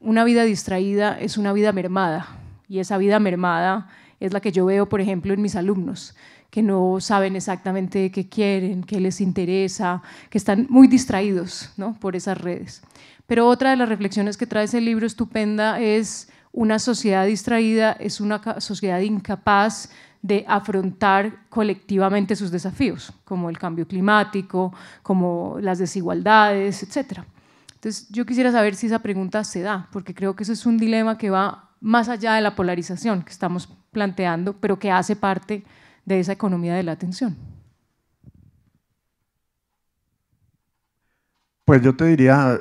una vida distraída es una vida mermada, y esa vida mermada es la que yo veo, por ejemplo, en mis alumnos, que no saben exactamente qué quieren, qué les interesa, que están muy distraídos por esas redes. Pero otra de las reflexiones que trae ese libro estupenda es una sociedad distraída es una sociedad incapaz de afrontar colectivamente sus desafíos, como el cambio climático, como las desigualdades, etc. Entonces, yo quisiera saber si esa pregunta se da, porque creo que ese es un dilema que va más allá de la polarización que estamos planteando, pero que hace parte de esa economía de la atención. Pues yo te diría,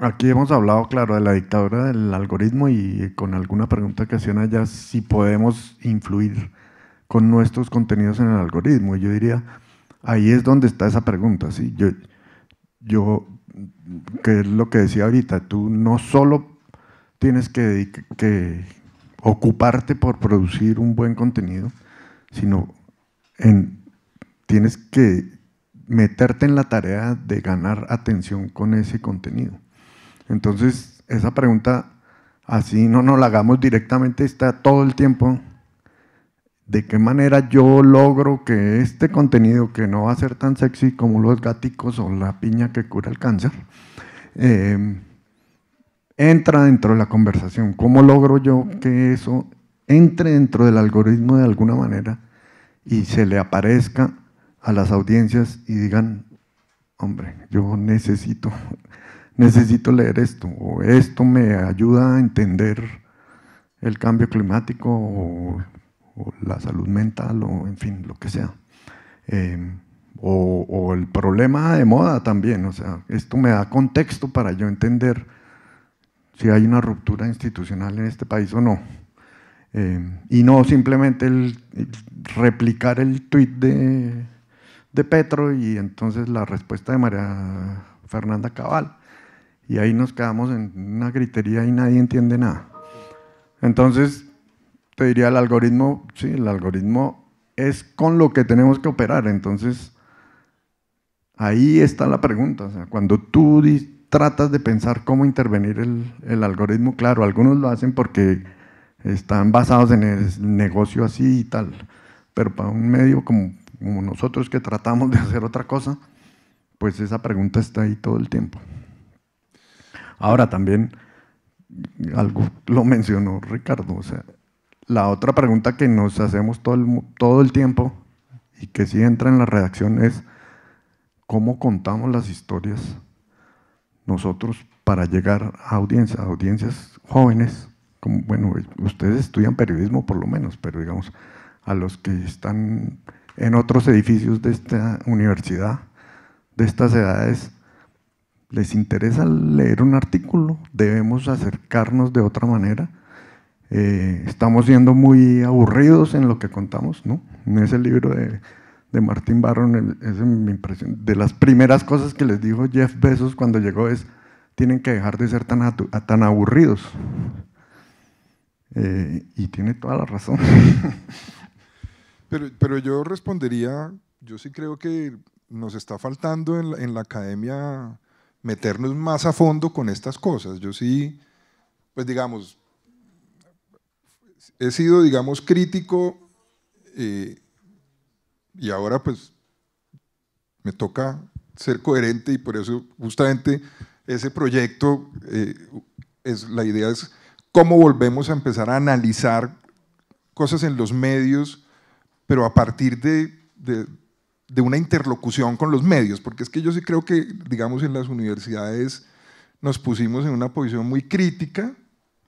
Aquí hemos hablado, claro, de la dictadura del algoritmo y con alguna pregunta que hacían allá, si podemos influir con nuestros contenidos en el algoritmo. yo diría, ahí es donde está esa pregunta. ¿sí? Yo, yo, que es lo que decía ahorita, tú no solo tienes que, ocuparte por producir un buen contenido, sino tienes que meterte en la tarea de ganar atención con ese contenido. Entonces, esa pregunta, así no nos la hagamos directamente, está todo el tiempo. ¿De qué manera yo logro que este contenido, que no va a ser tan sexy como los gáticos o la piña que cura el cáncer, em, entra dentro de la conversación? ¿Cómo logro yo que eso entre dentro del algoritmo de alguna manera y se le aparezca a las audiencias y digan, hombre, yo necesito necesito leer esto, o esto me ayuda a entender el cambio climático, o, la salud mental, o en fin, lo que sea. Em, o, el problema de moda también, o sea, esto me da contexto para yo entender si hay una ruptura institucional en este país o no. Em, y no simplemente replicar el tweet de Petro y entonces la respuesta de María Fernanda Cabal y ahí nos quedamos en una gritería y nadie entiende nada. Entonces, te diría el algoritmo, sí, el algoritmo es con lo que tenemos que operar. Entonces, ahí está la pregunta. O sea, cuando tú tratas de pensar cómo intervenir el, el, algoritmo, claro, algunos lo hacen porque están basados en el negocio así y tal, pero para un medio como nosotros que tratamos de hacer otra cosa, pues esa pregunta está ahí todo el tiempo. Ahora también, algo lo mencionó Ricardo, la otra pregunta que nos hacemos todo el, todo el tiempo y que sí entra en la redacción es, ¿cómo contamos las historias nosotros para llegar a audiencias, audiencias jóvenes? Como, bueno, ustedes estudian periodismo por lo menos, pero digamos, a los que están en otros edificios de esta universidad, de estas edades, les interesa leer un artículo, debemos acercarnos de otra manera. Eh, estamos siendo muy aburridos en lo que contamos, ¿no? En ese libro de, de Martín Barron, es mi impresión. De las primeras cosas que les dijo Jeff Bezos cuando llegó es, tienen que dejar de ser tan, tan aburridos. Eh, y tiene toda la razón. Pero, yo respondería, yo sí creo que nos está faltando en la academia meternos más a fondo con estas cosas. Yo sí, pues digamos, he sido, digamos, crítico eh, y ahora pues me toca ser coherente y por eso justamente ese proyecto, eh, es, la idea es cómo volvemos a empezar a analizar cosas en los medios, pero a partir de de una interlocución con los medios, porque es que yo sí creo que, digamos, en las universidades nos pusimos en una posición muy crítica,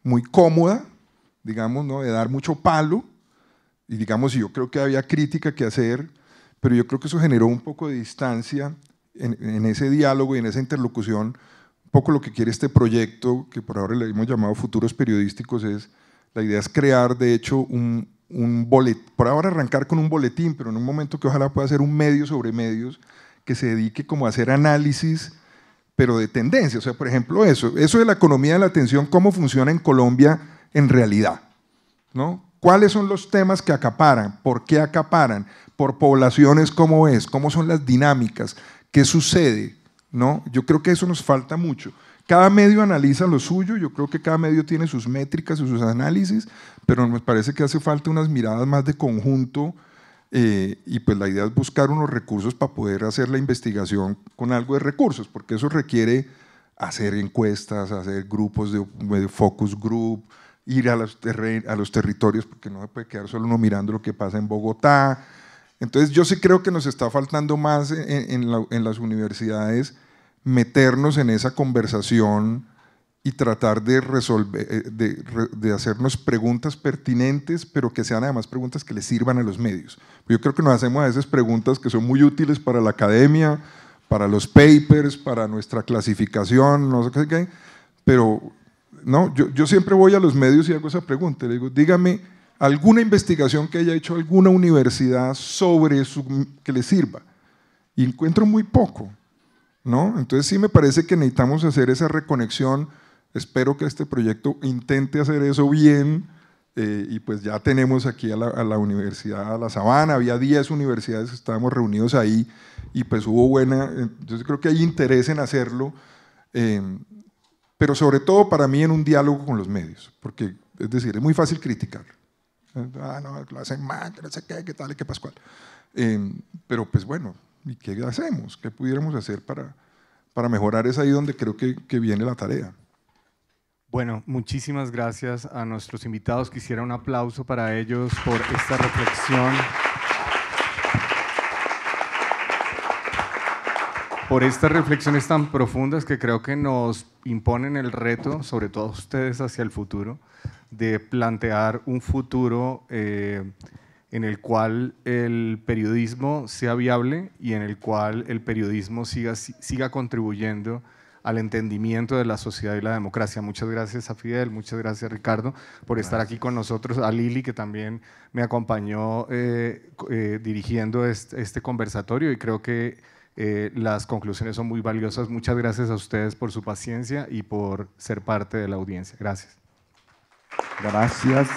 muy cómoda, digamos, ¿no? de dar mucho palo, y digamos, yo creo que había crítica que hacer, pero yo creo que eso generó un poco de distancia en, en ese diálogo y en esa interlocución. Un poco lo que quiere este proyecto, que por ahora le hemos llamado Futuros Periodísticos, es, la idea es crear, de hecho, un, un por ahora arrancar con un boletín, pero en un momento que ojalá pueda ser un medio sobre medios que se dedique como a hacer análisis, pero de tendencia. O sea, por ejemplo, eso, eso de la economía de la atención, cómo funciona en Colombia en realidad, ¿no? ¿Cuáles son los temas que acaparan? ¿Por qué acaparan? ¿Por poblaciones cómo es? ¿Cómo son las dinámicas? ¿Qué sucede? ¿No? Yo creo que eso nos falta mucho. Cada medio analiza lo suyo, yo creo que cada medio tiene sus métricas y sus análisis, pero nos parece que hace falta unas miradas más de conjunto eh, y pues la idea es buscar unos recursos para poder hacer la investigación con algo de recursos, porque eso requiere hacer encuestas, hacer grupos de, focus group, ir a los, a los territorios, porque no se puede quedar solo uno mirando lo que pasa en Bogotá. Entonces yo sí creo que nos está faltando más en, en las universidades meternos en esa conversación y tratar de, resolver, eh, de, hacernos preguntas pertinentes, pero que sean además preguntas que le sirvan a los medios. Yo creo que nos hacemos a veces preguntas que son muy útiles para la academia, para los papers, para nuestra clasificación, no sé qué, pero no, yo, siempre voy a los medios y hago esa pregunta, le digo, dígame alguna investigación que haya hecho alguna universidad sobre que le sirva, y encuentro muy poco. ¿no? Entonces sí me parece que necesitamos hacer esa reconexión. Espero que este proyecto intente hacer eso bien. Eh, y pues ya tenemos aquí a la, Universidad a La Sabana, había 10 universidades, estábamos reunidos ahí y pues hubo buena, entonces creo que hay interés en hacerlo, eh, pero sobre todo para mí en un diálogo con los medios, porque es decir, es muy fácil criticar. Ah, no, lo hacen mal, no sé qué, qué tal, qué pascual. Eh, pero pues bueno, ¿Y qué hacemos? ¿Qué pudiéramos hacer para, para mejorar? Es ahí donde creo que, viene la tarea. Bueno, muchísimas gracias a nuestros invitados. Quisiera un aplauso para ellos por esta reflexión. Por estas reflexiones tan profundas que creo que nos imponen el reto, sobre todo ustedes hacia el futuro, de plantear un futuro eh, en el cual el periodismo sea viable y en el cual el periodismo siga, siga contribuyendo al entendimiento de la sociedad y la democracia. Muchas gracias a Fidel, muchas gracias Ricardo por estar aquí con nosotros, a Lili que también me acompañó eh, eh, dirigiendo este, este, conversatorio y creo que eh, las conclusiones son muy valiosas. Muchas gracias a ustedes por su paciencia y por ser parte de la audiencia. Gracias. Gracias.